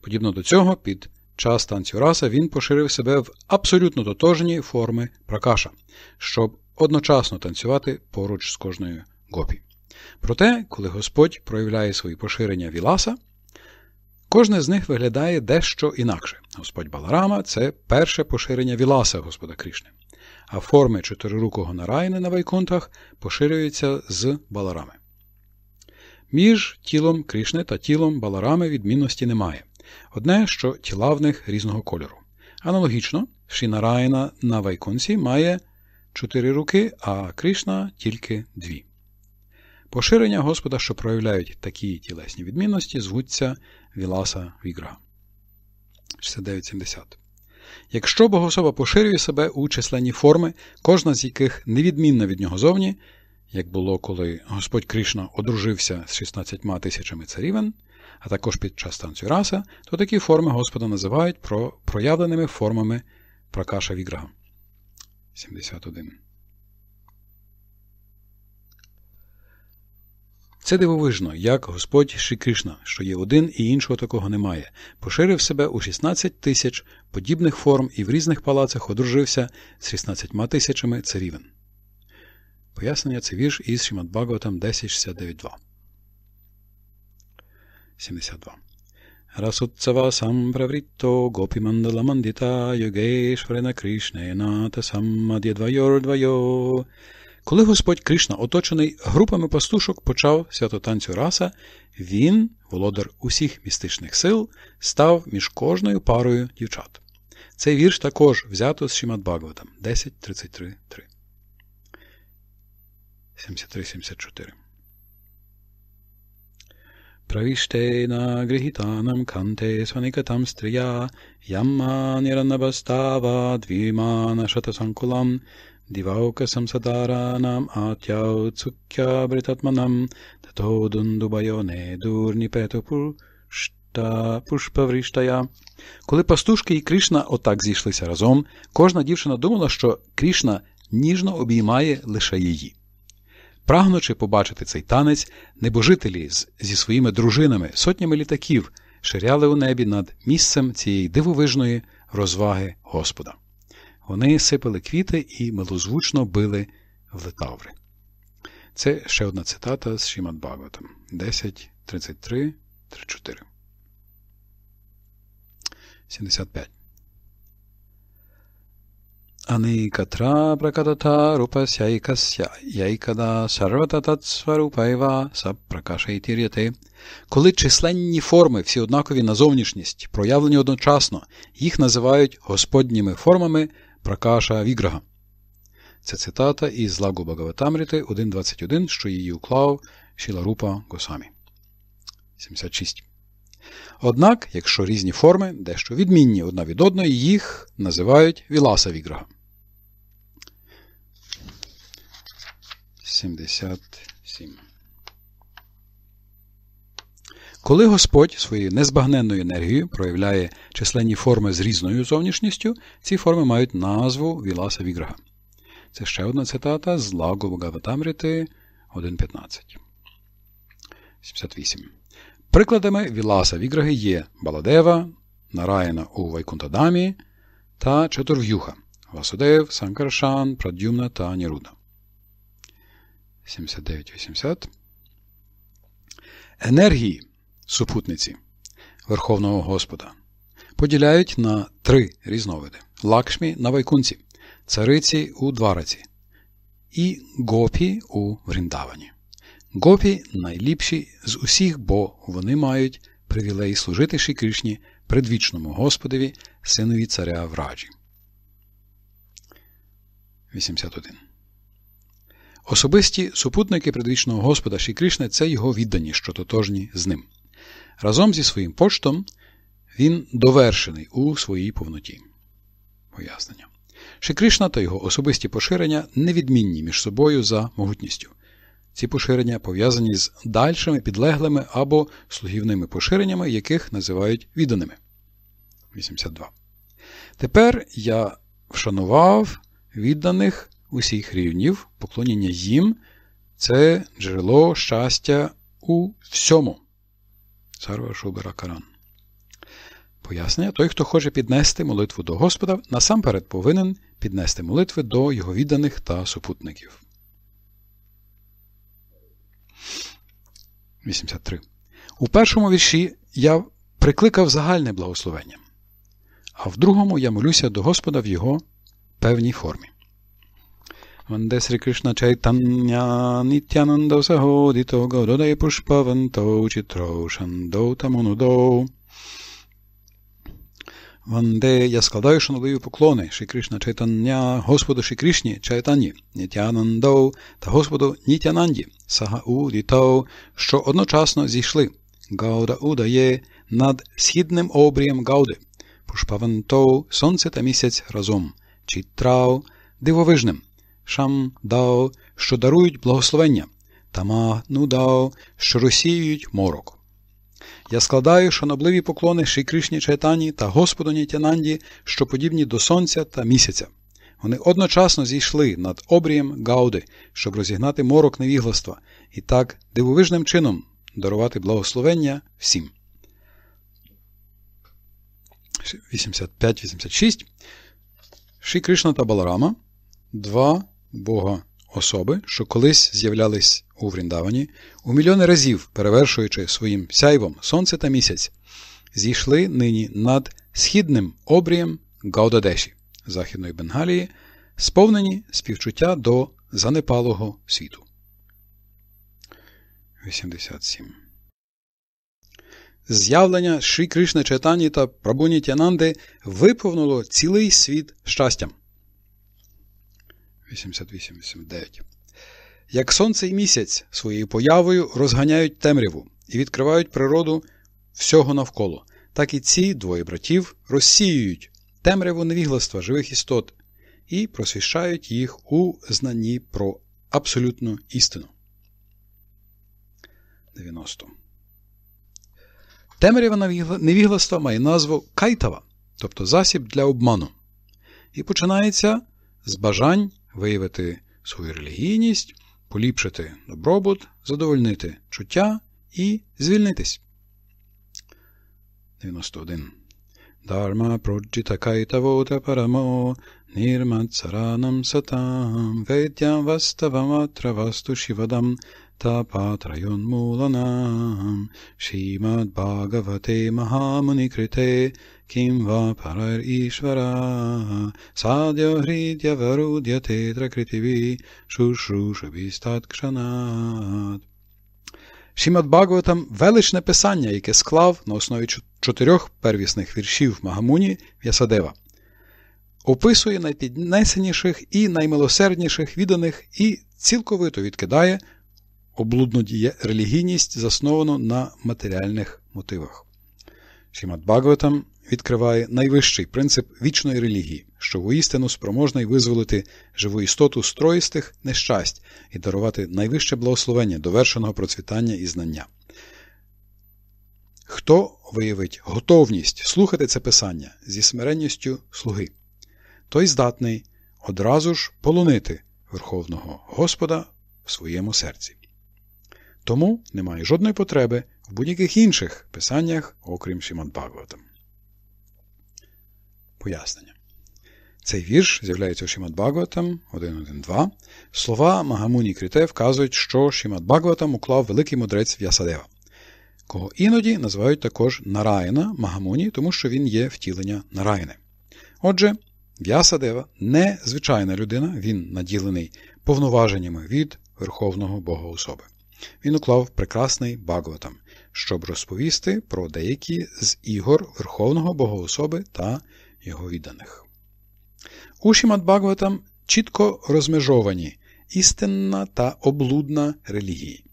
[SPEAKER 1] Подібно до цього, під час танцю раса він поширив себе в абсолютно тотожні форми Пракаша, щоб одночасно танцювати поруч з кожною гопі. Проте, коли Господь проявляє свої поширення Віласа, Кожне з них виглядає дещо інакше. Господь Баларама це перше поширення Віласа Господа Крішни а форми чотирирукого нараяни на вайкунтах поширюються з баларами. Між тілом Крішни та тілом баларами відмінності немає. Одне, що тіла в них різного кольору. Аналогічно, Шінараїна на вайкунці має чотири руки, а Кришна тільки дві. Поширення Господа, що проявляють такі тілесні відмінності, звуться Віласа Вігра. 69.70 Якщо богослова поширює себе у численні форми, кожна з яких невідмінна від нього зовні, як було, коли Господь Кришна одружився з 16 тисячами царівен, а також під час танцю раса, то такі форми Господа називають проявленими формами Пракаша Віграга. 71 Це дивовижно, як Господь Шрі Кришна, що є один і іншого такого немає, поширив себе у 16 тисяч подібних форм і в різних палацах одружився з 16 тисячами царівен. Пояснення це вірш із Шімад Бхагаватам 1069.2. 72. Расутцава самправритто гопімандала мандита йогейшварена Кришнена та самадєдвайордвайо коли Господь Кришна, оточений групами пастушок, почав святотанцю раса, він, володар усіх містичних сил, став між кожною парою дівчат. Цей вірш також взято з Шімад Бхагаватам 10.33.3. 73-74 Правіштейна грігітанам канте сваникатам стрия, ямма ніранабастава двіма нашатасанкулам, दिवाौकसंसताराणाम् आत्याौत्सुक्यावृतत्मनम् ततो दुन्दुबयोने дурніпетупушта пушпавріштая. Коли пастушки і Кришна отак зійшлися разом, кожна дівчина думала, що Кришна ніжно обіймає лише її. Прагнучи побачити цей танець, небожителі зі своїми дружинами сотнями літаків ширяли у небі над місцем цієї дивовижної розваги Господа. Вони сипали квіти і милозвучно били в летаври. Це ще одна цитата з Шімат Багватом 33, 34. 75. Аникатра пракатата рупа сяйкася, яйкада сарвататат сварупайва сапракаша Коли численні форми всі однакові на зовнішність, проявлені одночасно, їх називають господніми формами – Пракаша Віграга. Це цитата із Лагу Багаватамріти 1.21, що її уклав Шіларупа Госамі. 76. Однак, якщо різні форми дещо відмінні одна від одної, їх називають Віласа Віграха. 77. Коли Господь своєю незбагненною енергією проявляє численні форми з різною зовнішністю, ці форми мають назву Віласа Віграга. Це ще одна цитата з Лагу Багаватамріти 1.15. 78. Прикладами Віласа Віграги є Баладева, Нараїна у Вайкунтадамі та Чатурв'юха Васудев, Санкаршан, Прадюмна та Ніруда. 79.80 Енергії супутниці Верховного Господа. Поділяють на три різновиди: лакшмі на вайкунці, цариці у двараці і гопі у Вріндавані. Гопі найліпші з усіх, бо вони мають привілеї служити Шікришні предвічному Господеві, синові царя Враджі. 81. Особисті супутники предвічного Господа Шікришни – це його віддані, що тотожні з ним. Разом зі своїм поштом він довершений у своїй повноті. Пояснення. Ши Кришна та його особисті поширення невідмінні між собою за могутністю. Ці поширення пов'язані з дальшими підлеглими або слугівними поширеннями, яких називають відданими. 82. Тепер я вшанував відданих усіх рівнів, поклоніння їм це джерело щастя у всьому. Царва Шубера Каран. Пояснення. Той, хто хоче піднести молитву до Господа, насамперед повинен піднести молитви до його відданих та супутників. 83. У першому вірші я прикликав загальне благословення, а в другому я молюся до Господа в його певній формі. वन्दे श्रीकृष्णचैतन्यानित्यानन्दौ सहोदितो गौरदय पुष्पवन्तौ चित्रौ छन्दौ तमनुदौ Ванде, я складаю шановливі поклони Шикришна Чайтання, Господу Шикришні Чайтані, Нітянандоу та Господу Нітянанді, Сагаудітау, що одночасно зійшли. Гауда удає над східним обрієм Гауди, Пушпавантоу, сонце та місяць разом, Чітрау, дивовижним, Шам Дао, що дарують благословення, Тама Нудао, що розсіюють морок. Я складаю шанобливі поклони Шрі Кришні Чайтані та Господу Нітянанді, що подібні до сонця та місяця. Вони одночасно зійшли над обрієм Гауди, щоб розігнати морок невігластва і так дивовижним чином дарувати благословення всім. 85-86. Ші Кришна та Баларама. 2. Бога особи, що колись з'являлись у Вріндавані, у мільйони разів, перевершуючи своїм сяйвом сонце та місяць, зійшли нині над східним обрієм Гаудадеші Західної Бенгалії, сповнені співчуття до занепалого світу. 87 З'явлення Шрі Кришне Чайтані та Прабуні Тянанди виповнило цілий світ щастям. 88-89. Як сонце і місяць своєю появою розганяють темряву і відкривають природу всього навколо, так і ці двоє братів розсіюють темряву невігластва живих істот і просвіщають їх у знанні про абсолютну істину. 90. Темрява невігластва має назву кайтава, тобто засіб для обману, і починається з бажань виявити свою релігійність, поліпшити добробут, задовольнити чуття і звільнитись. 91. Dharma prujita kaita vota paramo nirmat saranam satam vedyam vastavamatra vastu shivadam tapatrayon mulanam shimad bhagavate mahamunikrite krite Kim va parar Ishvara Sadhya Hridya Varudya Tetra Kritivi Shushrushabhistat Kshanat Шімад Бхагаватам – величне писання, яке склав на основі чотирьох первісних віршів Магамуні В'ясадева, описує найпіднесеніших і наймилосердніших відданих і цілковито відкидає облудну релігійність, засновану на матеріальних мотивах. Шімад Бхагаватам відкриває найвищий принцип вічної релігії, що воістину спроможний визволити живу істоту строїстих нещасть і дарувати найвище благословення довершеного процвітання і знання. Хто виявить готовність слухати це писання зі смиренністю слуги, той здатний одразу ж полонити Верховного Господа в своєму серці. Тому немає жодної потреби в будь-яких інших писаннях, окрім Шімад Бхагаватам пояснення. Цей вірш з'являється у Шімат Багватам 1.1.2. Слова Магамуні Кріте вказують, що Шімат Багватам уклав великий мудрець В'ясадева, кого іноді називають також Нараїна Магамуні, тому що він є втілення Нараїни. Отже, В'ясадева не звичайна людина, він наділений повноваженнями від Верховного Бога особи. Він уклав прекрасний Багватам, щоб розповісти про деякі з ігор Верховного Богоособи та його відданих. Ушімат Бхагаватам чітко розмежовані істинна та облудна релігії.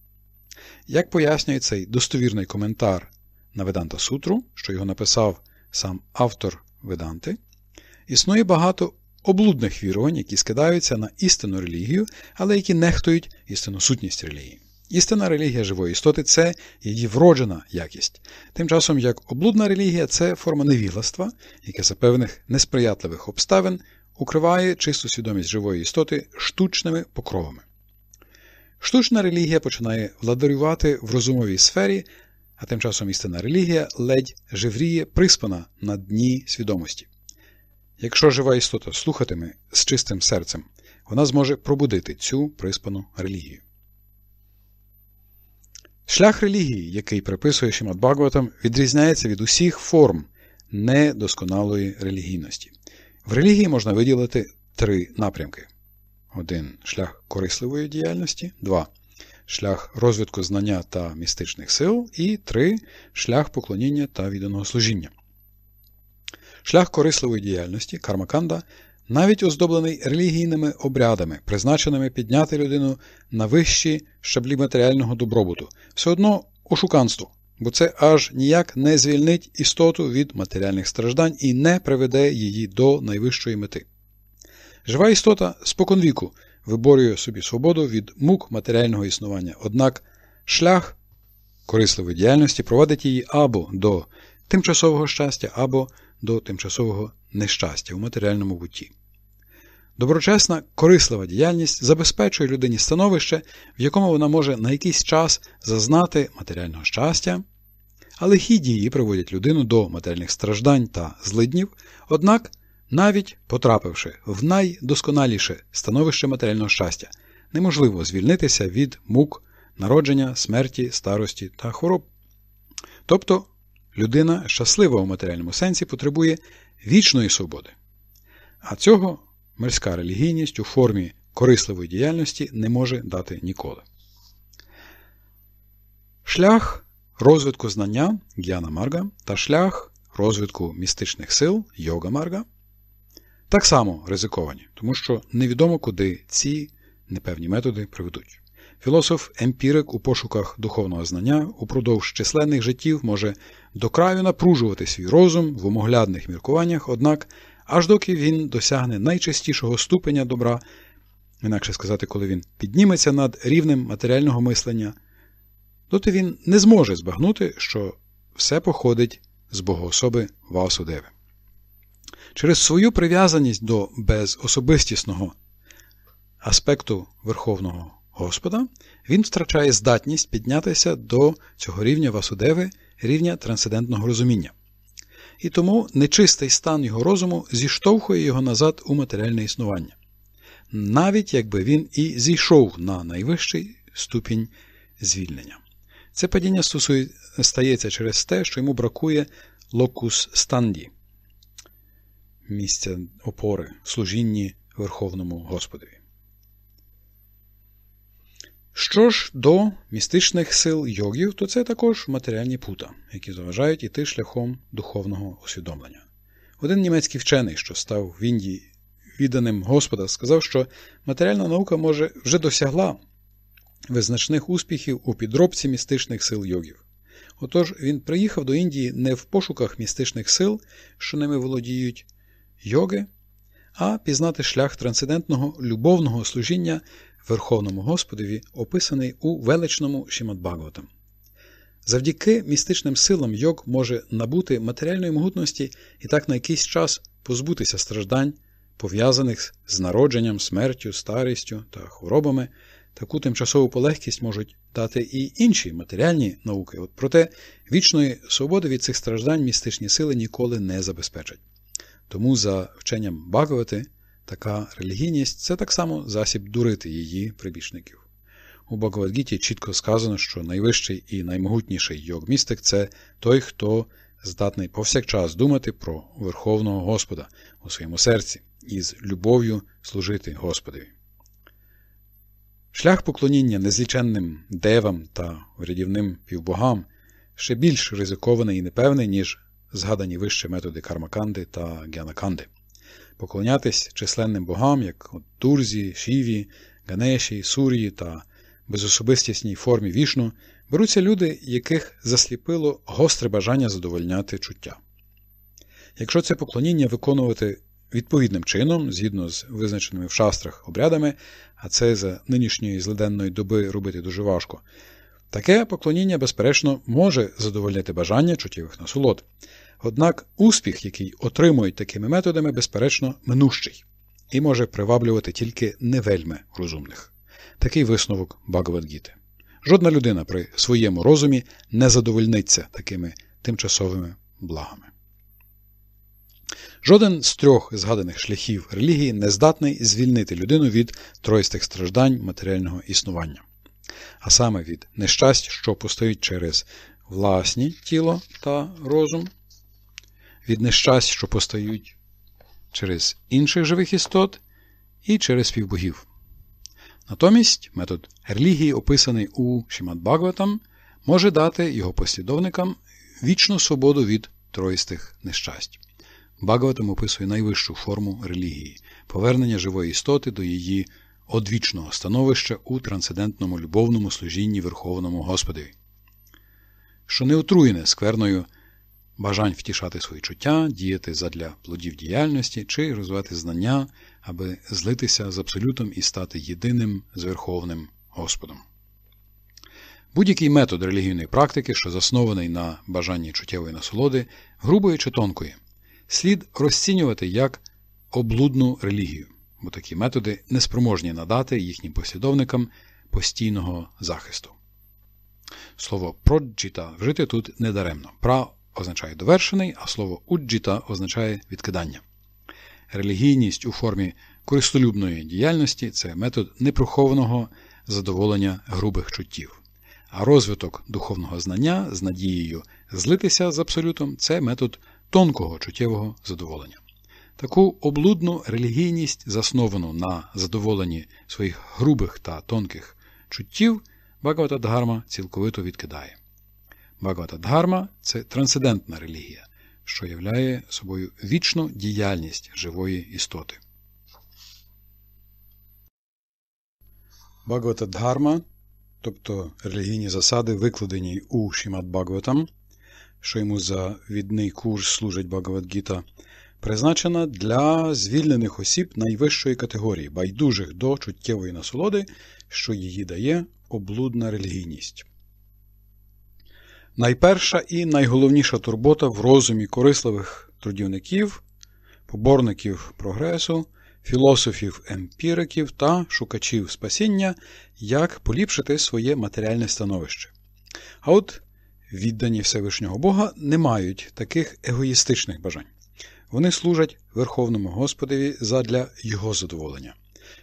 [SPEAKER 1] Як пояснює цей достовірний коментар на Веданта Сутру, що його написав сам автор Веданти, існує багато облудних вірувань, які скидаються на істинну релігію, але які нехтують істинну сутність релігії. Істина релігія живої істоти це її вроджена якість. Тим часом, як облудна релігія це форма невігластва, яке за певних несприятливих обставин укриває чисту свідомість живої істоти штучними покровами. Штучна релігія починає владарювати в розумовій сфері, а тим часом істинна релігія ледь живріє приспана на дні свідомості. Якщо жива істота слухатиме з чистим серцем, вона зможе пробудити цю приспану релігію. Шлях релігії, який приписує Шімат Бхагаватам, відрізняється від усіх форм недосконалої релігійності. В релігії можна виділити три напрямки: один Шлях корисливої діяльності, два, Шлях розвитку знання та містичних сил, і три. Шлях поклоніння та відданого служіння. Шлях корисливої діяльності кармаканда навіть оздоблений релігійними обрядами, призначеними підняти людину на вищі щаблі матеріального добробуту, все одно ошуканство, бо це аж ніяк не звільнить істоту від матеріальних страждань і не приведе її до найвищої мети. Жива істота споконвіку виборює собі свободу від мук матеріального існування, однак шлях корисливої діяльності проводить її або до тимчасового щастя, або до тимчасового нещастя у матеріальному буті. Доброчесна, корислива діяльність забезпечує людині становище, в якому вона може на якийсь час зазнати матеріального щастя, але лихі дії приводять людину до матеріальних страждань та злиднів, однак, навіть потрапивши в найдосконаліше становище матеріального щастя, неможливо звільнитися від мук, народження, смерті, старості та хвороб. Тобто людина щаслива у матеріальному сенсі потребує вічної свободи. А цього мирська релігійність у формі корисливої діяльності не може дати ніколи. Шлях розвитку знання Гьяна Марга та шлях розвитку містичних сил Йога Марга так само ризиковані, тому що невідомо, куди ці непевні методи приведуть. Філософ-емпірик у пошуках духовного знання упродовж численних життів може до краю напружувати свій розум в умоглядних міркуваннях, однак аж доки він досягне найчистішого ступеня добра, інакше сказати, коли він підніметься над рівнем матеріального мислення, доти він не зможе збагнути, що все походить з богоособи Васудеви. Через свою прив'язаність до безособистісного аспекту Верховного Господа, він втрачає здатність піднятися до цього рівня Васудеви, рівня трансцендентного розуміння. І тому нечистий стан його розуму зіштовхує його назад у матеріальне існування, навіть якби він і зійшов на найвищий ступінь звільнення. Це падіння стосує, стається через те, що йому бракує локус станді, місця опори служінні Верховному Господові. Що ж до містичних сил йогів, то це також матеріальні пута, які заважають іти шляхом духовного усвідомлення. Один німецький вчений, що став в Індії відданим Господа, сказав, що матеріальна наука може вже досягла визначних успіхів у підробці містичних сил йогів. Отож, він приїхав до Індії не в пошуках містичних сил, що ними володіють йоги, а пізнати шлях трансцендентного любовного служіння Верховному Господові, описаний у величному Шімадбагаватам. Завдяки містичним силам йог може набути матеріальної могутності і так на якийсь час позбутися страждань, пов'язаних з народженням, смертю, старістю та хворобами. Таку тимчасову полегкість можуть дати і інші матеріальні науки, От проте вічної свободи від цих страждань містичні сили ніколи не забезпечать. Тому, за вченням Багавати, Така релігійність це так само засіб дурити її прибічників. У Бхагавадгіті чітко сказано, що найвищий і наймогутніший йог-містик це той, хто здатний повсякчас думати про Верховного Господа у своєму серці і з любов'ю служити Господові. Шлях поклоніння незліченним девам та врядівним півбогам ще більш ризикований і непевний, ніж згадані вищі методи кармаканди та гянаканди поклонятись численним богам, як от Турзі, Шіві, Ганеші, Сур'ї та безособистісній формі вішну, беруться люди, яких засліпило гостре бажання задовольняти чуття. Якщо це поклоніння виконувати відповідним чином, згідно з визначеними в шастрах обрядами, а це за нинішньої злиденної доби робити дуже важко, таке поклоніння, безперечно, може задовольнити бажання чуттєвих насолод. Однак успіх, який отримують такими методами, безперечно, минущий і може приваблювати тільки невельми розумних. Такий висновок Багавадгіти. Жодна людина при своєму розумі не задовольниться такими тимчасовими благами. Жоден з трьох згаданих шляхів релігії не здатний звільнити людину від троїстих страждань матеріального існування, а саме від нещасть, що постають через власні тіло та розум від нещасть, що постають через інших живих істот і через співбогів. Натомість метод релігії, описаний у Шімадбагватам, може дати його послідовникам вічну свободу від троїстих нещасть. Багватам описує найвищу форму релігії повернення живої істоти до її одвічного становища у трансцендентному любовному служінні Верховному Господові, що не отруєне скверною бажань втішати свої чуття, діяти задля плодів діяльності чи розвивати знання, аби злитися з абсолютом і стати єдиним з Верховним Господом. Будь-який метод релігійної практики, що заснований на бажанні чуттєвої насолоди, грубої чи тонкої, слід розцінювати як облудну релігію, бо такі методи неспроможні надати їхнім послідовникам постійного захисту. Слово проджіта вжити тут недаремно означає довершений, а слово уджіта означає відкидання. Релігійність у формі користолюбної діяльності це метод неприхованого задоволення грубих чуттів. А розвиток духовного знання з надією злитися з абсолютом це метод тонкого чуттєвого задоволення. Таку облудну релігійність, засновану на задоволенні своїх грубих та тонких чуттів, Бхагавата Дхарма цілковито відкидає. Вагавата-дхарма – це трансцендентна релігія, що являє собою вічну діяльність живої істоти. Бхагавата-дхарма, тобто релігійні засади, викладені у Шімат Бхагаватам, що йому за відний курс служить Бхагавадгіта, призначена для звільнених осіб найвищої категорії, байдужих до чуттєвої насолоди, що її дає облудна релігійність. Найперша і найголовніша турбота в розумі корисливих трудівників, поборників прогресу, філософів емпіриків та шукачів спасіння, як поліпшити своє матеріальне становище. А от віддані Всевишнього Бога не мають таких егоїстичних бажань. Вони служать Верховному Господові задля його задоволення.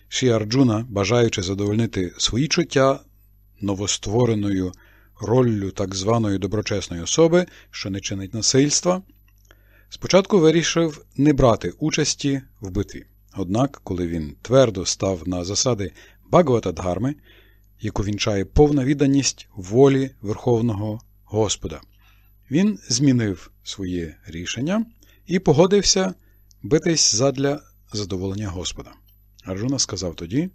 [SPEAKER 1] Ші Арджуна, бажаючи задовольнити свої чуття новоствореною роллю так званої доброчесної особи, що не чинить насильства, спочатку вирішив не брати участі в битві. Однак, коли він твердо став на засади Багавата Дгарми, яку вінчає повна відданість волі Верховного Господа, він змінив своє рішення і погодився битись задля задоволення Господа. Арджуна сказав тоді: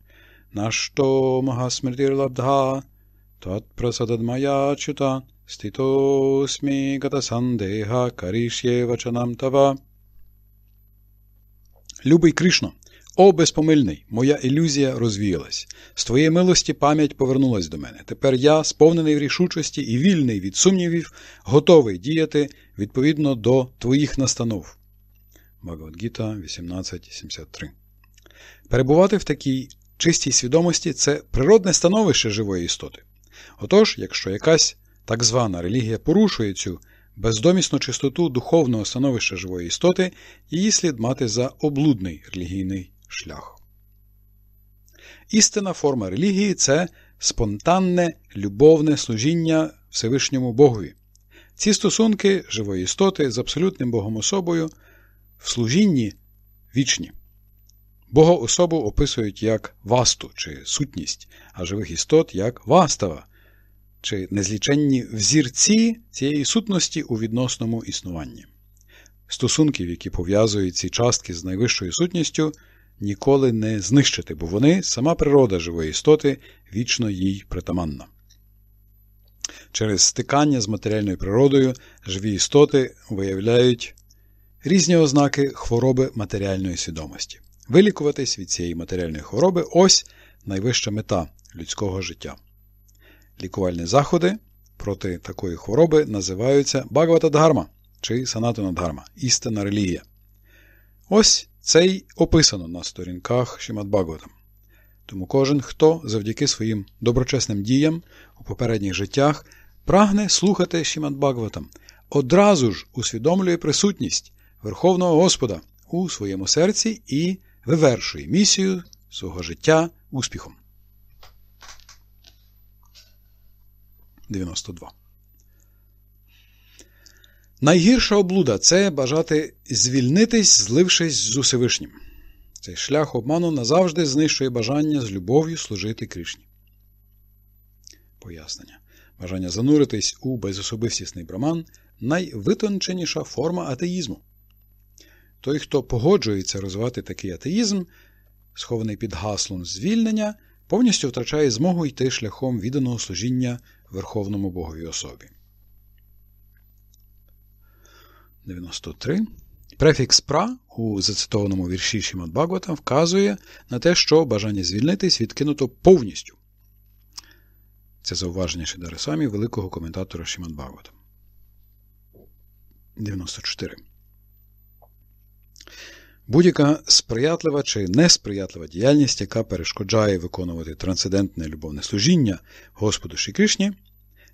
[SPEAKER 1] Нашто Магасмертір Лабдга त्वत्प्रसदन्मयाच्युत स्थितोऽस्मि गतसन्देहः करिष्ये वचनं तव Любий Кришно, о безпомильний, моя ілюзія розвіялась. З твоєї милості пам'ять повернулась до мене. Тепер я, сповнений в рішучості і вільний від сумнівів, готовий діяти відповідно до твоїх настанов. Бхагавадгіта 1873. Перебувати в такій чистій свідомості це природне становище живої істоти. Отож, якщо якась так звана релігія порушує цю бездомісну чистоту духовного становища живої істоти, її слід мати за облудний релігійний шлях. Істинна форма релігії це спонтанне любовне служіння Всевишньому Богові. Ці стосунки живої істоти з абсолютним Богом особою в служінні вічні. Бога особу описують як васту чи сутність, а живих істот як вастава, чи незліченні взірці цієї сутності у відносному існуванні. Стосунків, які пов'язують ці частки з найвищою сутністю, ніколи не знищити, бо вони сама природа живої істоти вічно їй притаманна. Через стикання з матеріальною природою живі істоти виявляють різні ознаки хвороби матеріальної свідомості. Вилікуватись від цієї матеріальної хвороби ось найвища мета людського життя. Лікувальні заходи проти такої хвороби називаються Дхарма чи санатанадгарма істина релігія. Ось це й описано на сторінках Шимат Багаватам. Тому кожен, хто завдяки своїм доброчесним діям у попередніх життях прагне слухати Шімат Багаватам, одразу ж усвідомлює присутність Верховного Господа у своєму серці і вивершує місію свого життя успіхом. 92. Найгірша облуда це бажати звільнитись, злившись з Усевишнім. Цей шлях обману назавжди знищує бажання з любов'ю служити Кришні. Пояснення. Бажання зануритись у безособистісний браман найвитонченіша форма атеїзму. Той, хто погоджується розвивати такий атеїзм, схований під гаслом звільнення, повністю втрачає змогу йти шляхом відданого служіння Верховному Боговій особі. 93. Префікс пра у зацитованому вірші Шімат Багвата вказує на те, що бажання звільнитись відкинуто повністю. Це зауваження Шидари самі великого коментатора Шімат Багвата. 94. Будь-яка сприятлива чи несприятлива діяльність, яка перешкоджає виконувати трансцендентне любовне служіння Господу Шікришні,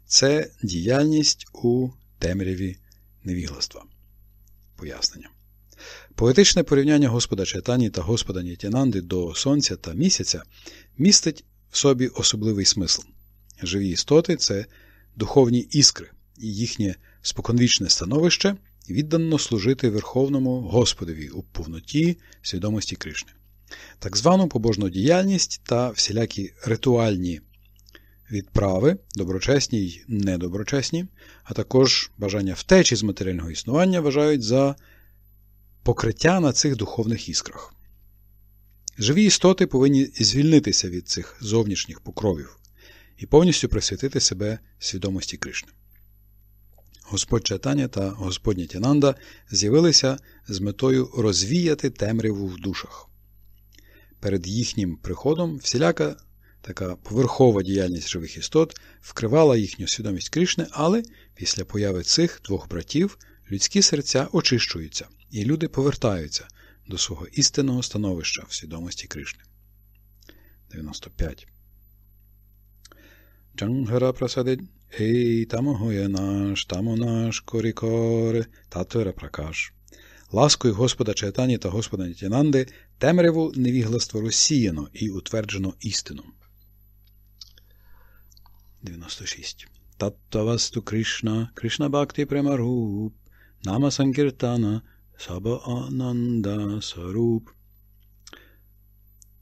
[SPEAKER 1] це діяльність у темряві невігластва. Пояснення. Поетичне порівняння Господа Чайтані та Господа Нітянанди до Сонця та місяця містить в собі особливий смисл. Живі істоти це духовні іскри, і їхнє споконвічне становище віддано служити Верховному Господові у повноті свідомості Кришни. Так звану побожну діяльність та всілякі ритуальні відправи, доброчесні й недоброчесні, а також бажання втечі з матеріального існування вважають за покриття на цих духовних іскрах. Живі істоти повинні звільнитися від цих зовнішніх покровів і повністю присвятити себе свідомості Кришни. Господь Чайтаня та Господня Тянанда з'явилися з метою розвіяти темряву в душах. Перед їхнім приходом всіляка Така поверхова діяльність живих істот вкривала їхню свідомість Крішни, але після появи цих двох братів людські серця очищуються, і люди повертаються до свого істинного становища в свідомості Кришни. 95. Джангара прасадить Ей, тамогоє наш, тамо наш корікоре, татвера пракаш. Ласкою Господа Чайтані та Господа Нітянанди темряву невігластво розсіяно і утверджено істину. 96. Tattavastu Krishna, Krishna Bhakti Premarup, Nama Sankirtana, Саба Ананда Саруб.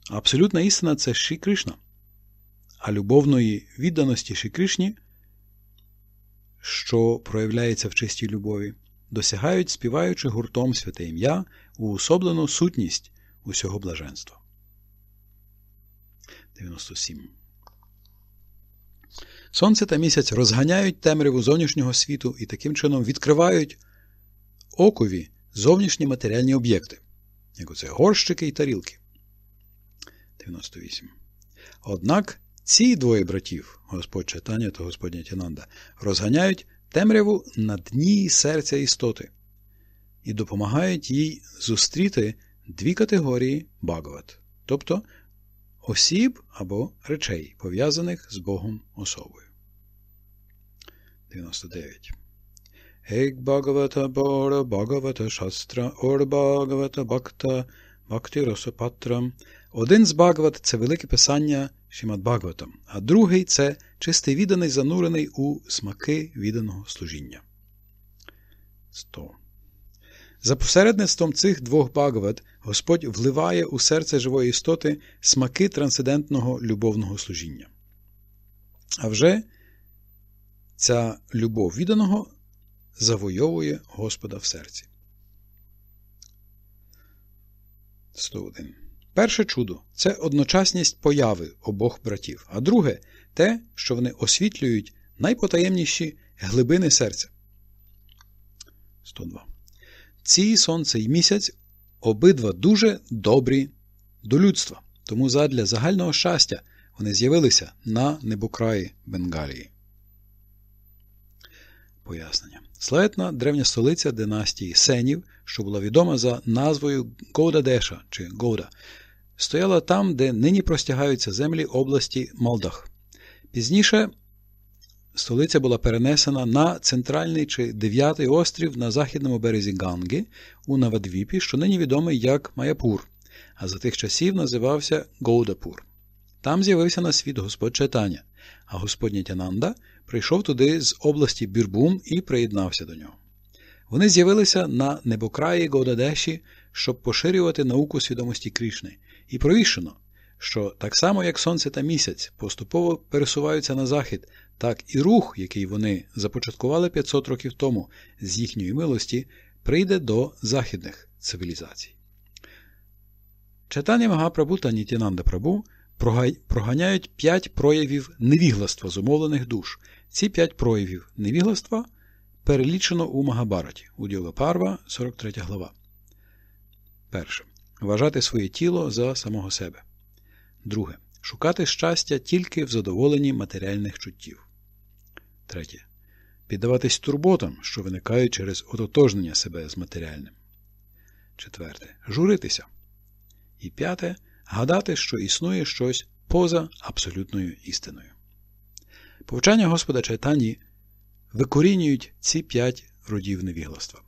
[SPEAKER 1] Абсолютна істина це Ши Кришна. А любовної відданості Ши Кришні, що проявляється в чистій любові, досягають, співаючи гуртом святе ім'я уособлену сутність усього блаженства. 97. Сонце та місяць розганяють темряву зовнішнього світу і таким чином відкривають окові зовнішні матеріальні об'єкти, як оце горщики і тарілки. 98. Однак ці двоє братів, Господь Читання та Господня Тінанда, розганяють темряву на дні серця істоти і допомагають їй зустріти дві категорії Багават, тобто осіб або речей, пов'язаних з Богом особою. 99. Ек Бхагавата Бора Бхагавата Шастра Ор Бхагавата Бхакта Бхакти Росопатрам. Один з Бхагават – це велике писання Шимат Бхагаватам, а другий це чистий відданий, занурений у смаки відданого служіння. 100. За посередництвом цих двох Бхагават Господь вливає у серце живої істоти смаки трансцендентного любовного служіння. А вже ця любов відданого завойовує Господа в серці. 101. Перше чудо це одночасність появи обох братів, а друге те, що вони освітлюють найпотаємніші глибини серця. 102. Ці сонце і місяць Обидва дуже добрі до людства, тому задля загального щастя вони з'явилися на небокраї Бенгалії. Пояснення. Славетна древня столиця династії Сенів, що була відома за назвою Гоудадеша чи Гоуда, стояла там, де нині простягаються землі області Малдах. Пізніше столиця була перенесена на центральний чи дев'ятий острів на західному березі Ганги у Навадвіпі, що нині відомий як Маяпур, а за тих часів називався Гоудапур. Там з'явився на світ Господь Чайтаня, а господня Тянанда прийшов туди з області Бірбум і приєднався до нього. Вони з'явилися на небокраї Гоудадеші, щоб поширювати науку свідомості Крішни, і провішено, що так само, як Сонце та місяць поступово пересуваються на захід, так і рух, який вони започаткували 500 років тому з їхньої милості, прийде до західних цивілізацій. Читання Магапрабу та Нітінанда Прабу проганяють п'ять проявів невігластва зумовлених душ. Ці п'ять проявів невігластва перелічено у Магабараті, у Діолапарва, 43 глава. Перше. Вважати своє тіло за самого себе. Друге. Шукати щастя тільки в задоволенні матеріальних чуттів. Третє. Піддаватись турботам, що виникають через ототожнення себе з матеріальним. Четверте. Журитися. І п'яте. Гадати, що існує щось поза абсолютною істиною. Повчання Господа Чайтані викорінюють ці п'ять родів невігластва.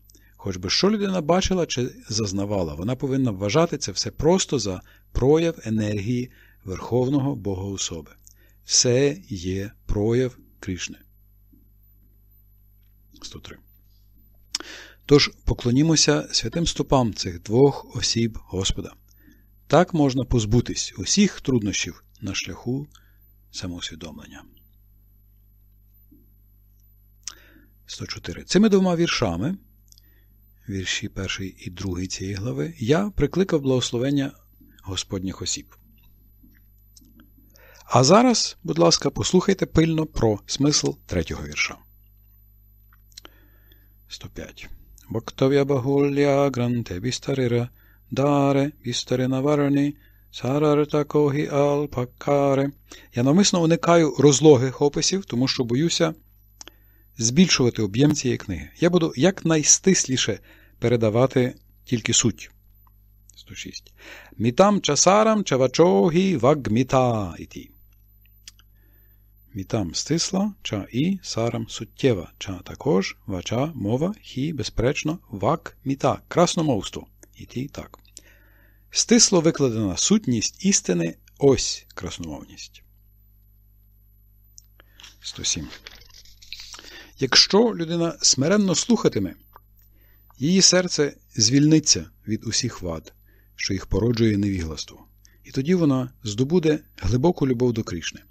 [SPEAKER 1] Хоч би що людина бачила чи зазнавала, вона повинна вважати це все просто за прояв енергії Верховного Богоособи. Все є прояв Крішни. 103. Тож поклонімося святим стопам цих двох осіб Господа. Так можна позбутись усіх труднощів на шляху самоусвідомлення. 104. Цими двома віршами вірші перший і другий цієї глави, я прикликав благословення Господніх осіб. А зараз, будь ласка, послухайте пильно про смисл третього вірша. 105. Бактав'я багулля гранте бістарира, даре бістарина варани, сарарта когі алпакаре. Я навмисно уникаю розлогих описів, тому що боюся збільшувати об'єм цієї книги. Я буду якнайстисліше передавати тільки суть. 106. Мітам часарам чавачогі вагміта іті. Мітам стисла, ча і сарам суттєва, ча також, вача мова, хі, безперечно, вак міта, красномовство. І так. Стисло викладена сутність істини ось красномовність. 107. Якщо людина смиренно слухатиме, Її серце звільниться від усіх вад, що їх породжує невігластво, і тоді вона здобуде глибоку любов до Крішни.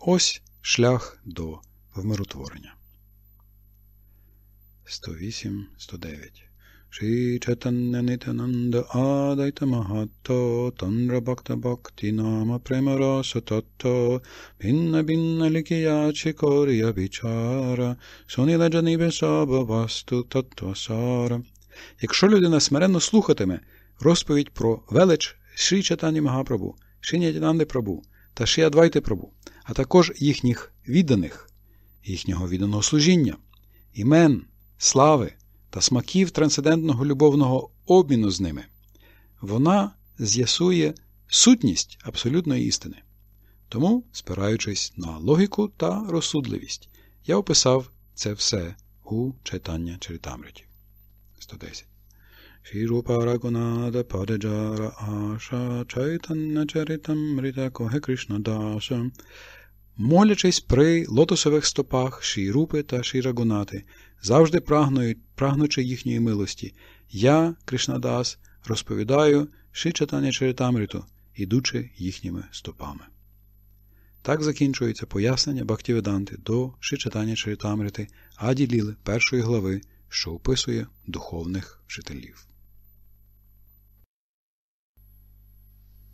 [SPEAKER 1] Ось шлях до вмиротворення. 108-109 Shri Chaitanya Nityananda Adaita Mahato Tanra Bhakta Bhakti Nama Prema Rasa Tato Bhinna Bhinna Likiya Chikoriya Vichara Sunila Janive Sabha Якщо людина смиренно слухатиме розповідь про велич Шрі Чатані Магапрабу, Шрі Нятянанди Прабу та Шрі Адвайти Прабу, а також їхніх відданих, їхнього відданого служіння, імен, слави, та смаків трансцендентного любовного обміну з ними, вона з'ясує сутність абсолютної істини. Тому, спираючись на логіку та розсудливість, я описав це все у читання Чарітамриті. 110. Шірупа Рагунада Пададжара Аша Чайтанна Молячись при лотосових стопах Шірупи та Шірагунати, завжди прагнучи їхньої милості. Я, Кришнадас, розповідаю шичатання Чаритамриту, ідучи їхніми стопами. Так закінчується пояснення Бхактивиданти до шичатання Чаритамрити Аді першої глави, що описує духовних вчителів.